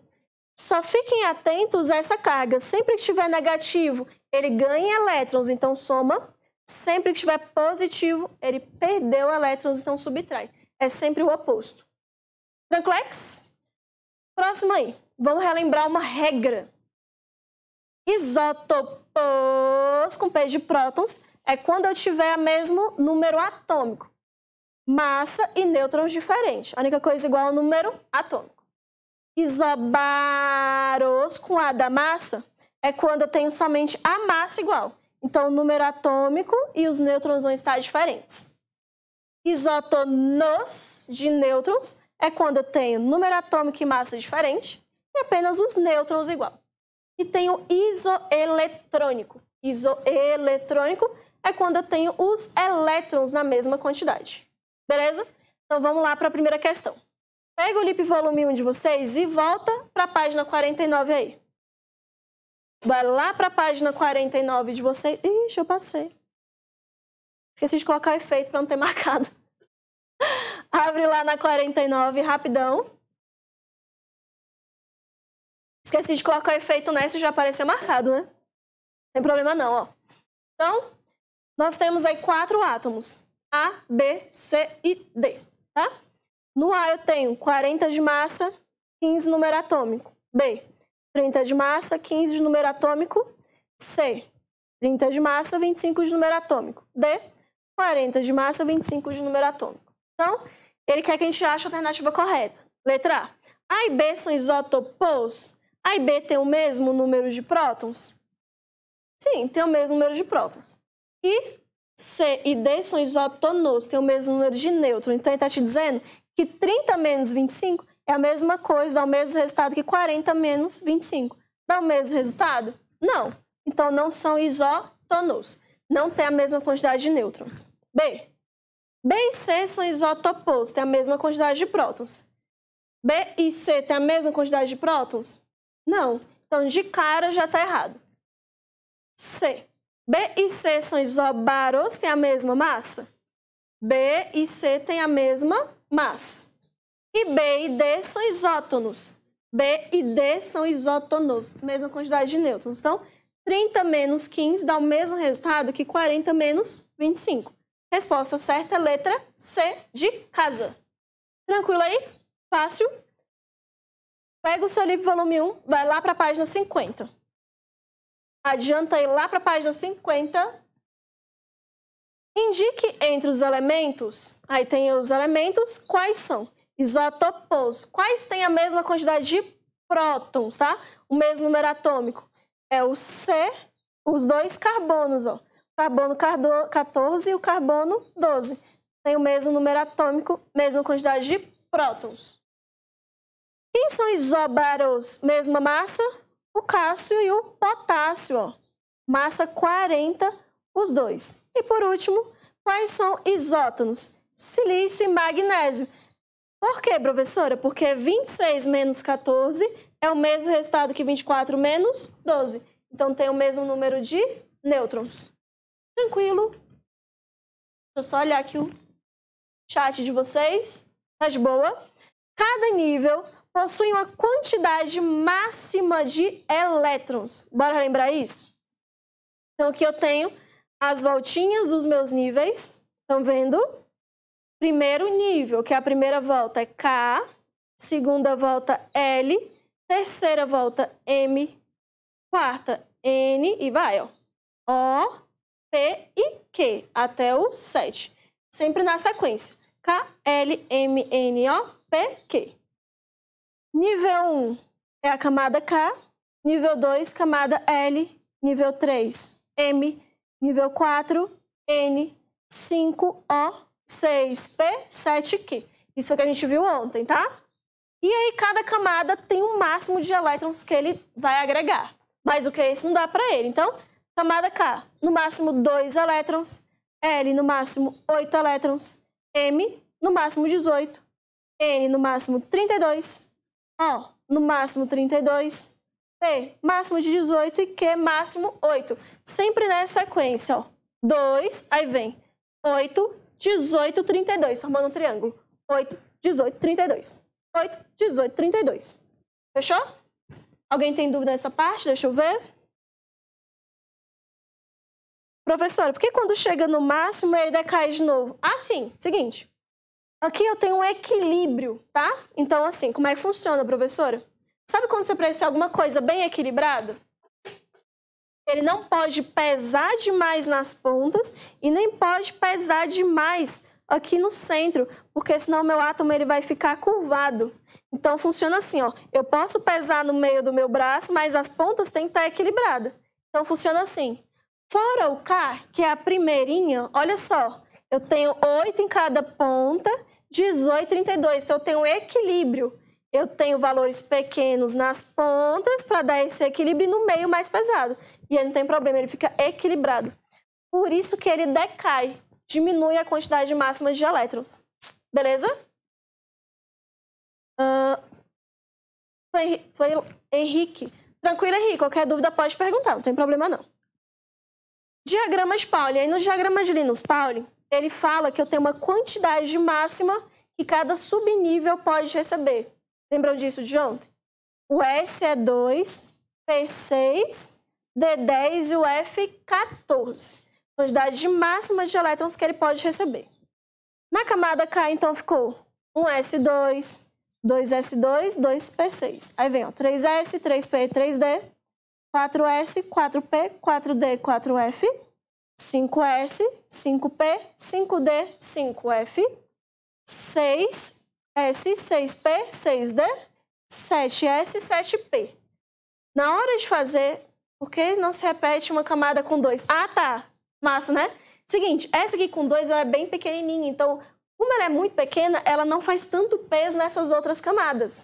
F: Só fiquem atentos a essa carga. Sempre que estiver negativo, ele ganha elétrons, então soma. Sempre que estiver positivo, ele perdeu elétrons, então subtrai. É sempre o oposto. Tranquilex? Próximo aí. Vamos relembrar uma regra. Isótopos com P de prótons é quando eu tiver o mesmo número atômico. Massa e nêutrons diferentes. A única coisa igual ao número atômico. Isobaros com A da massa é quando eu tenho somente a massa igual. Então, o número atômico e os nêutrons vão estar diferentes. Isótonos de nêutrons é quando eu tenho número atômico e massa diferente e é apenas os nêutrons igual. E tenho isoeletrônico. Isoeletrônico é quando eu tenho os elétrons na mesma quantidade. Beleza? Então vamos lá para a primeira questão. Pega o LIP volume 1 de vocês e volta para a página 49 aí. Vai lá para a página 49 de vocês. Ixi, eu passei. Esqueci de colocar o efeito para não ter marcado. Abre lá na 49 rapidão. Esqueci de colocar o efeito nessa e já apareceu marcado, né? Não tem problema não, ó. Então, nós temos aí quatro átomos. A, B, C e D, tá? No A eu tenho 40 de massa, 15 de número atômico. B, 30 de massa, 15 de número atômico. C, 30 de massa, 25 de número atômico. D, 40 de massa, 25 de número atômico. Então, ele quer que a gente ache a alternativa correta. Letra A. A e B são isótopos? A e B tem o mesmo número de prótons? Sim, tem o mesmo número de prótons. E C e D são isótonos, têm o mesmo número de nêutrons. Então ele está te dizendo que 30 menos 25 é a mesma coisa, dá o mesmo resultado que 40 menos 25. Dá o mesmo resultado? Não. Então não são isótonos. Não tem a mesma quantidade de nêutrons. B. B e C são isótopos, têm a mesma quantidade de prótons. B e C têm a mesma quantidade de prótons? Não. Então, de cara já está errado. C. B e C são isobaros, têm a mesma massa? B e C têm a mesma massa. E B e D são isótonos. B e D são isótonos, mesma quantidade de nêutrons. Então, 30 menos 15 dá o mesmo resultado que 40 menos 25. Resposta certa, é letra C de casa. Tranquilo aí? Fácil? Pega o seu livro volume 1, vai lá para a página 50. Adianta aí lá para a página 50. Indique entre os elementos, aí tem os elementos, quais são? Isótopos, quais têm a mesma quantidade de prótons, tá? O mesmo número atômico. É o C, os dois carbonos, ó. Carbono 14 e o carbono 12. Tem o mesmo número atômico, mesma quantidade de prótons. Quem são isóbaros Mesma massa? O cálcio e o potássio. Ó. Massa 40, os dois. E por último, quais são isótonos? Silício e magnésio. Por quê, professora? Porque 26 menos 14 é o mesmo resultado que 24 menos 12. Então tem o mesmo número de nêutrons. Tranquilo. Deixa eu só olhar aqui o chat de vocês. Tá de boa? Cada nível possuem uma quantidade máxima de elétrons. Bora lembrar isso? Então, aqui eu tenho as voltinhas dos meus níveis. Estão vendo? Primeiro nível, que é a primeira volta, é K. Segunda volta, L. Terceira volta, M. Quarta, N. E vai, ó. O, P e Q, até o 7. Sempre na sequência. K, L, M, N, O, P, Q. Nível 1 é a camada K, nível 2, camada L, nível 3, M, nível 4, N, 5, O, 6, P, 7, Q. Isso é o que a gente viu ontem, tá? E aí cada camada tem um máximo de elétrons que ele vai agregar. Mas o que é isso não dá para ele. Então, camada K, no máximo 2 elétrons, L no máximo 8 elétrons, M no máximo 18, N no máximo 32, o, no máximo 32. P, máximo de 18. E Q, máximo 8. Sempre nessa sequência, ó. 2, aí vem 8, 18, 32, formando um triângulo. 8, 18, 32. 8, 18, 32. Fechou? Alguém tem dúvida nessa parte? Deixa eu ver. Professora, por que quando chega no máximo ele decai de novo? Ah, sim. Seguinte. Aqui eu tenho um equilíbrio, tá? Então, assim, como é que funciona, professora? Sabe quando você precisa de alguma coisa bem equilibrada? Ele não pode pesar demais nas pontas e nem pode pesar demais aqui no centro, porque senão meu átomo ele vai ficar curvado. Então funciona assim, ó. Eu posso pesar no meio do meu braço, mas as pontas têm que estar equilibradas. Então funciona assim. Fora o K, que é a primeirinha, olha só, eu tenho oito em cada ponta 18,32. Então, eu tenho um equilíbrio. Eu tenho valores pequenos nas pontas para dar esse equilíbrio e no meio mais pesado. E aí não tem problema, ele fica equilibrado. Por isso que ele decai, diminui a quantidade máxima de elétrons. Beleza? Uh, foi, foi Henrique. Tranquilo, Henrique. Qualquer dúvida pode perguntar, não tem problema não. Diagrama de Pauli. Aí no diagrama de Linus Pauli, ele fala que eu tenho uma quantidade máxima que cada subnível pode receber. Lembram disso de ontem? O S é 2, P6, D10 e o F14. É quantidade máxima de elétrons que ele pode receber. Na camada K, então, ficou 1S2, 2S2, 2P6. Aí vem, ó, 3S, 3P, 3D, 4S, 4P, 4D, 4F, 5S, 5P, 5D, 5F, 6S, 6P, 6D, 7S, 7P. Na hora de fazer, por que não se repete uma camada com 2? Ah, tá. Massa, né? Seguinte, essa aqui com 2 é bem pequenininha, então, como ela é muito pequena, ela não faz tanto peso nessas outras camadas.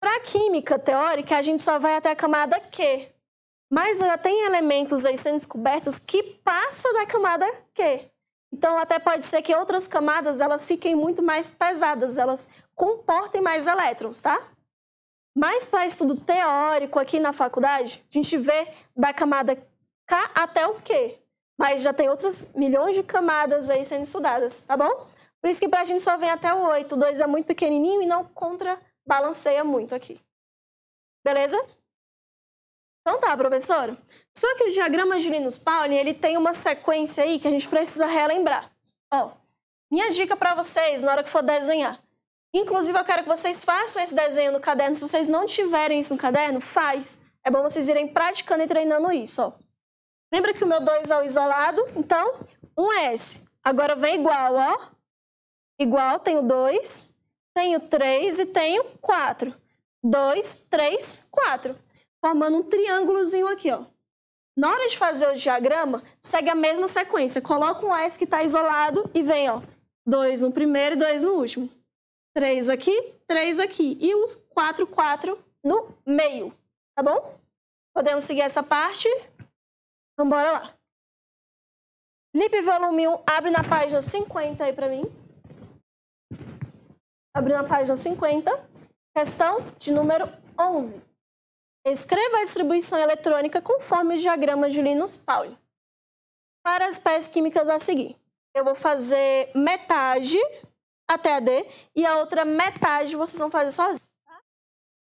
F: Para química teórica, a gente só vai até a camada Q, mas ela tem elementos aí sendo descobertos que passa da camada Q. Então até pode ser que outras camadas elas fiquem muito mais pesadas, elas comportem mais elétrons, tá? Mas para estudo teórico aqui na faculdade, a gente vê da camada K até o Q. Mas já tem outras milhões de camadas aí sendo estudadas, tá bom? Por isso que para a gente só vem até o 8. O 2 é muito pequenininho e não contrabalanceia muito aqui. Beleza? Então tá, professor. Só que o diagrama de Linus Pauling, ele tem uma sequência aí que a gente precisa relembrar. Ó, minha dica para vocês na hora que for desenhar. Inclusive, eu quero que vocês façam esse desenho no caderno. Se vocês não tiverem isso no caderno, faz. É bom vocês irem praticando e treinando isso, ó. Lembra que o meu 2 é o isolado? Então, um é s. Agora vem igual, ó. Igual, tenho 2, tenho 3 e tenho 4. 2, 3, 4 formando um triângulozinho aqui, ó. Na hora de fazer o diagrama, segue a mesma sequência. Coloca um S que está isolado e vem, ó, dois no primeiro e dois no último. Três aqui, três aqui. E os quatro, quatro no meio, tá bom? Podemos seguir essa parte? Então, bora lá. Lip volume 1, abre na página 50 aí pra mim. Abre na página 50. Questão de número 11. Escreva a distribuição eletrônica conforme o diagrama de Linus Pauling. Para as pés químicas a seguir, eu vou fazer metade até a D e a outra metade vocês vão fazer sozinhos. Tá?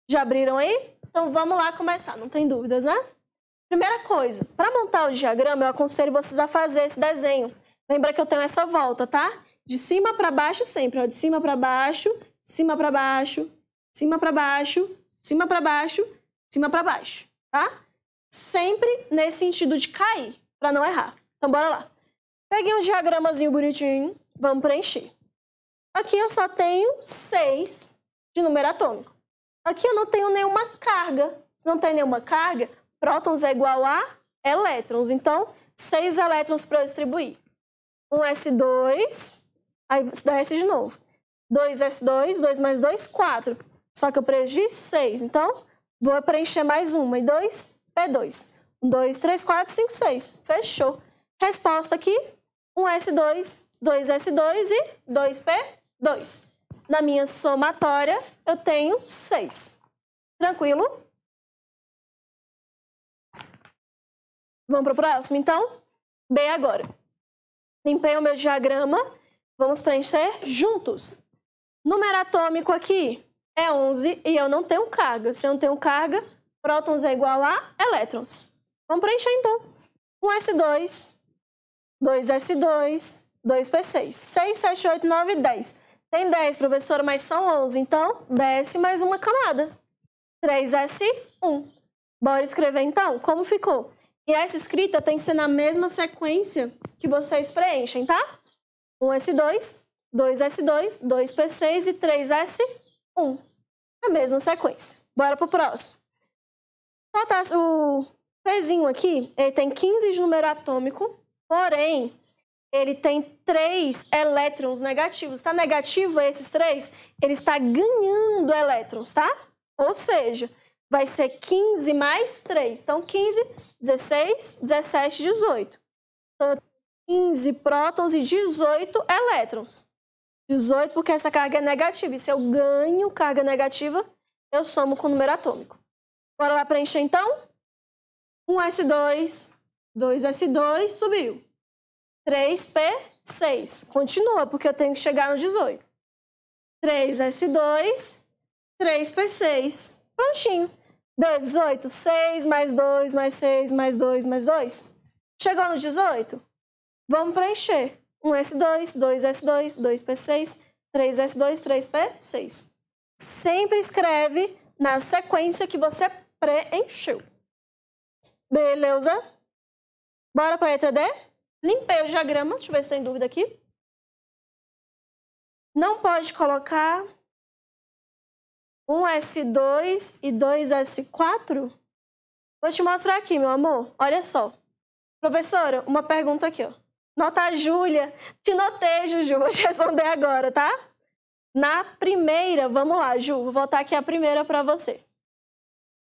F: Já abriram aí? Então vamos lá começar, não tem dúvidas, né? Primeira coisa, para montar o diagrama, eu aconselho vocês a fazer esse desenho. Lembra que eu tenho essa volta, tá? De cima para baixo sempre, ó, de cima para baixo, cima para baixo, cima para baixo, cima para baixo, cima para baixo, tá? Sempre nesse sentido de cair, para não errar. Então, bora lá. Peguei um diagramazinho bonitinho, vamos preencher. Aqui eu só tenho 6 de número atômico. Aqui eu não tenho nenhuma carga. Se não tem nenhuma carga, prótons é igual a elétrons. Então, 6 elétrons para eu distribuir. Um S2, aí dá S de novo. 2S2, 2 mais 2, 4. Só que eu preenchi 6. Então, Vou preencher mais uma. E dois, P2. É um, dois, três, quatro, cinco, seis. Fechou. Resposta aqui, um S2, dois S2 e dois P2. Na minha somatória, eu tenho seis. Tranquilo? Vamos para o próximo, então? B agora. Limpei o meu diagrama. Vamos preencher juntos. Número atômico aqui, é 11 e eu não tenho carga. Se eu não tenho carga, prótons é igual a elétrons. Vamos preencher então. 1s2, 2s2, 2p6. 6, 7, 8, 9, 10. Tem 10, professora, mas são 11. Então, desce mais uma camada. 3s1. Bora escrever então como ficou. E essa escrita tem que ser na mesma sequência que vocês preenchem, tá? 1s2, 2s2, 2p6 e 3s1. 1. A mesma sequência. Bora para o próximo. Tá, tá, o pezinho aqui, ele tem 15 de número atômico, porém, ele tem 3 elétrons negativos. Está negativo esses três? Ele está ganhando elétrons, tá? Ou seja, vai ser 15 mais 3. Então, 15, 16, 17, 18. Então, 15 prótons e 18 elétrons. 18, porque essa carga é negativa. E se eu ganho carga negativa, eu somo com o número atômico. Bora lá preencher então? 1S2, 2S2, subiu. 3P6, continua, porque eu tenho que chegar no 18. 3S2, 3P6, prontinho. 2, 18, 6, mais 2, mais 6, mais 2, mais 2. Chegou no 18? Vamos preencher. 1S2, 2S2, 2P6, 3S2, 3P6. Sempre escreve na sequência que você preencheu. Beleza? Bora para a letra D? Limpei o diagrama, deixa eu ver se tem dúvida aqui.
C: Não pode colocar
F: 1S2 e 2S4? Vou te mostrar aqui, meu amor. Olha só. Professora, uma pergunta aqui, ó. Nota a Júlia. Te notei, Juju. Vou te responder agora, tá? Na primeira, vamos lá, Ju. Vou voltar aqui a primeira para você.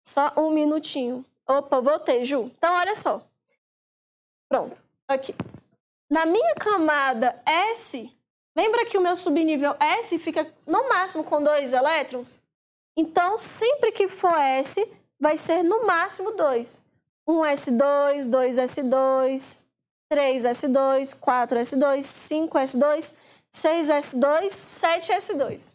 F: Só um minutinho. Opa, voltei, Ju. Então, olha só. Pronto, aqui. Na minha camada S, lembra que o meu subnível S fica no máximo com dois elétrons? Então, sempre que for S, vai ser no máximo dois. Um S2, dois S2, 3S2, 4S2, 5S2, 6S2, 7S2.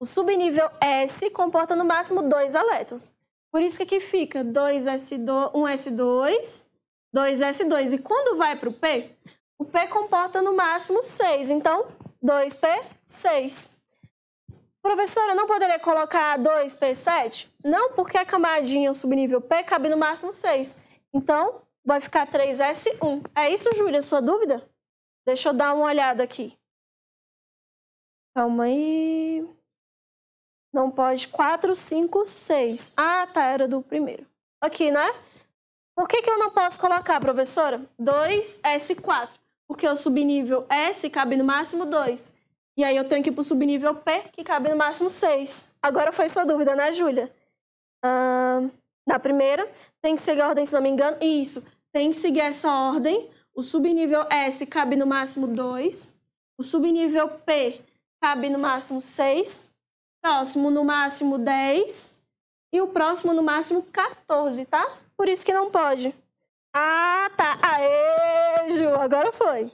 F: O subnível S comporta no máximo dois elétrons. Por isso que aqui fica 2S2, 1S2, 2S2. E quando vai para o P, o P comporta no máximo 6. Então, 2P, 6. Professora, não poderia colocar 2P7? Não, porque a camadinha, o subnível P, cabe no máximo 6. Então, vai ficar 3S1. É isso, Júlia, sua dúvida? Deixa eu dar uma olhada aqui. Calma aí. Não pode 4, 5, 6. Ah, tá, era do primeiro. Aqui, né? Por que, que eu não posso colocar, professora? 2S4. Porque o subnível S cabe no máximo 2. E aí eu tenho que ir para o subnível P, que cabe no máximo 6. Agora foi sua dúvida, né, Júlia? Ah, na primeira, tem que seguir a ordem, se não me engano. Isso tem que seguir essa ordem. O subnível S cabe no máximo 2. O subnível P cabe no máximo 6. Próximo no máximo 10. E o próximo no máximo 14, tá? Por isso que não pode. Ah, tá. Aê, Ju, agora foi.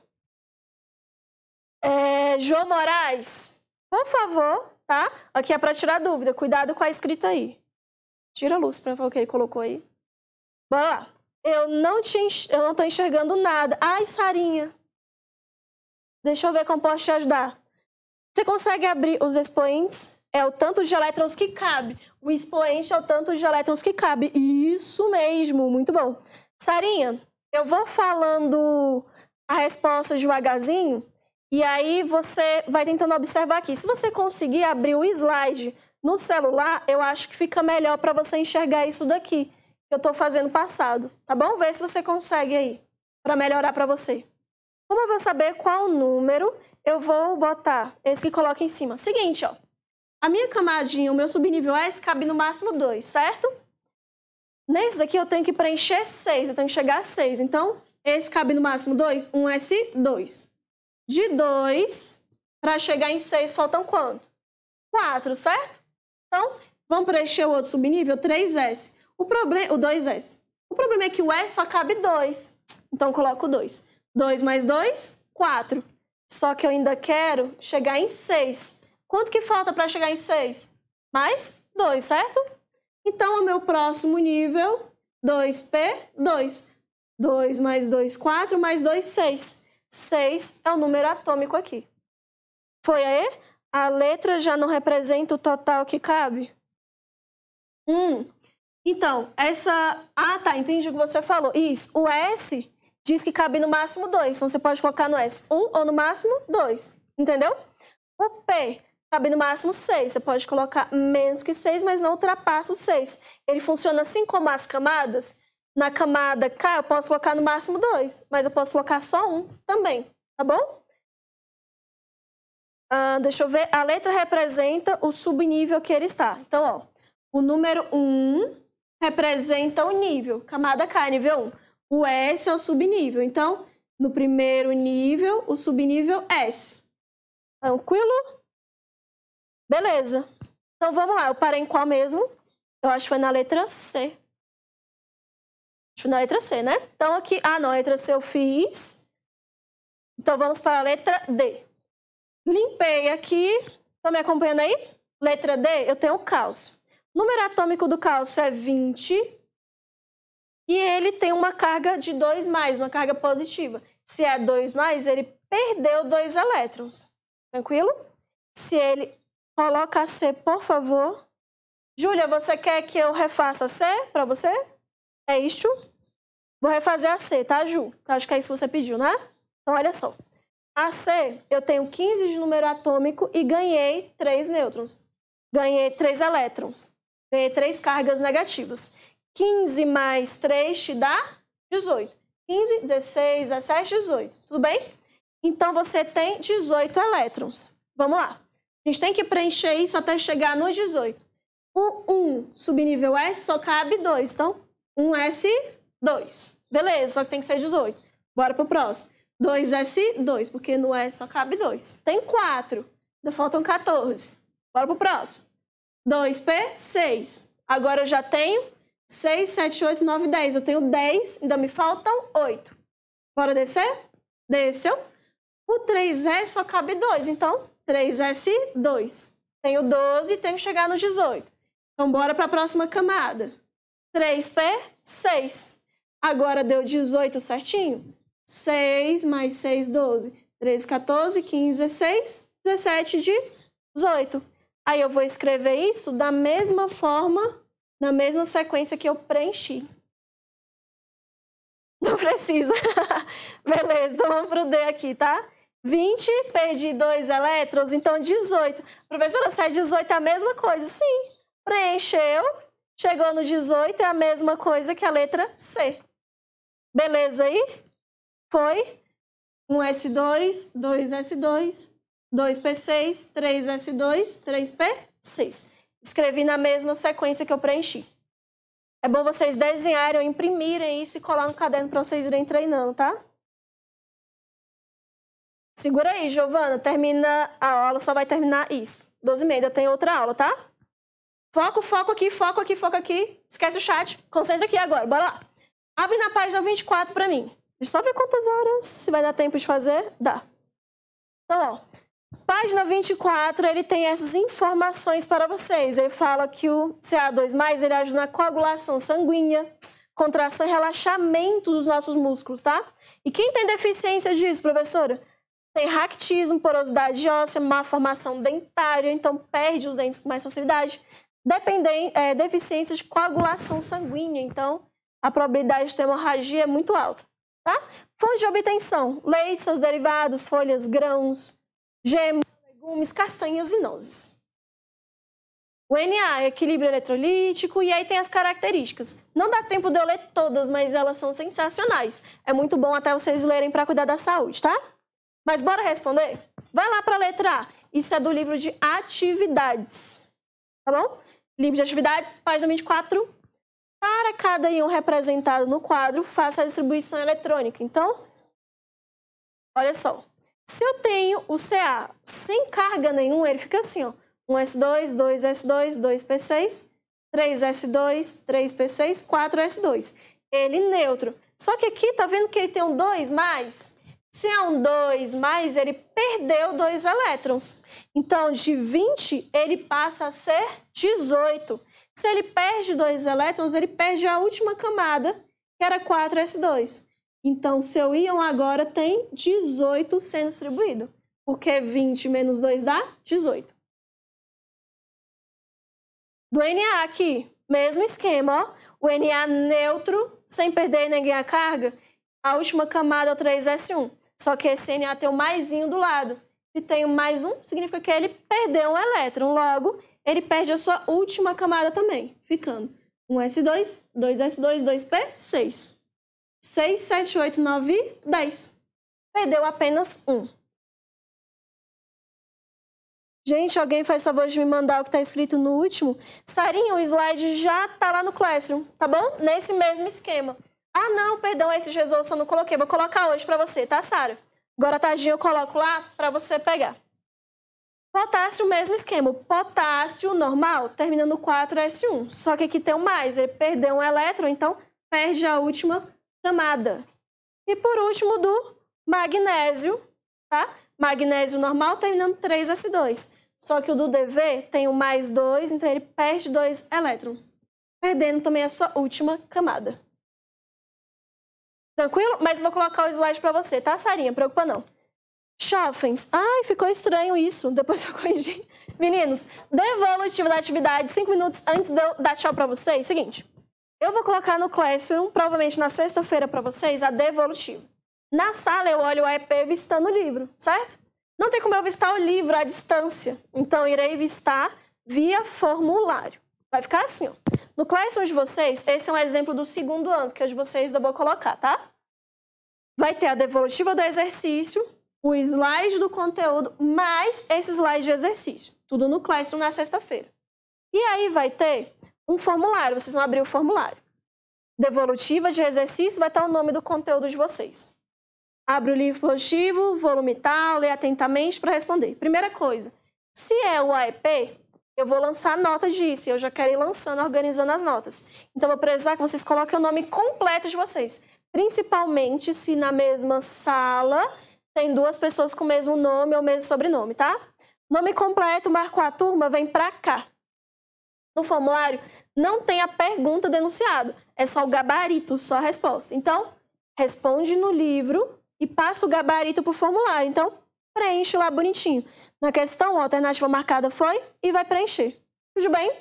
F: É, João Moraes, por favor, tá? Aqui é para tirar dúvida. Cuidado com a escrita aí. Tira a luz para ver o que ele colocou aí. Bora lá. Eu não estou enxergando nada. Ai, Sarinha. Deixa eu ver como posso te ajudar. Você consegue abrir os expoentes? É o tanto de elétrons que cabe. O expoente é o tanto de elétrons que cabe. Isso mesmo, muito bom. Sarinha, eu vou falando a resposta devagarzinho e aí você vai tentando observar aqui. Se você conseguir abrir o slide no celular, eu acho que fica melhor para você enxergar isso daqui que eu estou fazendo passado, tá bom? Vê se você consegue aí, para melhorar para você. Como eu vou saber qual número eu vou botar? Esse que coloca em cima. Seguinte, ó. A minha camadinha, o meu subnível S, cabe no máximo 2, certo? Nesse daqui eu tenho que preencher 6, eu tenho que chegar a 6. Então, esse cabe no máximo 2, 1 um S, 2. De 2 para chegar em 6 faltam quanto? 4, certo? Então, vamos preencher o outro subnível, 3S. O problema, o 2S. O problema é que o S só cabe 2. Então eu coloco 2. 2 mais 2, 4. Só que eu ainda quero chegar em 6. Quanto que falta para chegar em 6? Mais 2, certo? Então o meu próximo nível, 2P, 2. 2 mais 2, 4, mais 2, 6. 6 é o número atômico aqui. Foi aí? A letra já não representa o total que cabe? 1, então, essa. Ah, tá, entendi o que você falou. Isso. O S diz que cabe no máximo dois. Então, você pode colocar no S um ou no máximo dois. Entendeu? O P cabe no máximo seis. Você pode colocar menos que seis, mas não ultrapassa o seis. Ele funciona assim como as camadas. Na camada K, eu posso colocar no máximo dois, mas eu posso colocar só um também. Tá bom? Ah, deixa eu ver. A letra representa o subnível que ele está. Então, ó, o número 1 um representa o nível. Camada K nível 1. O S é o subnível. Então, no primeiro nível, o subnível S. Tranquilo? Beleza. Então, vamos lá. Eu parei em qual mesmo? Eu acho que foi na letra C. Acho na letra C, né? Então, aqui... Ah, não. A letra C eu fiz. Então, vamos para a letra D. Limpei aqui. Estão tá me acompanhando aí? Letra D, eu tenho o cálcio número atômico do cálcio é 20 e ele tem uma carga de 2, uma carga positiva. Se é 2, ele perdeu dois elétrons. Tranquilo? Se ele coloca C, por favor. Júlia, você quer que eu refaça C para você? É isto? Vou refazer a C, tá, Ju? Acho que é isso que você pediu, né? Então, olha só. A C, eu tenho 15 de número atômico e ganhei 3 nêutrons. Ganhei 3 elétrons é, três cargas negativas. 15 mais 3 te dá 18. 15, 16, 17, 18. Tudo bem? Então, você tem 18 elétrons. Vamos lá. A gente tem que preencher isso até chegar no 18. O 1 subnível S só cabe 2. Então, 1S2. Beleza, só que tem que ser 18. Bora pro próximo. 2S2, porque no S só cabe 2. Tem 4. Ainda faltam 14. Bora pro próximo. 2P, 6. Agora eu já tenho 6, 7, 8, 9, 10. Eu tenho 10, ainda me faltam 8. Bora descer? Desceu. O 3S só cabe 2, então 3S, 2. Tenho 12 e tenho que chegar no 18. Então, bora para a próxima camada. 3P, 6. Agora deu 18 certinho? 6 mais 6, 12. 13, 14, 15, 16, 17, 18. Aí eu vou escrever isso da mesma forma, na mesma sequência que eu preenchi. Não precisa. Beleza, então vamos para o D aqui, tá? 20, perdi dois elétrons, então 18. Professora, se é 18 é a mesma coisa? Sim. Preencheu, chegou no 18, é a mesma coisa que a letra C. Beleza aí? Foi? 1S2, 2S2, 2P6, 3S2, 3P6. Escrevi na mesma sequência que eu preenchi. É bom vocês desenharem ou imprimirem isso e colar no caderno para vocês irem treinando, tá? Segura aí, Giovana. Termina a aula, só vai terminar isso. 12 e meia, tem outra aula, tá? Foco, foco aqui, foco aqui, foco aqui. Esquece o chat. Concentra aqui agora, bora lá. Abre na página 24 para mim. Deixa eu só ver quantas horas, se vai dar tempo de fazer. Dá. Então, ó página 24, ele tem essas informações para vocês. Ele fala que o CA2+, ele ajuda na coagulação sanguínea, contração e relaxamento dos nossos músculos, tá? E quem tem deficiência disso, professora? Tem ractismo, porosidade óssea, má formação dentária, então perde os dentes com mais facilidade. Dependem, é, deficiência de coagulação sanguínea, então a probabilidade de ter hemorragia é muito alta, tá? Fonte de obtenção, leite, seus derivados, folhas, grãos, Gemas, legumes, castanhas e nozes. O NA, é equilíbrio eletrolítico, e aí tem as características. Não dá tempo de eu ler todas, mas elas são sensacionais. É muito bom até vocês lerem para cuidar da saúde, tá? Mas bora responder? Vai lá para a letra A. Isso é do livro de atividades, tá bom? Livro de atividades, página 24. Para cada íon representado no quadro, faça a distribuição eletrônica. Então, olha só. Se eu tenho o CA sem carga nenhuma, ele fica assim, ó. 1S2, 2S2, 2P6, 3S2, 3P6, 4S2. Ele neutro. Só que aqui tá vendo que ele tem um 2 mais? Se é um 2 mais, ele perdeu dois elétrons. Então, de 20, ele passa a ser 18. Se ele perde dois elétrons, ele perde a última camada, que era 4S2. Então, seu íon agora tem 18 sendo distribuído, porque 20 menos 2 dá 18. Do Na aqui, mesmo esquema, ó. O Na neutro, sem perder nem ganhar carga, a última camada é o 3S1. Só que esse Na tem o um maisinho do lado. Se tem o um mais um, significa que ele perdeu um elétron. Logo, ele perde a sua última camada também, ficando 1s2, 2s2, 2p, 6. 6, 7, 8, 9, 10. Perdeu apenas um. Gente, alguém faz favor de me mandar o que está escrito no último? Sarinha, o slide já está lá no Classroom, tá bom? Nesse mesmo esquema. Ah, não, perdão, esse resolução não coloquei. Vou colocar hoje para você, tá, Sara? Agora, tadinho, eu coloco lá para você pegar. Potássio, mesmo esquema. Potássio normal, terminando 4S1. Só que aqui tem um mais. Ele perdeu um elétron, então perde a última camada. E por último, do magnésio, tá? Magnésio normal terminando 3S2. Só que o do DV tem o mais 2, então ele perde 2 elétrons. Perdendo também a sua última camada. Tranquilo? Mas vou colocar o slide para você, tá, Sarinha? Preocupa não. Schaffens. Ai, ficou estranho isso. Depois eu corrigi. Meninos, devolutivo da atividade 5 minutos antes de eu dar tchau para vocês. Seguinte. Eu vou colocar no Classroom, provavelmente na sexta-feira para vocês, a devolutiva. Na sala eu olho o EP vistando o livro, certo? Não tem como eu visitar o livro à distância, então irei visitar via formulário. Vai ficar assim, ó. No Classroom de vocês, esse é um exemplo do segundo ano, que é de vocês eu vou colocar, tá? Vai ter a devolutiva do exercício, o slide do conteúdo, mais esse slide de exercício. Tudo no Classroom na sexta-feira. E aí vai ter um formulário, vocês vão abrir o formulário. Devolutiva de exercício vai estar o nome do conteúdo de vocês. Abre o livro positivo, volume tal, lê atentamente para responder. Primeira coisa, se é o AEP, eu vou lançar nota disso, eu já quero ir lançando, organizando as notas. Então, vou precisar que vocês coloquem o nome completo de vocês. Principalmente se na mesma sala tem duas pessoas com o mesmo nome ou mesmo sobrenome, tá? Nome completo, marcou a turma, vem para cá no formulário não tem a pergunta denunciada, é só o gabarito, só a resposta. Então, responde no livro e passa o gabarito para o formulário. Então, preenche lá bonitinho. Na questão, a alternativa marcada foi e vai preencher. Tudo bem?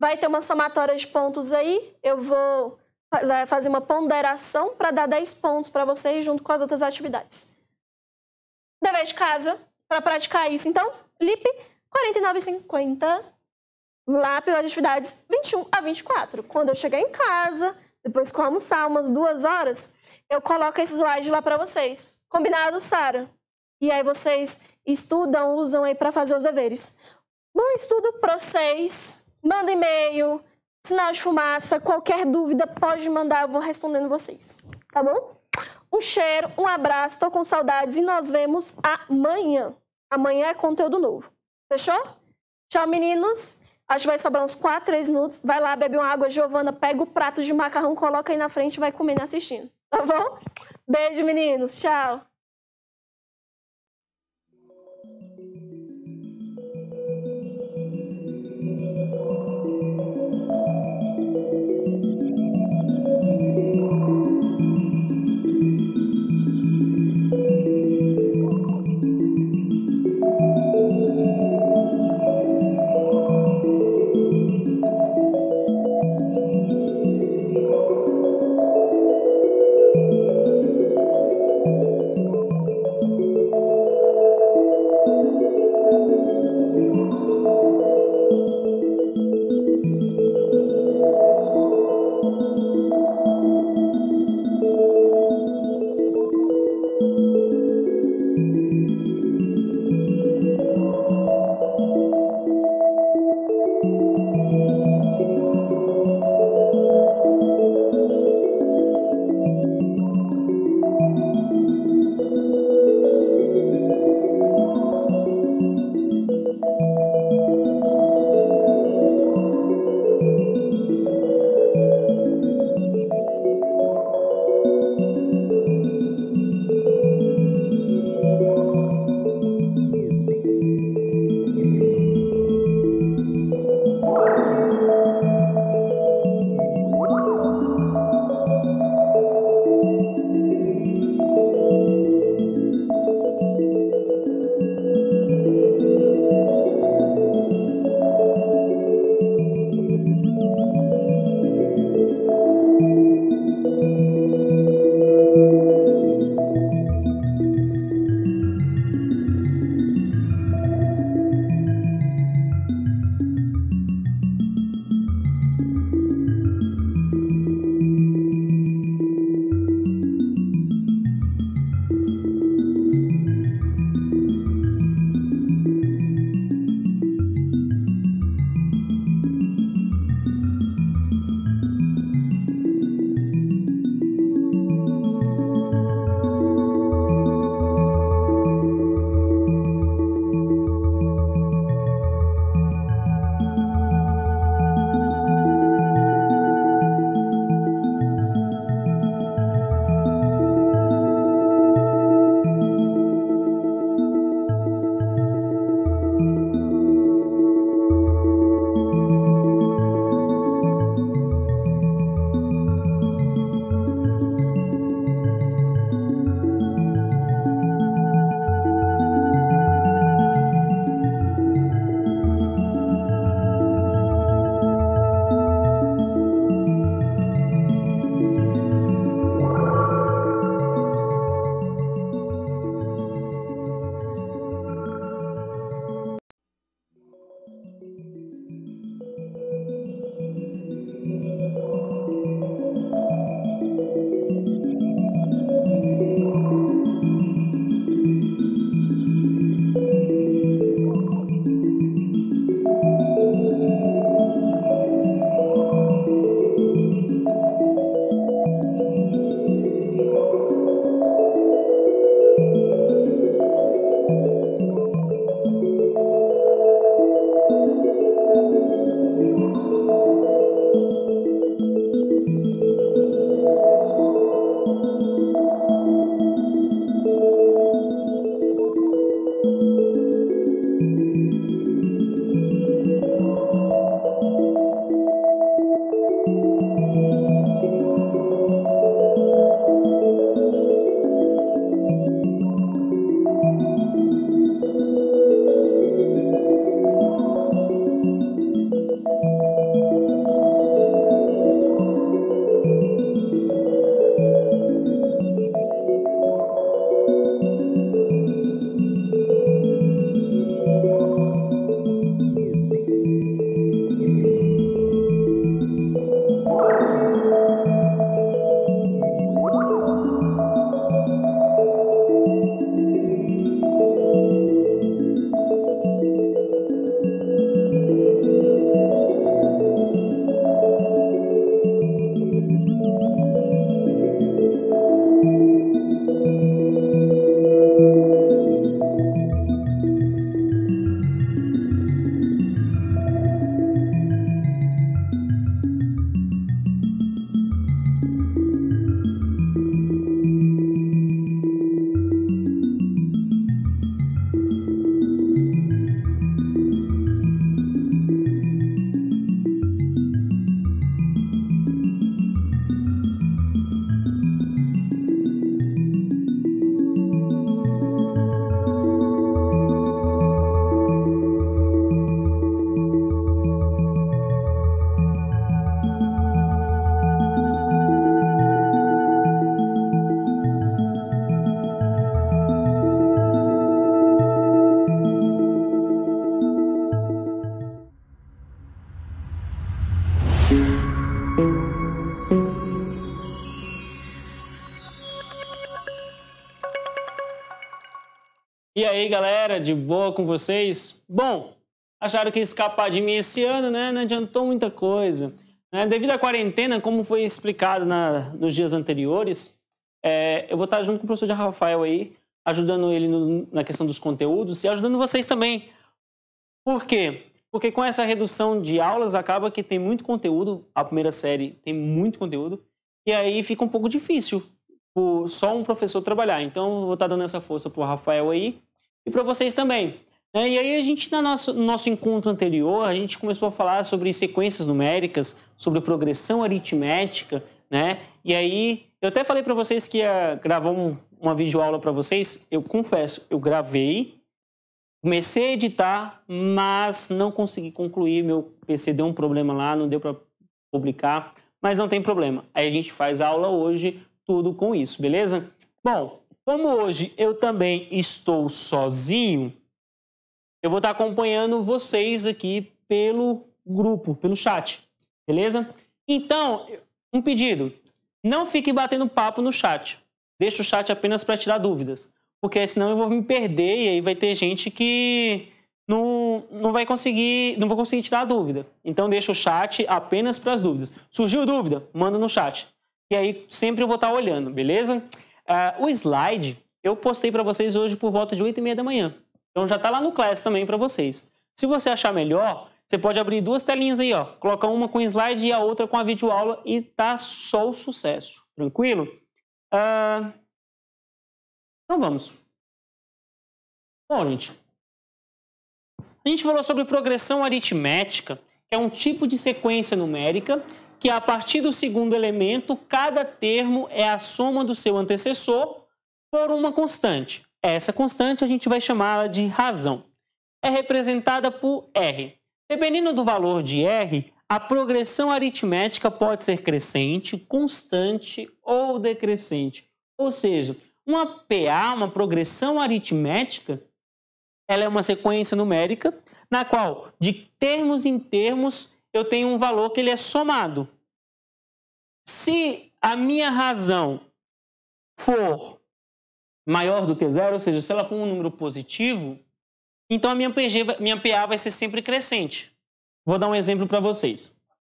F: Vai ter uma somatória de pontos aí. Eu vou fazer uma ponderação para dar 10 pontos para vocês junto com as outras atividades. Dever de casa para praticar isso. Então, LIP 49,50 lá pelas atividades 21 a 24. Quando eu chegar em casa, depois que eu almoçar, umas duas horas, eu coloco esse slide lá para vocês. Combinado, Sara? E aí vocês estudam, usam aí para fazer os deveres. Bom estudo para vocês. Manda e-mail, sinal de fumaça, qualquer dúvida pode mandar, eu vou respondendo vocês. Tá bom? Um cheiro, um abraço, tô com saudades e nós vemos amanhã. Amanhã é conteúdo novo. Fechou? Tchau, meninos. Acho que vai sobrar uns 4, 3 minutos. Vai lá, bebe uma água, Giovana, pega o prato de macarrão, coloca aí na frente e vai comendo né, assistindo. Tá bom? Beijo, meninos. Tchau.
G: galera? De boa com vocês? Bom, acharam que ia escapar de mim esse ano, né? Não adiantou muita coisa. Né? Devido à quarentena, como foi explicado na, nos dias anteriores, é, eu vou estar junto com o professor Rafael aí, ajudando ele no, na questão dos conteúdos e ajudando vocês também. Por quê? Porque com essa redução de aulas, acaba que tem muito conteúdo, a primeira série tem muito conteúdo, e aí fica um pouco difícil só um professor trabalhar. Então, eu vou estar dando essa força para o Rafael aí e para vocês também. É, e aí a gente, no nosso, nosso encontro anterior, a gente começou a falar sobre sequências numéricas, sobre progressão aritmética, né? E aí eu até falei para vocês que ia gravar um, uma videoaula para vocês. Eu confesso, eu gravei, comecei a editar, mas não consegui concluir. Meu PC deu um problema lá, não deu para publicar, mas não tem problema. Aí a gente faz aula hoje, tudo com isso, beleza? Bom, como hoje eu também estou sozinho, eu vou estar acompanhando vocês aqui pelo grupo, pelo chat, beleza? Então, um pedido: não fique batendo papo no chat. Deixa o chat apenas para tirar dúvidas, porque senão eu vou me perder e aí vai ter gente que não, não vai conseguir, não vou conseguir tirar dúvida. Então deixa o chat apenas para as dúvidas. Surgiu dúvida? Manda no chat. E aí sempre eu vou estar olhando, beleza? Uh, o slide eu postei para vocês hoje por volta de 8 e meia da manhã. Então já está lá no Class também para vocês. Se você achar melhor, você pode abrir duas telinhas aí, ó. Coloca uma com slide e a outra com a videoaula e tá só o sucesso. Tranquilo? Uh...
C: Então vamos. Bom, gente.
G: A gente falou sobre progressão aritmética, que é um tipo de sequência numérica que a partir do segundo elemento, cada termo é a soma do seu antecessor por uma constante. Essa constante a gente vai chamá-la de razão. É representada por R. Dependendo do valor de R, a progressão aritmética pode ser crescente, constante ou decrescente. Ou seja, uma PA, uma progressão aritmética, ela é uma sequência numérica na qual de termos em termos eu tenho um valor que ele é somado. Se a minha razão for maior do que zero, ou seja, se ela for um número positivo, então a minha, PG, minha PA vai ser sempre crescente. Vou dar um exemplo para vocês.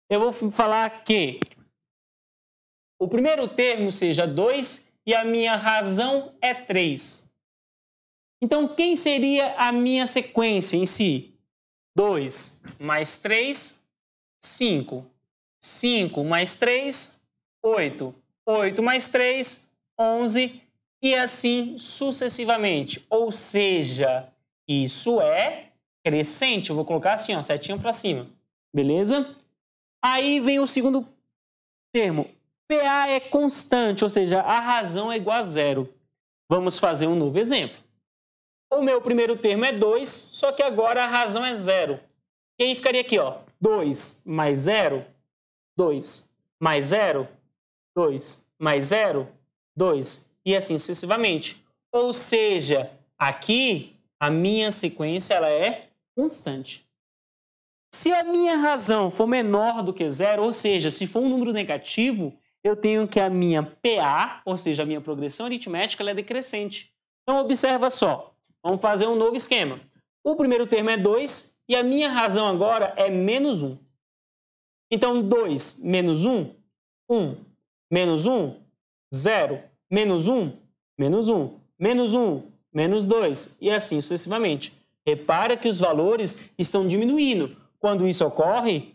G: Eu vou falar que o primeiro termo seja 2 e a minha razão é 3. Então, quem seria a minha sequência em si? 2 mais 3 5. 5 mais 3, 8. 8 mais 3, 11. E assim sucessivamente. Ou seja, isso é crescente. Eu vou colocar assim, ó, setinha para cima. Beleza? Aí vem o segundo termo. PA é constante, ou seja, a razão é igual a zero. Vamos fazer um novo exemplo. O meu primeiro termo é 2, só que agora a razão é zero. E aí ficaria aqui, ó, 2 mais 0, 2 mais 0, 2 mais 0, 2 e assim sucessivamente. Ou seja, aqui a minha sequência ela é constante. Se a minha razão for menor do que zero, ou seja, se for um número negativo, eu tenho que a minha PA, ou seja, a minha progressão aritmética, ela é decrescente. Então observa só, vamos fazer um novo esquema. O primeiro termo é 2, e a minha razão agora é menos 1. Então, 2 menos 1, 1. Menos 1, 0. Menos 1, menos 1. Menos 1, menos 2. E assim sucessivamente. Repara que os valores estão diminuindo. Quando isso ocorre,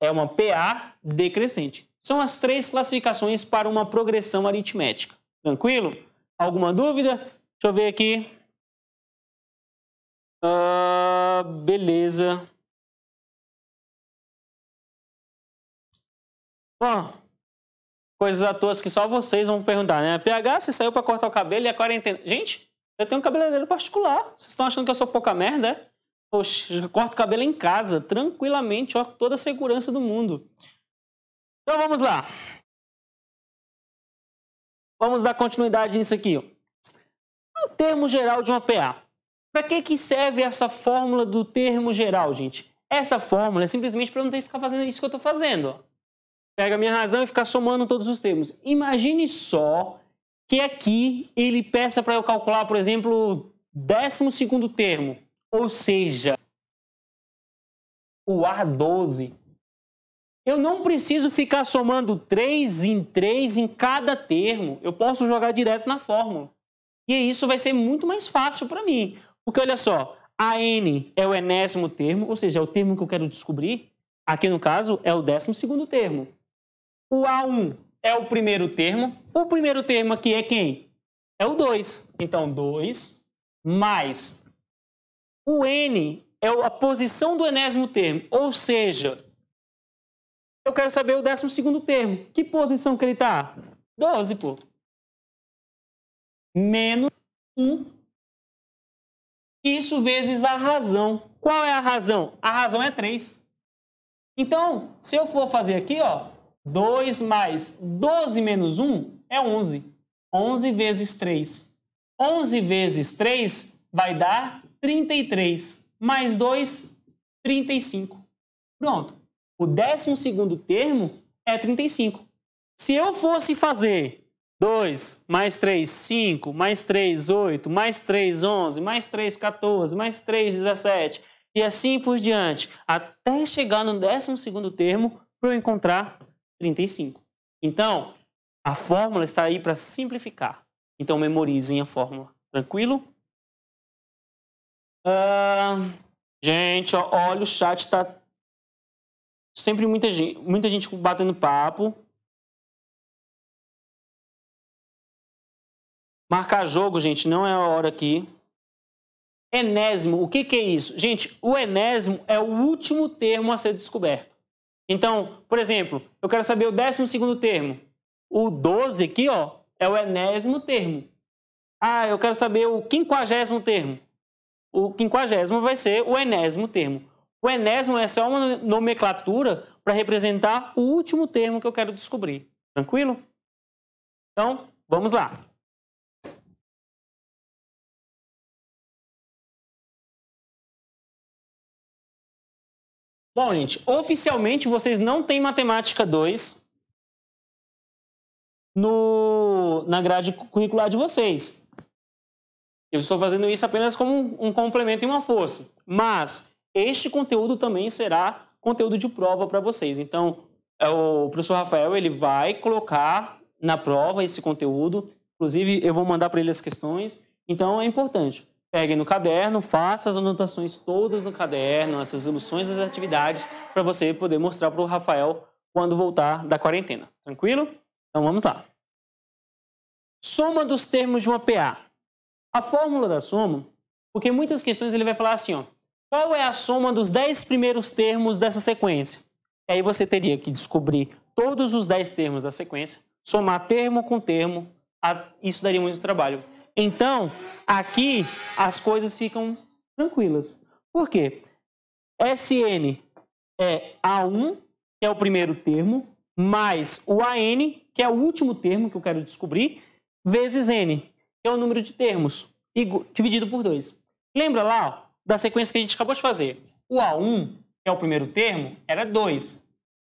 G: é uma PA decrescente. São as três classificações para uma progressão aritmética. Tranquilo? Alguma dúvida? Deixa eu ver aqui.
C: Uh, beleza.
G: bom coisas à toa que só vocês vão perguntar, né? PH, você saiu para cortar o cabelo e a quarentena. Gente, eu tenho um cabeleireiro particular. Vocês estão achando que eu sou pouca merda? Poxa, eu corto cabelo em casa, tranquilamente, ó, toda a segurança do mundo. Então vamos lá. Vamos dar continuidade nisso aqui. O termo geral de uma PA. Para que, que serve essa fórmula do termo geral, gente? Essa fórmula é simplesmente para não ter que ficar fazendo isso que eu estou fazendo. Pega a minha razão e ficar somando todos os termos. Imagine só que aqui ele peça para eu calcular, por exemplo, o décimo segundo termo, ou seja, o A12. Eu não preciso ficar somando 3 em 3 em cada termo. Eu posso jogar direto na fórmula. E isso vai ser muito mais fácil para mim. Porque olha só, a n é o enésimo termo, ou seja, é o termo que eu quero descobrir. Aqui no caso é o décimo segundo termo. O A1 é o primeiro termo. O primeiro termo aqui é quem? É o 2. Então, 2 mais o n é a posição do enésimo termo, ou seja, eu quero saber o décimo segundo termo. Que posição que ele está? 12, pô.
C: Menos 1 isso vezes a
G: razão. Qual é a razão? A razão é 3. Então, se eu for fazer aqui, ó, 2 mais 12 menos 1 é 11. 11 vezes 3. 11 vezes 3 vai dar 33. Mais 2, 35. Pronto. O décimo segundo termo é 35. Se eu fosse fazer 2, mais 3, 5, mais 3, 8, mais 3, 11, mais 3, 14, mais 3, 17, e assim por diante, até chegar no 12º termo para eu encontrar 35. Então, a fórmula está aí para simplificar. Então, memorizem a fórmula. Tranquilo? Ah, gente, ó, olha, o chat está sempre muita gente, muita
C: gente batendo papo.
G: Marcar jogo, gente, não é a hora aqui. Enésimo, o que, que é isso? Gente, o enésimo é o último termo a ser descoberto. Então, por exemplo, eu quero saber o décimo segundo termo. O 12 aqui, ó, é o enésimo termo. Ah, eu quero saber o quinquagésimo termo. O quinquagésimo vai ser o enésimo termo. O enésimo é só uma nomenclatura para representar o último termo que eu quero descobrir. Tranquilo? Então, vamos lá.
C: Bom, gente, oficialmente vocês não têm matemática
G: 2 no, na grade curricular de vocês. Eu estou fazendo isso apenas como um, um complemento e uma força. Mas este conteúdo também será conteúdo de prova para vocês. Então, é, o professor Rafael ele vai colocar na prova esse conteúdo. Inclusive, eu vou mandar para ele as questões. Então, é importante pegue no caderno, faça as anotações todas no caderno, as resoluções das atividades, para você poder mostrar para o Rafael quando voltar da quarentena. Tranquilo? Então vamos lá. Soma dos termos de uma PA. A fórmula da soma, porque muitas questões ele vai falar assim, ó, qual é a soma dos 10 primeiros termos dessa sequência? E aí você teria que descobrir todos os 10 termos da sequência, somar termo com termo, isso daria muito trabalho. Então, aqui as coisas ficam tranquilas. Por quê? SN é A1, que é o primeiro termo, mais o AN, que é o último termo que eu quero descobrir, vezes N, que é o número de termos, dividido por 2. Lembra lá da sequência que a gente acabou de fazer? O A1, que é o primeiro termo, era 2.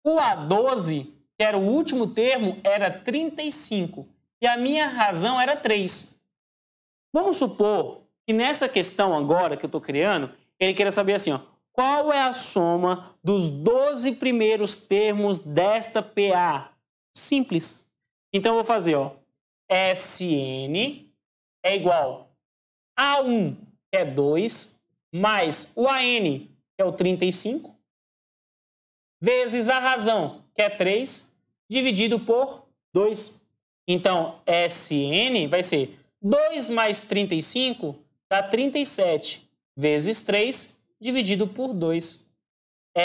G: O A12, que era o último termo, era 35. E a minha razão era 3. Vamos supor que nessa questão agora que eu estou criando, ele queira saber assim, ó, qual é a soma dos 12 primeiros termos desta PA? Simples. Então, eu vou fazer, ó, Sn é igual a 1, que é 2, mais o AN, que é o 35, vezes a razão, que é 3, dividido por 2. Então, Sn vai ser 2 mais 35 dá 37, vezes 3, dividido por 2.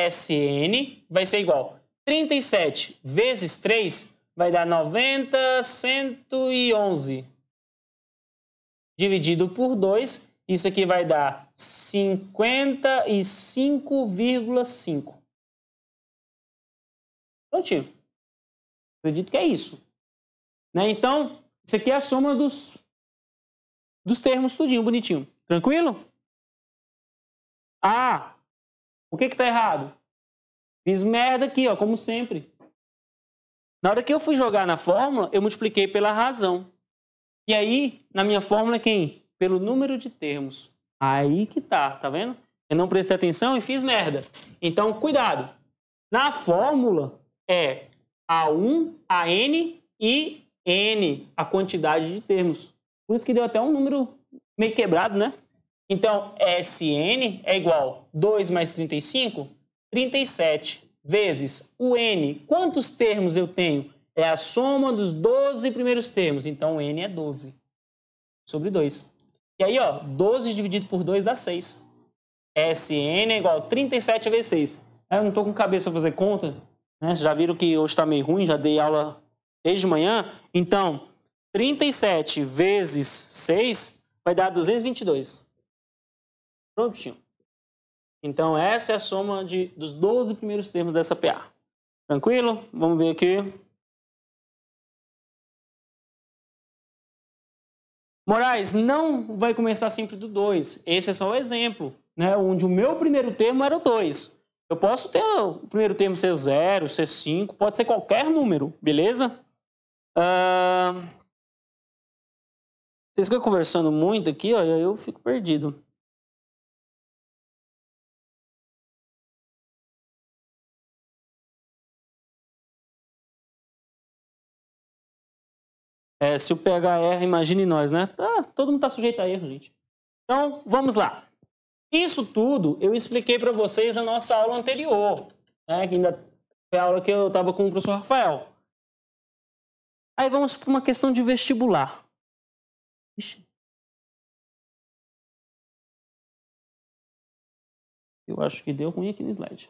G: SN vai ser igual 37 vezes 3 vai dar 90, 111. Dividido por 2, isso aqui vai dar 55,5.
C: Prontinho. Acredito que é isso. Né? Então, isso aqui é a soma dos dos termos tudinho, bonitinho. Tranquilo?
G: Ah, o que que tá errado? Fiz merda aqui, ó, como sempre. Na hora que eu fui jogar na fórmula, eu multipliquei pela razão. E aí, na minha fórmula, é quem? Pelo número de termos. Aí que tá, tá vendo? Eu não prestei atenção e fiz merda. Então, cuidado. Na fórmula é A1, AN e N, a quantidade de termos. Por isso que deu até um número meio quebrado, né? Então, Sn é igual a 2 mais 35, 37, vezes o n. Quantos termos eu tenho? É a soma dos 12 primeiros termos. Então, o n é 12 sobre 2. E aí, ó, 12 dividido por 2 dá 6. Sn é igual a 37 vezes 6. Ah, eu não estou com cabeça para fazer conta. Né? Vocês já viram que hoje está meio ruim, já dei aula desde manhã. Então, 37 vezes 6 vai dar 222. Prontinho. Então, essa é a soma de, dos 12 primeiros termos dessa PA. Tranquilo?
C: Vamos ver aqui.
G: Moraes, não vai começar sempre do 2. Esse é só o exemplo, né? onde o meu primeiro termo era o 2. Eu posso ter o primeiro termo ser 0, ser 5, pode ser qualquer número, beleza? Uh...
C: Vocês ficam conversando muito aqui, ó, e aí eu fico perdido. É, se o PHR, imagine
G: nós, né? Ah, todo mundo está sujeito a erro, gente. Então, vamos lá. Isso tudo eu expliquei para vocês na nossa aula anterior, né? que ainda foi a aula que eu estava com o professor Rafael. Aí vamos para uma questão de vestibular.
C: Eu acho que deu ruim aqui no slide.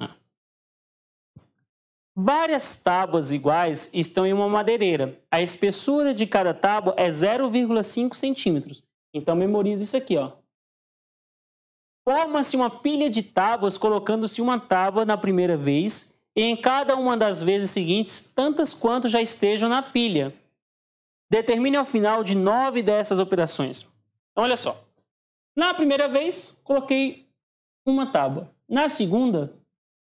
G: Ah. Várias tábuas iguais estão em uma madeireira. A espessura de cada tábua é 0,5 centímetros. Então memorize isso aqui, ó. Forma-se uma pilha de tábuas colocando-se uma tábua na primeira vez e em cada uma das vezes seguintes, tantas quanto já estejam na pilha. Determine ao final de nove dessas operações. Então, olha só. Na primeira vez, coloquei uma tábua. Na segunda,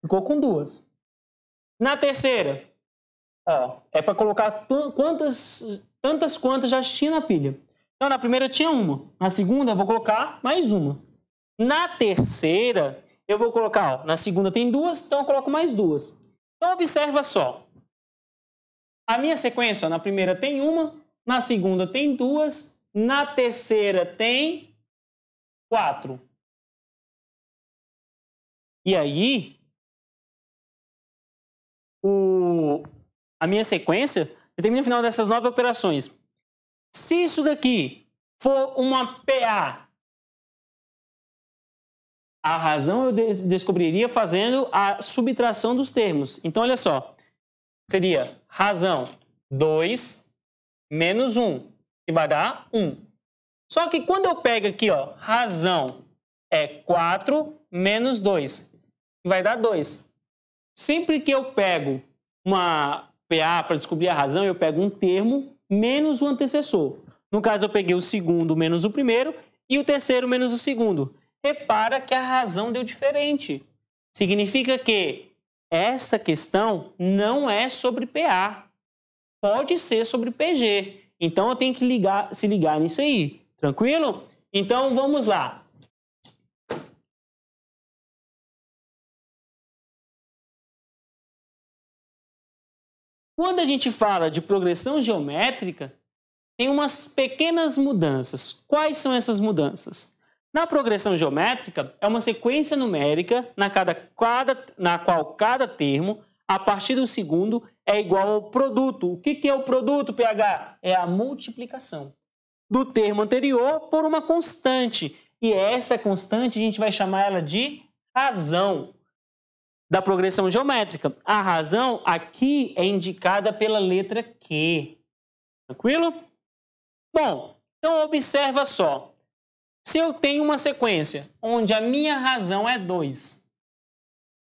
G: ficou com duas. Na terceira, é para colocar quantas, tantas quantas já tinha na pilha. Então, na primeira tinha uma. Na segunda, vou colocar mais uma. Na terceira, eu vou colocar, ó, na segunda tem duas, então eu coloco mais duas. Então observa só. A minha sequência, ó, na primeira tem uma, na segunda tem duas, na terceira tem quatro. E aí, o, a minha sequência determina o final dessas nove operações. Se isso daqui for uma PA a razão eu descobriria fazendo a subtração dos termos. Então, olha só. Seria razão 2 menos 1, que vai dar 1. Só que quando eu pego aqui, ó, razão é 4 menos 2, que vai dar 2. Sempre que eu pego uma PA para descobrir a razão, eu pego um termo menos o antecessor. No caso, eu peguei o segundo menos o primeiro e o terceiro menos o segundo repara que a razão deu diferente. Significa que esta questão não é sobre PA. Pode ser sobre PG. Então eu tenho que ligar, se ligar nisso aí. Tranquilo? Então vamos lá.
C: Quando a gente fala
G: de progressão geométrica, tem umas pequenas mudanças. Quais são essas mudanças? Na progressão geométrica, é uma sequência numérica na, cada, cada, na qual cada termo, a partir do segundo, é igual ao produto. O que, que é o produto, PH? É a multiplicação do termo anterior por uma constante. E essa constante a gente vai chamar ela de razão da progressão geométrica. A razão aqui é indicada pela letra Q. Tranquilo? Bom, então observa só. Se eu tenho uma sequência onde a minha razão é 2,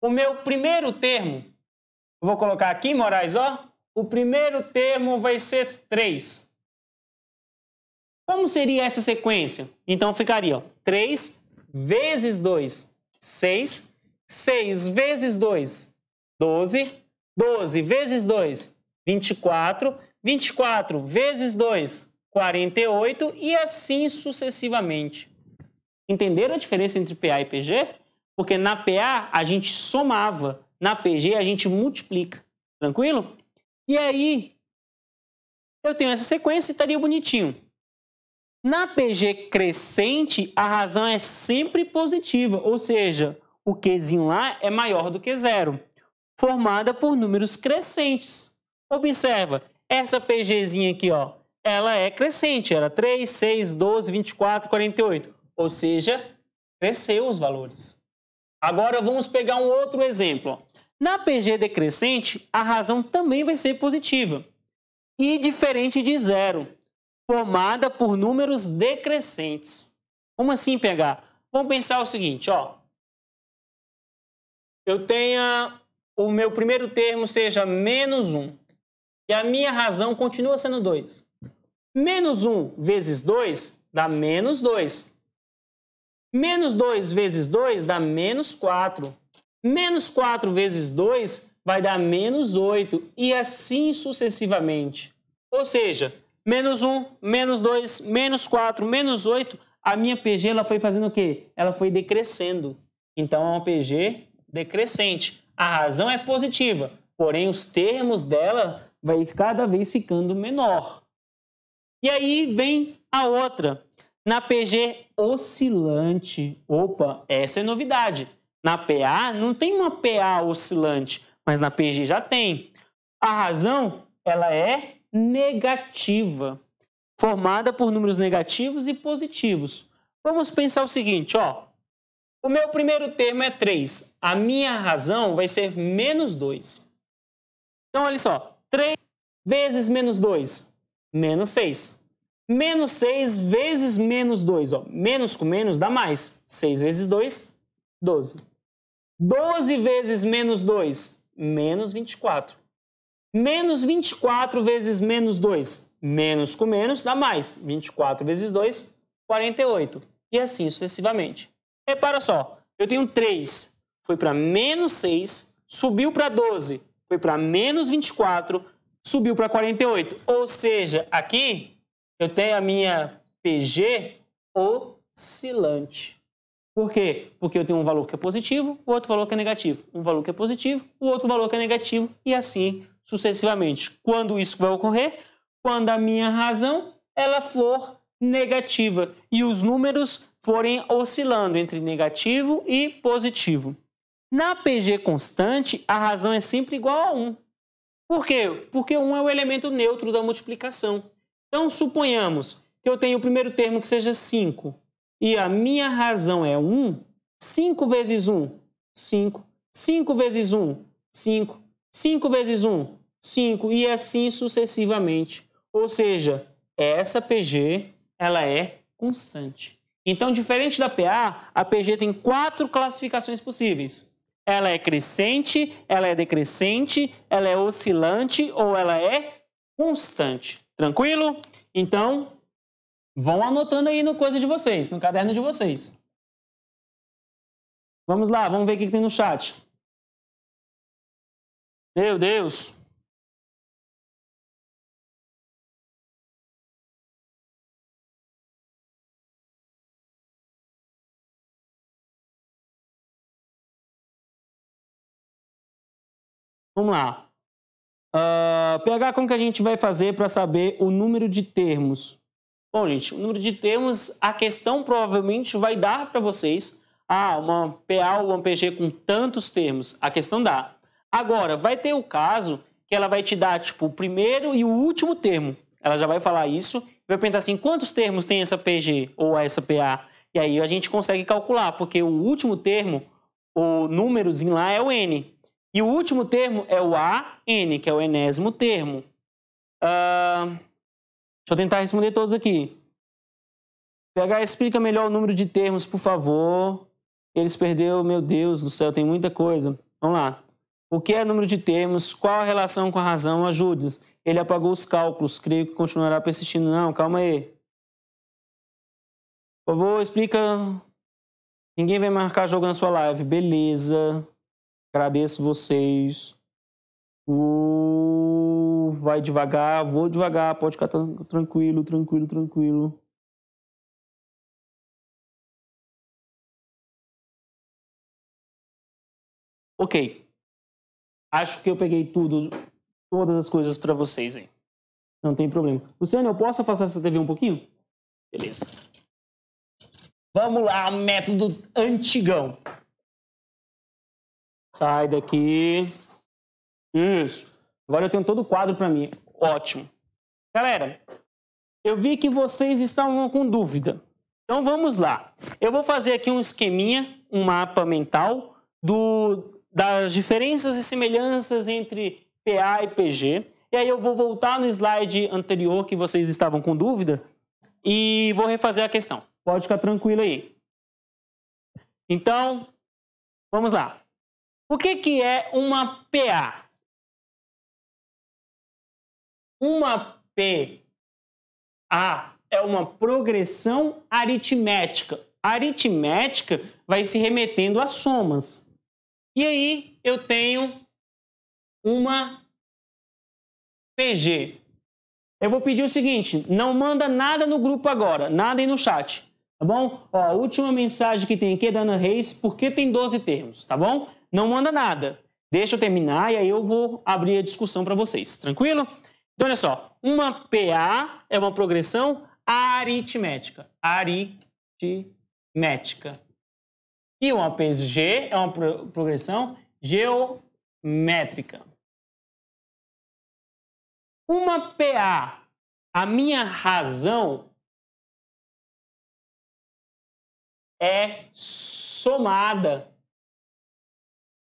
G: o meu primeiro termo, vou colocar aqui, Moraes, ó, o primeiro termo vai ser 3. Como seria essa sequência? Então ficaria 3 vezes 2, 6. 6 vezes 2, 12. 12 vezes 2, 24. 24 vezes 2, 48 e assim sucessivamente. Entenderam a diferença entre PA e PG? Porque na PA a gente somava, na PG a gente multiplica. Tranquilo? E aí, eu tenho essa sequência e estaria bonitinho. Na PG crescente, a razão é sempre positiva, ou seja, o Qzinho lá é maior do que zero, formada por números crescentes. Observa, essa PGzinha aqui, ó, ela é crescente, era 3, 6, 12, 24, 48 ou seja, cresceu os valores. Agora vamos pegar um outro exemplo. Na PG decrescente, a razão também vai ser positiva e diferente de zero, formada por números decrescentes. Como assim pegar? Vamos pensar o seguinte, ó. Eu tenha o meu primeiro termo seja menos 1 e a minha razão continua sendo 2. Menos 1 vezes 2 dá menos 2. Menos 2 vezes 2 dá menos 4. Menos 4 vezes 2 vai dar menos 8 e assim sucessivamente. Ou seja, menos 1, menos 2, menos 4, menos 8, a minha PG ela foi fazendo o quê? Ela foi decrescendo. Então é uma PG decrescente. A razão é positiva, porém os termos dela vai cada vez ficando menor. E aí vem a outra. Na PG oscilante, opa, essa é novidade. Na PA não tem uma PA oscilante, mas na PG já tem. A razão, ela é negativa, formada por números negativos e positivos. Vamos pensar o seguinte, ó. O meu primeiro termo é 3. A minha razão vai ser menos 2. Então, olha só. 3 vezes menos 2, menos 6. Menos 6 vezes menos 2. Ó. Menos com menos dá mais. 6 vezes 2, 12. 12 vezes menos 2, menos 24. Menos 24 vezes menos 2, menos com menos dá mais. 24 vezes 2, 48. E assim sucessivamente. Repara só, eu tenho 3, foi para menos 6, subiu para 12, foi para menos 24, subiu para 48. Ou seja, aqui eu tenho a minha PG oscilante. Por quê? Porque eu tenho um valor que é positivo, o outro valor que é negativo, um valor que é positivo, o outro valor que é negativo e assim sucessivamente. Quando isso vai ocorrer? Quando a minha razão ela for negativa e os números forem oscilando entre negativo e positivo. Na PG constante, a razão é sempre igual a 1. Por quê? Porque 1 é o elemento neutro da multiplicação. Então, suponhamos que eu tenho o primeiro termo que seja 5 e a minha razão é 1, um, 5 vezes 1, um, 5. 5 vezes 1, um, 5. 5 vezes 1, 5. E assim sucessivamente. Ou seja, essa PG ela é constante. Então, diferente da PA, a PG tem quatro classificações possíveis. Ela é crescente, ela é decrescente, ela é oscilante ou ela é constante. Tranquilo? Então, vão anotando aí no coisa de vocês, no caderno de vocês. Vamos lá, vamos ver o que tem no chat.
C: Meu Deus!
G: Vamos lá. Uh, ah, PH, como que a gente vai fazer para saber o número de termos? Bom, gente, o número de termos, a questão provavelmente vai dar para vocês ah, uma PA ou uma PG com tantos termos. A questão dá. Agora, vai ter o caso que ela vai te dar, tipo, o primeiro e o último termo. Ela já vai falar isso vai perguntar assim, quantos termos tem essa PG ou essa PA? E aí a gente consegue calcular, porque o último termo, o númerozinho lá é o N. E o último termo é o AN, que é o enésimo termo. Uh, deixa eu tentar responder todos aqui. PH, explica melhor o número de termos, por favor. Eles perdeu, meu Deus do céu, tem muita coisa. Vamos lá. O que é número de termos? Qual a relação com a razão? Ajudas. Ele apagou os cálculos, creio que continuará persistindo. Não, calma aí. Por favor, explica. Ninguém vai marcar jogo na sua live. Beleza. Agradeço vocês. O... Vai devagar, vou devagar, pode ficar tranquilo, tranquilo, tranquilo. Ok. Acho que eu peguei tudo, todas as coisas para vocês hein. Não tem problema. Luciano, eu posso afastar essa TV um pouquinho? Beleza. Vamos lá, método antigão. Sai daqui. Isso. Agora eu tenho todo o quadro para mim. Ótimo. Galera, eu vi que vocês estavam com dúvida. Então vamos lá. Eu vou fazer aqui um esqueminha, um mapa mental do, das diferenças e semelhanças entre PA e PG. E aí eu vou voltar no slide anterior que vocês estavam com dúvida e vou refazer a questão. Pode ficar tranquilo aí. Então, vamos lá.
C: O que, que é uma PA?
G: Uma PA é uma progressão aritmética. Aritmética vai se remetendo a somas. E aí eu tenho uma PG. Eu vou pedir o seguinte: não manda nada no grupo agora, nada aí no chat, tá bom? Ó, a última mensagem que tem aqui é da Ana Reis, porque tem 12 termos, tá bom? não manda nada. Deixa eu terminar e aí eu vou abrir a discussão para vocês, tranquilo? Então, olha só, uma PA é uma progressão aritmética. Aritmética. E uma PSG é uma progressão
C: geométrica. Uma PA, a minha razão é somada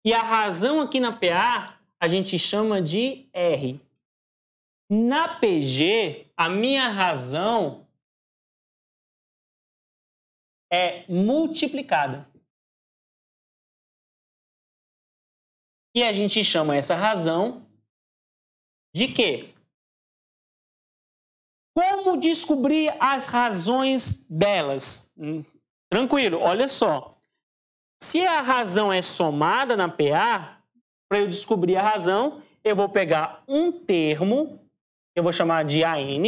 C: e
G: a razão aqui na PA a gente chama de R. Na PG, a minha razão
C: é multiplicada. E a gente chama essa razão de quê?
G: Como descobrir as razões delas? Hum, tranquilo, olha só. Se a razão é somada na PA, para eu descobrir a razão, eu vou pegar um termo, eu vou chamar de AN,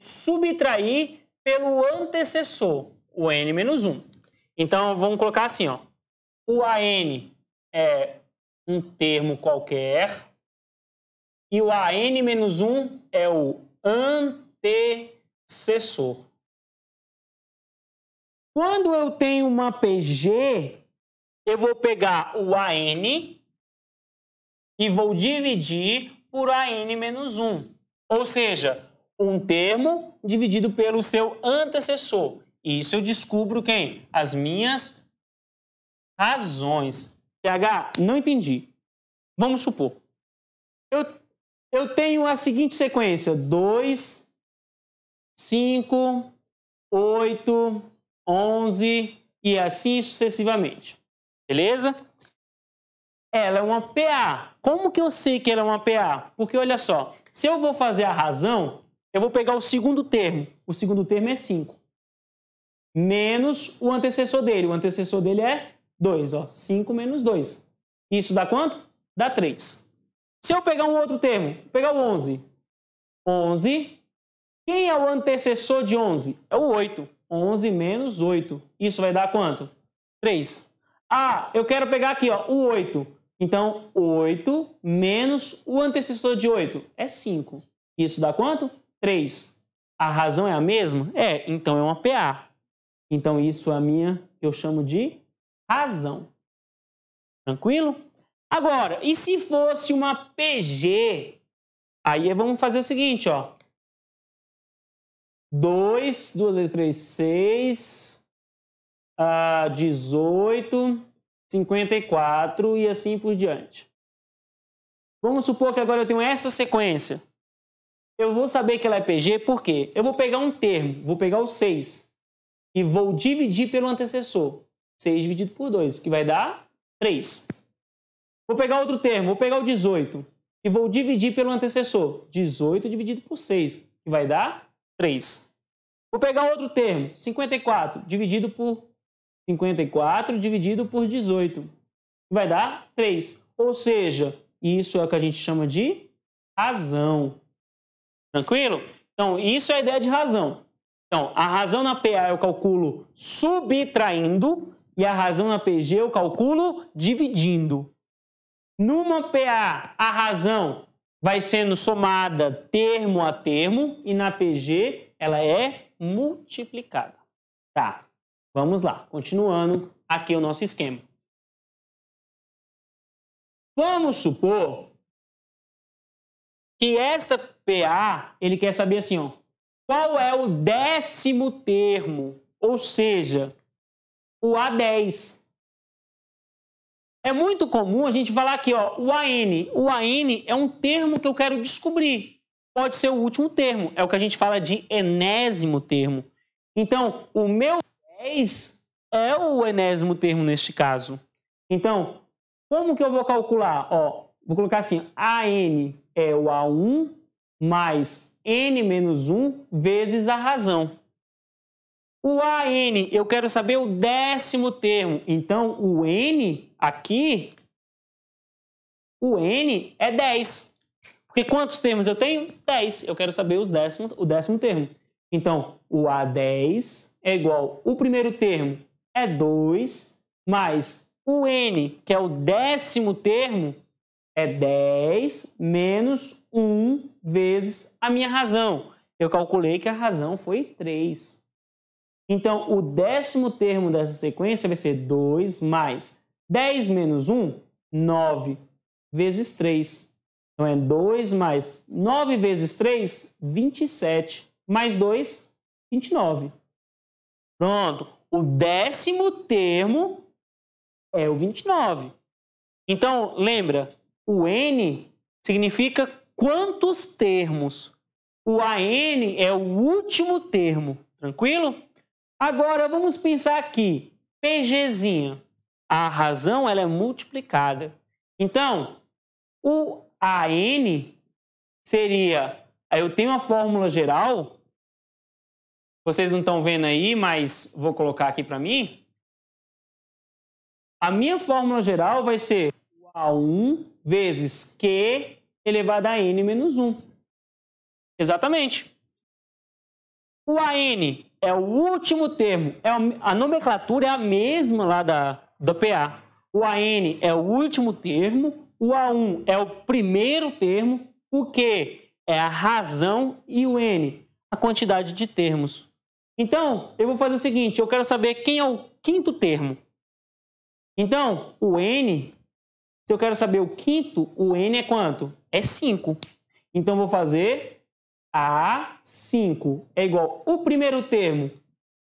G: subtrair pelo antecessor, o N menos 1. Então, vamos colocar assim, ó. o AN é um termo qualquer, e o AN menos 1 é o antecessor. Quando eu tenho uma PG, eu vou pegar o AN e vou dividir por AN menos 1. Ou seja, um termo dividido pelo seu antecessor. isso eu descubro quem? As minhas razões. PH, não entendi. Vamos supor. Eu, eu tenho a seguinte sequência: 2, 5, 8, 11 e assim sucessivamente. Beleza? Ela é uma PA. Como que eu sei que ela é uma PA? Porque olha só, se eu vou fazer a razão, eu vou pegar o segundo termo. O segundo termo é 5. Menos o antecessor dele. O antecessor dele é 2. 5 menos 2. Isso dá quanto? Dá 3. Se eu pegar um outro termo, vou pegar o 11. 11. Quem é o antecessor de 11? É o 8. 11 menos 8. Isso vai dar quanto? 3. Ah, eu quero pegar aqui ó, o 8. Então, 8 menos o antecessor de 8 é 5. Isso dá quanto? 3. A razão é a mesma? É, então é uma PA. Então, isso é a minha, que eu chamo de razão. Tranquilo? Agora, e se fosse uma PG? Aí é, vamos fazer o seguinte, ó. 2, 2 vezes 3, 6, a 18, 54 e assim por diante. Vamos supor que agora eu tenho essa sequência. Eu vou saber que ela é PG por quê? eu vou pegar um termo, vou pegar o 6 e vou dividir pelo antecessor. 6 dividido por 2, que vai dar 3. Vou pegar outro termo, vou pegar o 18 e vou dividir pelo antecessor. 18 dividido por 6, que vai dar 3. Vou pegar outro termo, 54, dividido por 54 dividido por 18. Vai dar 3. Ou seja, isso é o que a gente chama de razão. Tranquilo? Então, isso é a ideia de razão. Então, a razão na PA eu calculo subtraindo e a razão na PG eu calculo dividindo. Numa PA, a razão vai sendo somada termo a termo e na PG ela é multiplicada. Tá. Vamos lá, continuando aqui o nosso esquema. Vamos supor que esta PA, ele quer saber assim, ó, qual é o décimo termo, ou seja, o A10. É muito comum a gente falar aqui, ó, o AN. O AN é um termo que eu quero descobrir. Pode ser o último termo, é o que a gente fala de enésimo termo. Então, o meu 10 é o enésimo termo neste caso. Então, como que eu vou calcular? Ó, vou colocar assim, AN é o A1 mais N menos 1 vezes a razão. O AN, eu quero saber o décimo termo. Então, o N aqui, o N é 10. Porque quantos termos eu tenho? 10. Eu quero saber os décimo, o décimo termo. Então, o A10 é igual o primeiro termo é 2 mais o n, que é o décimo termo, é 10 menos 1 vezes a minha razão. Eu calculei que a razão foi 3. Então, o décimo termo dessa sequência vai ser 2 mais 10 menos 1, 9 vezes 3. Então, é 2 mais 9 vezes 3, 27. Mais 2, 29. Pronto. O décimo termo é o 29. Então, lembra, o N significa quantos termos. O AN é o último termo, tranquilo? Agora, vamos pensar aqui, PGzinha. A razão ela é multiplicada. Então, o AN seria, eu tenho a fórmula geral, vocês não estão vendo aí, mas vou colocar aqui para mim. A minha fórmula geral vai ser A1 vezes Q elevado a N menos 1. Exatamente. O AN é o último termo. É a nomenclatura é a mesma lá da, da PA. O AN é o último termo. O A1 é o primeiro termo. O Q é a razão. E o N, a quantidade de termos. Então, eu vou fazer o seguinte, eu quero saber quem é o quinto termo. Então, o N, se eu quero saber o quinto, o N é quanto? É 5. Então, eu vou fazer A5 é igual o primeiro termo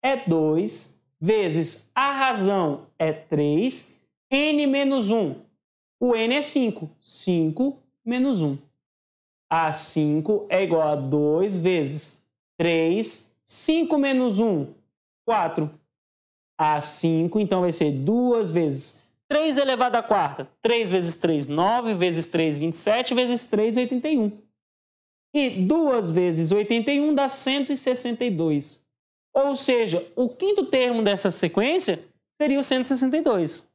G: é 2 vezes a razão é 3, N menos 1. O N é 5. 5 menos 1. A5 é igual a 2 vezes 3 5 menos 1, 4. A5, então vai ser 2 vezes 3 elevado à quarta. 3 vezes 3, 9, vezes 3, 27, vezes 3, 81. E 2 vezes 81 dá 162. Ou seja, o quinto termo dessa sequência seria o 162.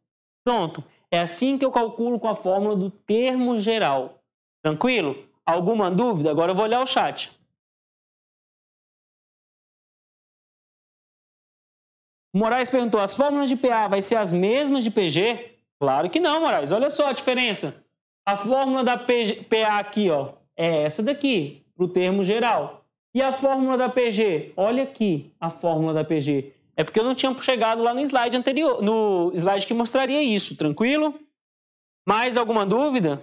G: Pronto. É assim que eu calculo com a fórmula do termo geral. Tranquilo? Alguma dúvida? Agora eu vou olhar o chat. Moraes perguntou: as fórmulas de PA vai ser as mesmas de PG? Claro que não, Moraes. Olha só a diferença. A fórmula da PG, PA aqui, ó, é essa daqui, para o termo geral. E a fórmula da PG? Olha aqui a fórmula da PG. É porque eu não tinha chegado lá no slide anterior, no slide que mostraria isso, tranquilo? Mais
C: alguma dúvida?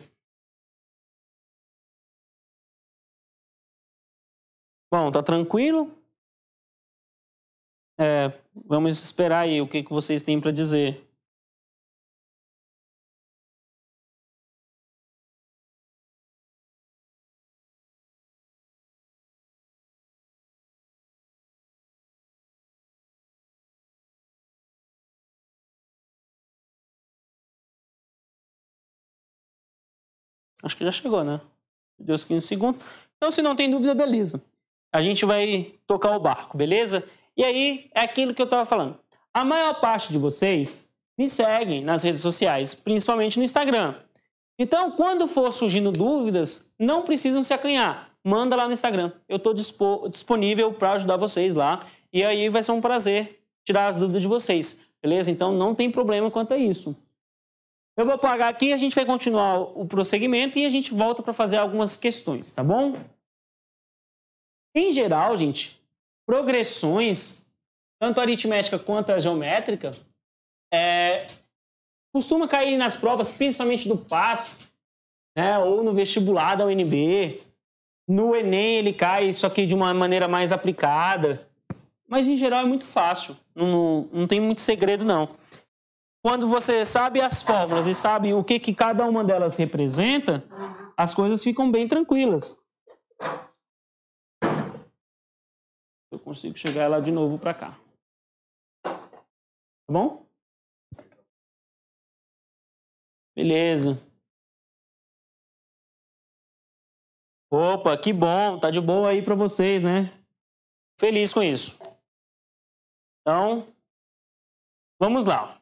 C: Bom, tá tranquilo? É, vamos esperar aí o que, que vocês têm para dizer.
G: Acho que já chegou, né? Deu os 15 segundos. Então, se não tem dúvida, beleza. A gente vai tocar o barco, beleza? E aí é aquilo que eu estava falando. A maior parte de vocês me seguem nas redes sociais, principalmente no Instagram. Então, quando for surgindo dúvidas, não precisam se acanhar. Manda lá no Instagram. Eu estou disponível para ajudar vocês lá. E aí vai ser um prazer tirar as dúvidas de vocês. Beleza? Então não tem problema quanto a isso. Eu vou pagar aqui, a gente vai continuar o prosseguimento e a gente volta para fazer algumas questões, tá bom? Em geral, gente, progressões, tanto aritmética quanto a geométrica, é, costuma cair nas provas, principalmente do PAS, né, ou no vestibular da UNB. No Enem ele cai, só que de uma maneira mais aplicada. Mas em geral é muito fácil, não, não, não tem muito segredo não. Quando você sabe as fórmulas e sabe o que, que cada uma delas representa, as coisas ficam bem tranquilas. eu consigo chegar ela de novo para cá.
C: Tá bom? Beleza. Opa, que bom, tá de boa
G: aí para vocês, né? Feliz com isso. Então, vamos lá.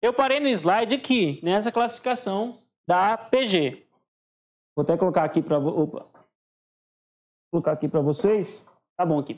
G: Eu parei no slide aqui, nessa classificação da PG.
E: Vou até colocar aqui para, opa. Vou colocar aqui
G: para vocês. Tá bom aqui.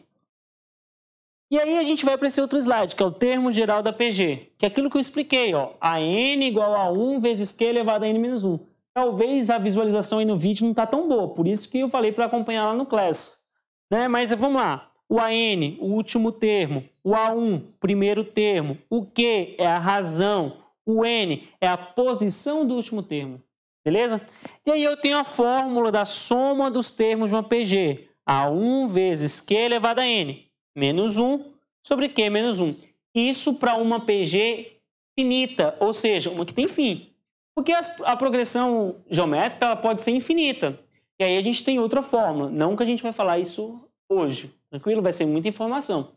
G: E aí a gente vai para esse outro slide, que é o termo geral da PG, que é aquilo que eu expliquei, ó, a n igual a 1 vezes q elevado a n menos 1. Talvez a visualização aí no vídeo não está tão boa, por isso que eu falei para acompanhar lá no class. Né? Mas vamos lá, o AN, o último termo, o A1, primeiro termo, o Q é a razão, o N é a posição do último termo, beleza? E aí eu tenho a fórmula da soma dos termos de uma PG, A1 vezes Q elevado a N menos 1 sobre Q menos 1. Isso para uma PG finita, ou seja, uma que tem fim. Porque a progressão geométrica ela pode ser infinita. E aí a gente tem outra fórmula. Não que a gente vai falar isso hoje, tranquilo? Vai ser muita informação.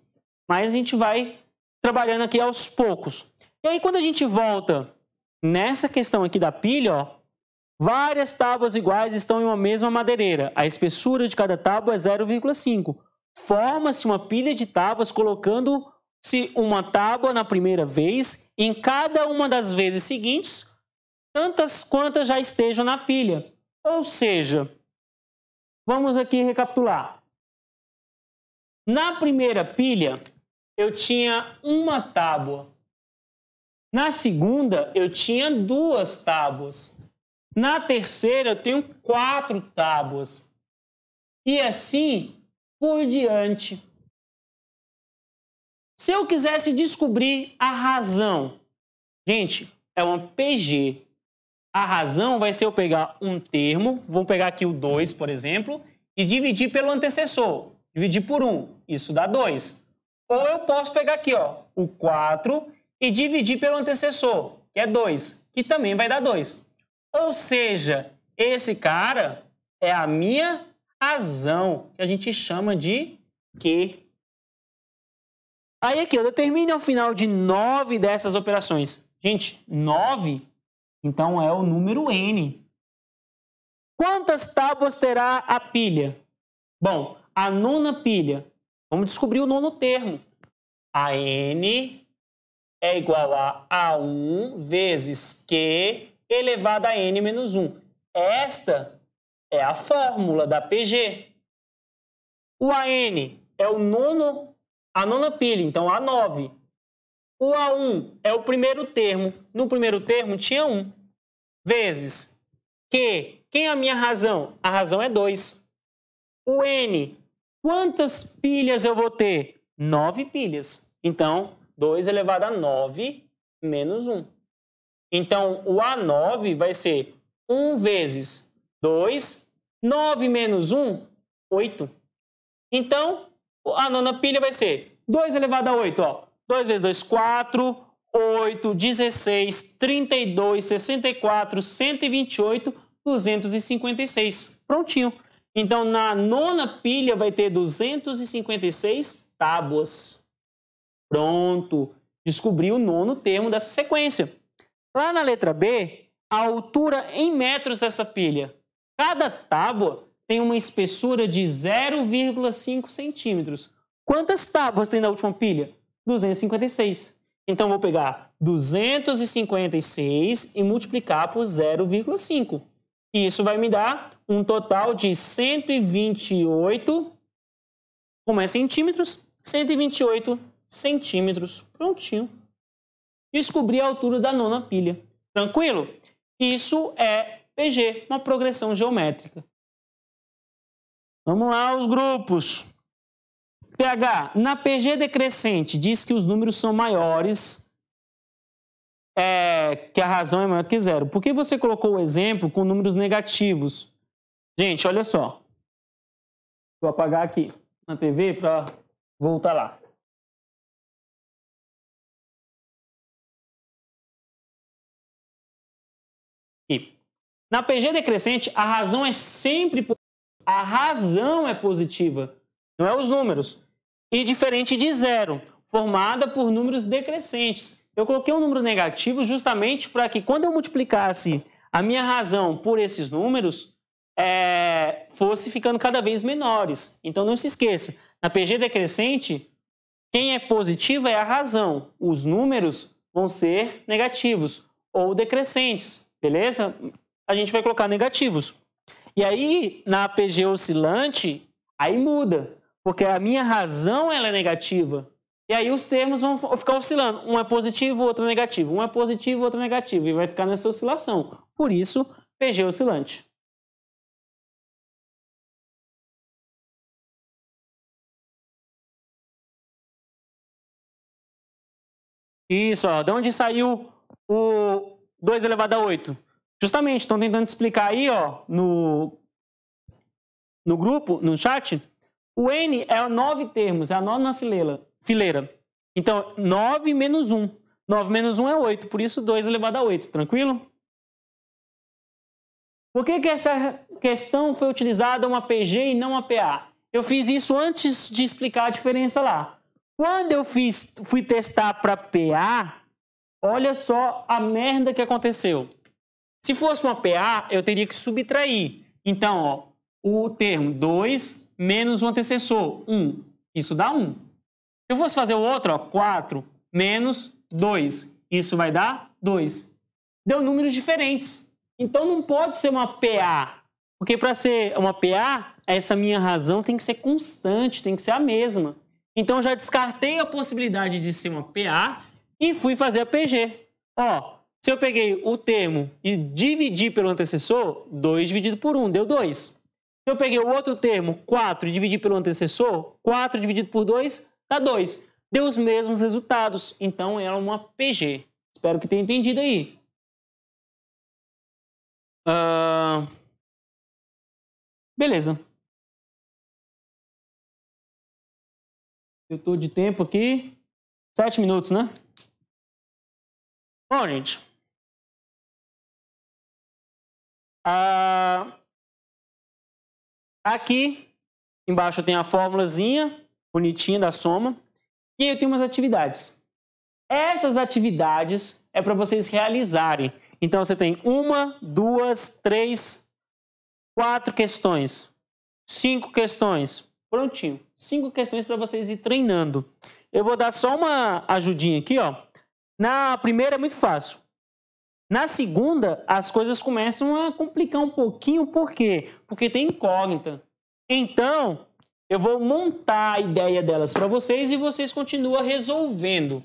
G: Mas a gente vai trabalhando aqui aos poucos. E aí quando a gente volta nessa questão aqui da pilha, ó, várias tábuas iguais estão em uma mesma madeireira. A espessura de cada tábua é 0,5 forma-se uma pilha de tábuas colocando-se uma tábua na primeira vez, em cada uma das vezes seguintes, tantas quantas já estejam na pilha. Ou seja, vamos aqui recapitular. Na primeira pilha, eu tinha uma tábua. Na segunda, eu tinha duas tábuas. Na terceira, eu tenho quatro tábuas. E assim por diante. Se eu quisesse descobrir a razão, gente, é uma PG. A razão vai ser eu pegar um termo, vou pegar aqui o 2, por exemplo, e dividir pelo antecessor. Dividir por 1, um, isso dá 2. Ou eu posso pegar aqui ó, o 4 e dividir pelo antecessor, que é 2, que também vai dar 2. Ou seja, esse cara é a minha razão, que a gente chama de Q. Aí aqui, eu determine ao final de nove dessas operações. Gente, nove, então é o número N. Quantas tábuas terá a pilha? Bom, a nona pilha, vamos descobrir o nono termo. A N é igual a A1 vezes Q elevado a N menos 1. Esta é a fórmula da PG. O AN é o nono, a nona pilha, então A9. O A1 é o primeiro termo. No primeiro termo tinha 1. Vezes Q. Quem é a minha razão? A razão é 2. O N. Quantas pilhas eu vou ter? 9 pilhas. Então, 2 elevado a 9 menos 1. Então, o A9 vai ser 1 vezes 2. 9 menos 1, 8. Então, a nona pilha vai ser 2 elevado a 8, ó. 2 vezes 2, 4, 8, 16, 32, 64, 128, 256. Prontinho. Então, na nona pilha vai ter 256 tábuas. Pronto. Descobri o nono termo dessa sequência. Lá na letra B, a altura em metros dessa pilha Cada tábua tem uma espessura de 0,5 centímetros. Quantas tábuas tem na última pilha? 256. Então vou pegar 256 e multiplicar por 0,5. E isso vai me dar um total de 128, como é centímetros? 128 centímetros. Prontinho. Descobri a altura da nona pilha. Tranquilo? Isso é PG, uma progressão geométrica. Vamos lá, os grupos. PH, na PG decrescente, diz que os números são maiores é, que a razão é maior que zero. Por que você colocou o exemplo com números negativos? Gente, olha só. Vou apagar
C: aqui na TV para voltar lá.
G: Na PG decrescente, a razão é sempre positiva. A razão é positiva, não é os números. E diferente de zero, formada por números decrescentes. Eu coloquei um número negativo justamente para que quando eu multiplicasse a minha razão por esses números, é, fosse ficando cada vez menores. Então não se esqueça, na PG decrescente, quem é positiva é a razão. Os números vão ser negativos ou decrescentes, beleza? a gente vai colocar negativos. E aí, na APG oscilante, aí muda, porque a minha razão ela é negativa. E aí os termos vão ficar oscilando. Um é positivo, outro é negativo. Um é positivo, outro é negativo. E vai ficar nessa oscilação. Por isso, PG oscilante. Isso, ó, de onde saiu o 2 elevado a 8? Justamente, estão tentando explicar aí, ó, no, no grupo, no chat. O N é nove termos, é a nona fileira. fileira. Então, 9 menos 1. 9 menos 1 é 8, por isso 2 elevado a 8, tranquilo? Por que, que essa questão foi utilizada uma PG e não uma PA? Eu fiz isso antes de explicar a diferença lá. Quando eu fiz, fui testar para PA, olha só a merda que aconteceu. Se fosse uma PA, eu teria que subtrair. Então, ó, o termo 2 menos o antecessor, 1. Um. Isso dá 1. Um. Se eu fosse fazer o outro, 4 menos 2. Isso vai dar 2. Deu números diferentes. Então, não pode ser uma PA. Porque para ser uma PA, essa minha razão tem que ser constante, tem que ser a mesma. Então, já descartei a possibilidade de ser uma PA e fui fazer a PG. Ó, se eu peguei o termo e dividi pelo antecessor, 2 dividido por 1 deu 2. Se eu peguei o outro termo, 4, e dividi pelo antecessor, 4 dividido por 2 dá 2. Deu os mesmos resultados, então ela é uma PG. Espero que tenha entendido aí.
C: Uh... Beleza. Eu estou de tempo aqui. 7 minutos, né? Bom, gente,
G: Ah, aqui embaixo tem a fórmulazinha bonitinha da soma. E eu tenho umas atividades. Essas atividades é para vocês realizarem. Então você tem uma, duas, três, quatro questões, cinco questões. Prontinho. Cinco questões para vocês ir treinando. Eu vou dar só uma ajudinha aqui, ó. Na primeira é muito fácil. Na segunda, as coisas começam a complicar um pouquinho, por quê? Porque tem incógnita. Então, eu vou montar a ideia delas para vocês e vocês continuam resolvendo.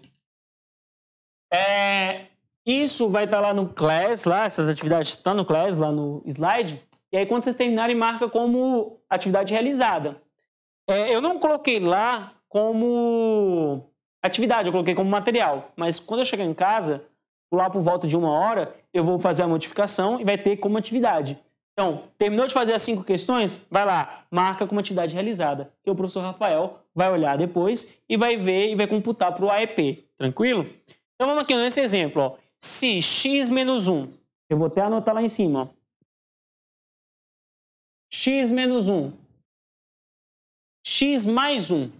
G: É, isso vai estar tá lá no Class, lá, essas atividades estão tá no Class, lá no slide. E aí, quando vocês terminarem, marca como atividade realizada. É, eu não coloquei lá como atividade, eu coloquei como material. Mas quando eu chegar em casa, lá por volta de uma hora, eu vou fazer a modificação e vai ter como atividade. Então, terminou de fazer as cinco questões? Vai lá, marca como atividade realizada, que o professor Rafael vai olhar depois e vai ver e vai computar para o AEP. Tranquilo? Então, vamos aqui nesse exemplo. Ó. Se x menos 1, eu vou até anotar lá em cima. Ó.
C: x menos 1, x mais 1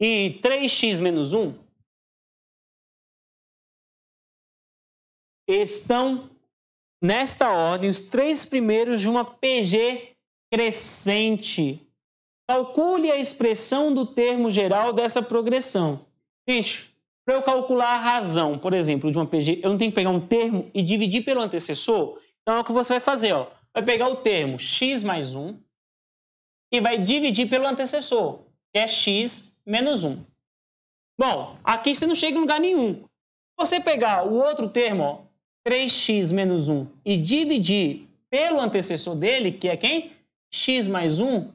C: e 3x menos 1 estão
G: nesta ordem os três primeiros de uma PG crescente. Calcule a expressão do termo geral dessa progressão. Gente, para eu calcular a razão, por exemplo, de uma PG, eu não tenho que pegar um termo e dividir pelo antecessor? Então é o que você vai fazer, ó. Vai pegar o termo x mais 1 e vai dividir pelo antecessor, que é x menos 1. Bom, aqui você não chega em lugar nenhum. Você pegar o outro termo, ó, 3x menos 1 e dividir pelo antecessor dele, que é quem? x mais 1,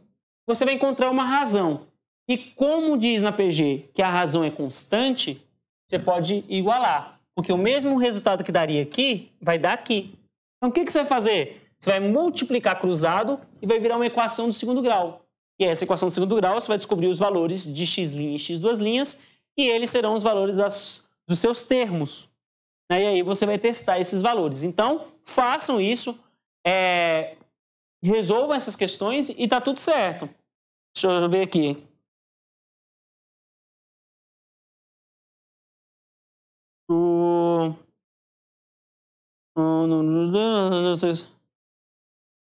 G: você vai encontrar uma razão. E como diz na PG que a razão é constante, você pode igualar. Porque o mesmo resultado que daria aqui, vai dar aqui. Então o que, que você vai fazer? Você vai multiplicar cruzado e vai virar uma equação do segundo grau. E essa equação do segundo grau, você vai descobrir os valores de x' e x linhas, e eles serão os valores das, dos seus termos né? e aí você vai testar esses valores. Então, façam isso, é, resolvam essas questões e está tudo certo. Deixa eu ver aqui.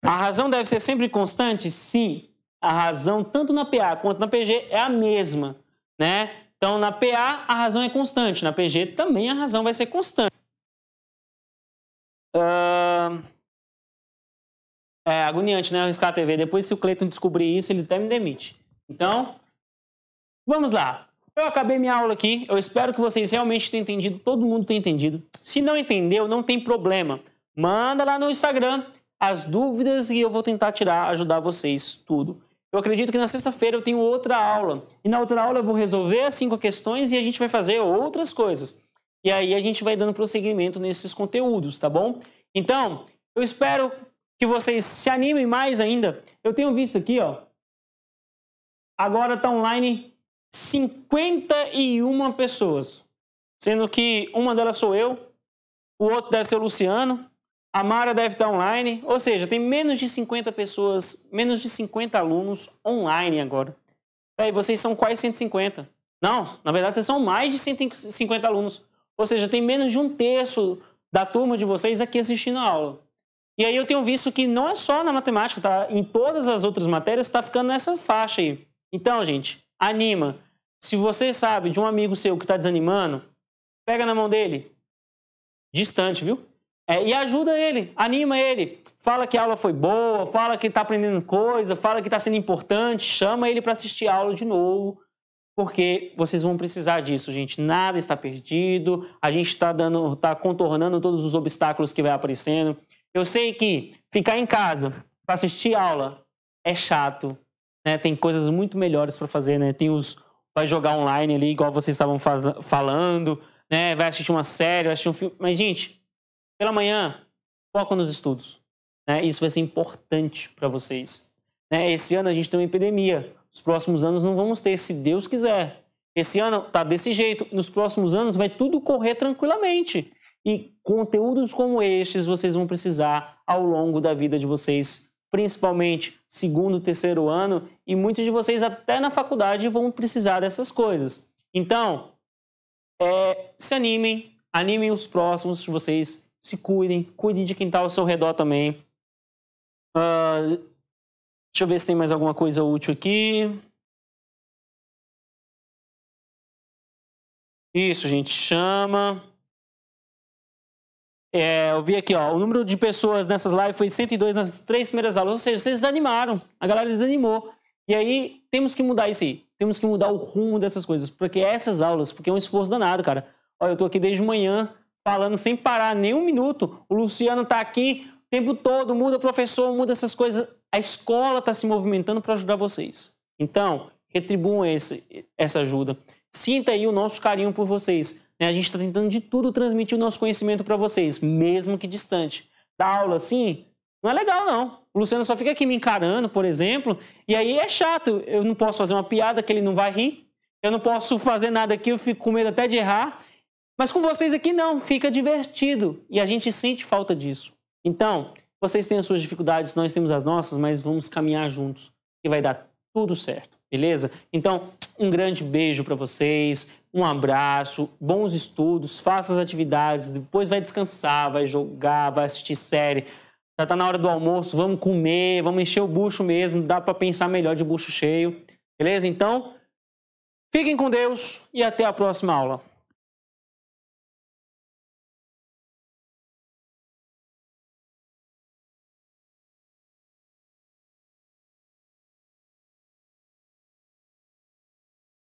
G: A razão deve ser sempre constante? Sim. A razão, tanto na PA quanto na PG, é a mesma. Né? Então, na PA, a razão é constante, na PG também a razão vai ser constante. Uh... É agoniante, né? Arriscar a TV. Depois, se o Cleiton descobrir isso, ele até me demite. Então, vamos lá. Eu acabei minha aula aqui. Eu espero que vocês realmente tenham entendido. Todo mundo tenha entendido. Se não entendeu, não tem problema. Manda lá no Instagram as dúvidas e eu vou tentar tirar, ajudar vocês tudo. Eu acredito que na sexta-feira eu tenho outra aula. E na outra aula eu vou resolver as assim, cinco questões e a gente vai fazer outras coisas. E aí a gente vai dando prosseguimento nesses conteúdos, tá bom? Então, eu espero que vocês se animem mais ainda. Eu tenho visto aqui, ó. Agora está online 51 pessoas. Sendo que uma delas sou eu, o outro deve ser o Luciano, a Mara deve estar online, ou seja, tem menos de 50 pessoas, menos de 50 alunos online agora. Peraí, vocês são quase 150. Não, na verdade vocês são mais de 150 alunos. Ou seja, tem menos de um terço da turma de vocês aqui assistindo a aula. E aí eu tenho visto que não é só na matemática, tá? Em todas as outras matérias está ficando nessa faixa aí. Então, gente, anima. Se você sabe de um amigo seu que está desanimando, pega na mão dele. Distante, viu? É, e ajuda ele, anima ele. Fala que a aula foi boa, fala que está aprendendo coisa, fala que está sendo importante, chama ele para assistir a aula de novo, porque vocês vão precisar disso, gente. Nada está perdido, a gente está dando, tá contornando todos os obstáculos que vai aparecendo. Eu sei que ficar em casa para assistir aula é chato, né? Tem coisas muito melhores para fazer, né? Tem os vai jogar online ali, igual vocês estavam faz... falando, né? Vai assistir uma série, vai assistir um filme, mas gente pela manhã, foca nos estudos. Né? Isso vai ser importante para vocês. Né? Esse ano a gente tem uma epidemia. Os próximos anos não vamos ter, se Deus quiser. Esse ano está desse jeito. Nos próximos anos vai tudo correr tranquilamente. E conteúdos como estes vocês vão precisar ao longo da vida de vocês, principalmente segundo, terceiro ano, e muitos de vocês até na faculdade vão precisar dessas coisas. Então, é, se animem, animem os próximos de vocês se cuidem, cuidem de quem está ao seu redor também. Uh, deixa eu ver se
C: tem mais alguma coisa útil aqui.
G: Isso, gente, chama. É, eu vi aqui, ó, o número de pessoas nessas lives foi 102 nas três primeiras aulas, ou seja, vocês desanimaram, a galera desanimou. E aí, temos que mudar isso aí, temos que mudar o rumo dessas coisas, porque essas aulas, porque é um esforço danado, cara. Olha, eu tô aqui desde manhã, falando sem parar nem um minuto. O Luciano está aqui o tempo todo, muda professor, muda essas coisas. A escola está se movimentando para ajudar vocês. Então, retribuam esse, essa ajuda. Sinta aí o nosso carinho por vocês. Né? A gente está tentando de tudo transmitir o nosso conhecimento para vocês, mesmo que distante. Da aula assim, não é legal não. O Luciano só fica aqui me encarando, por exemplo, e aí é chato. Eu não posso fazer uma piada que ele não vai rir. Eu não posso fazer nada aqui, eu fico com medo até de errar. Mas com vocês aqui não, fica divertido e a gente sente falta disso. Então, vocês têm as suas dificuldades, nós temos as nossas, mas vamos caminhar juntos e vai dar tudo certo, beleza? Então, um grande beijo para vocês, um abraço, bons estudos, faça as atividades, depois vai descansar, vai jogar, vai assistir série. Já tá na hora do almoço, vamos comer, vamos encher o bucho mesmo, dá para pensar melhor de bucho cheio, beleza? Então, fiquem com Deus e até a
C: próxima aula.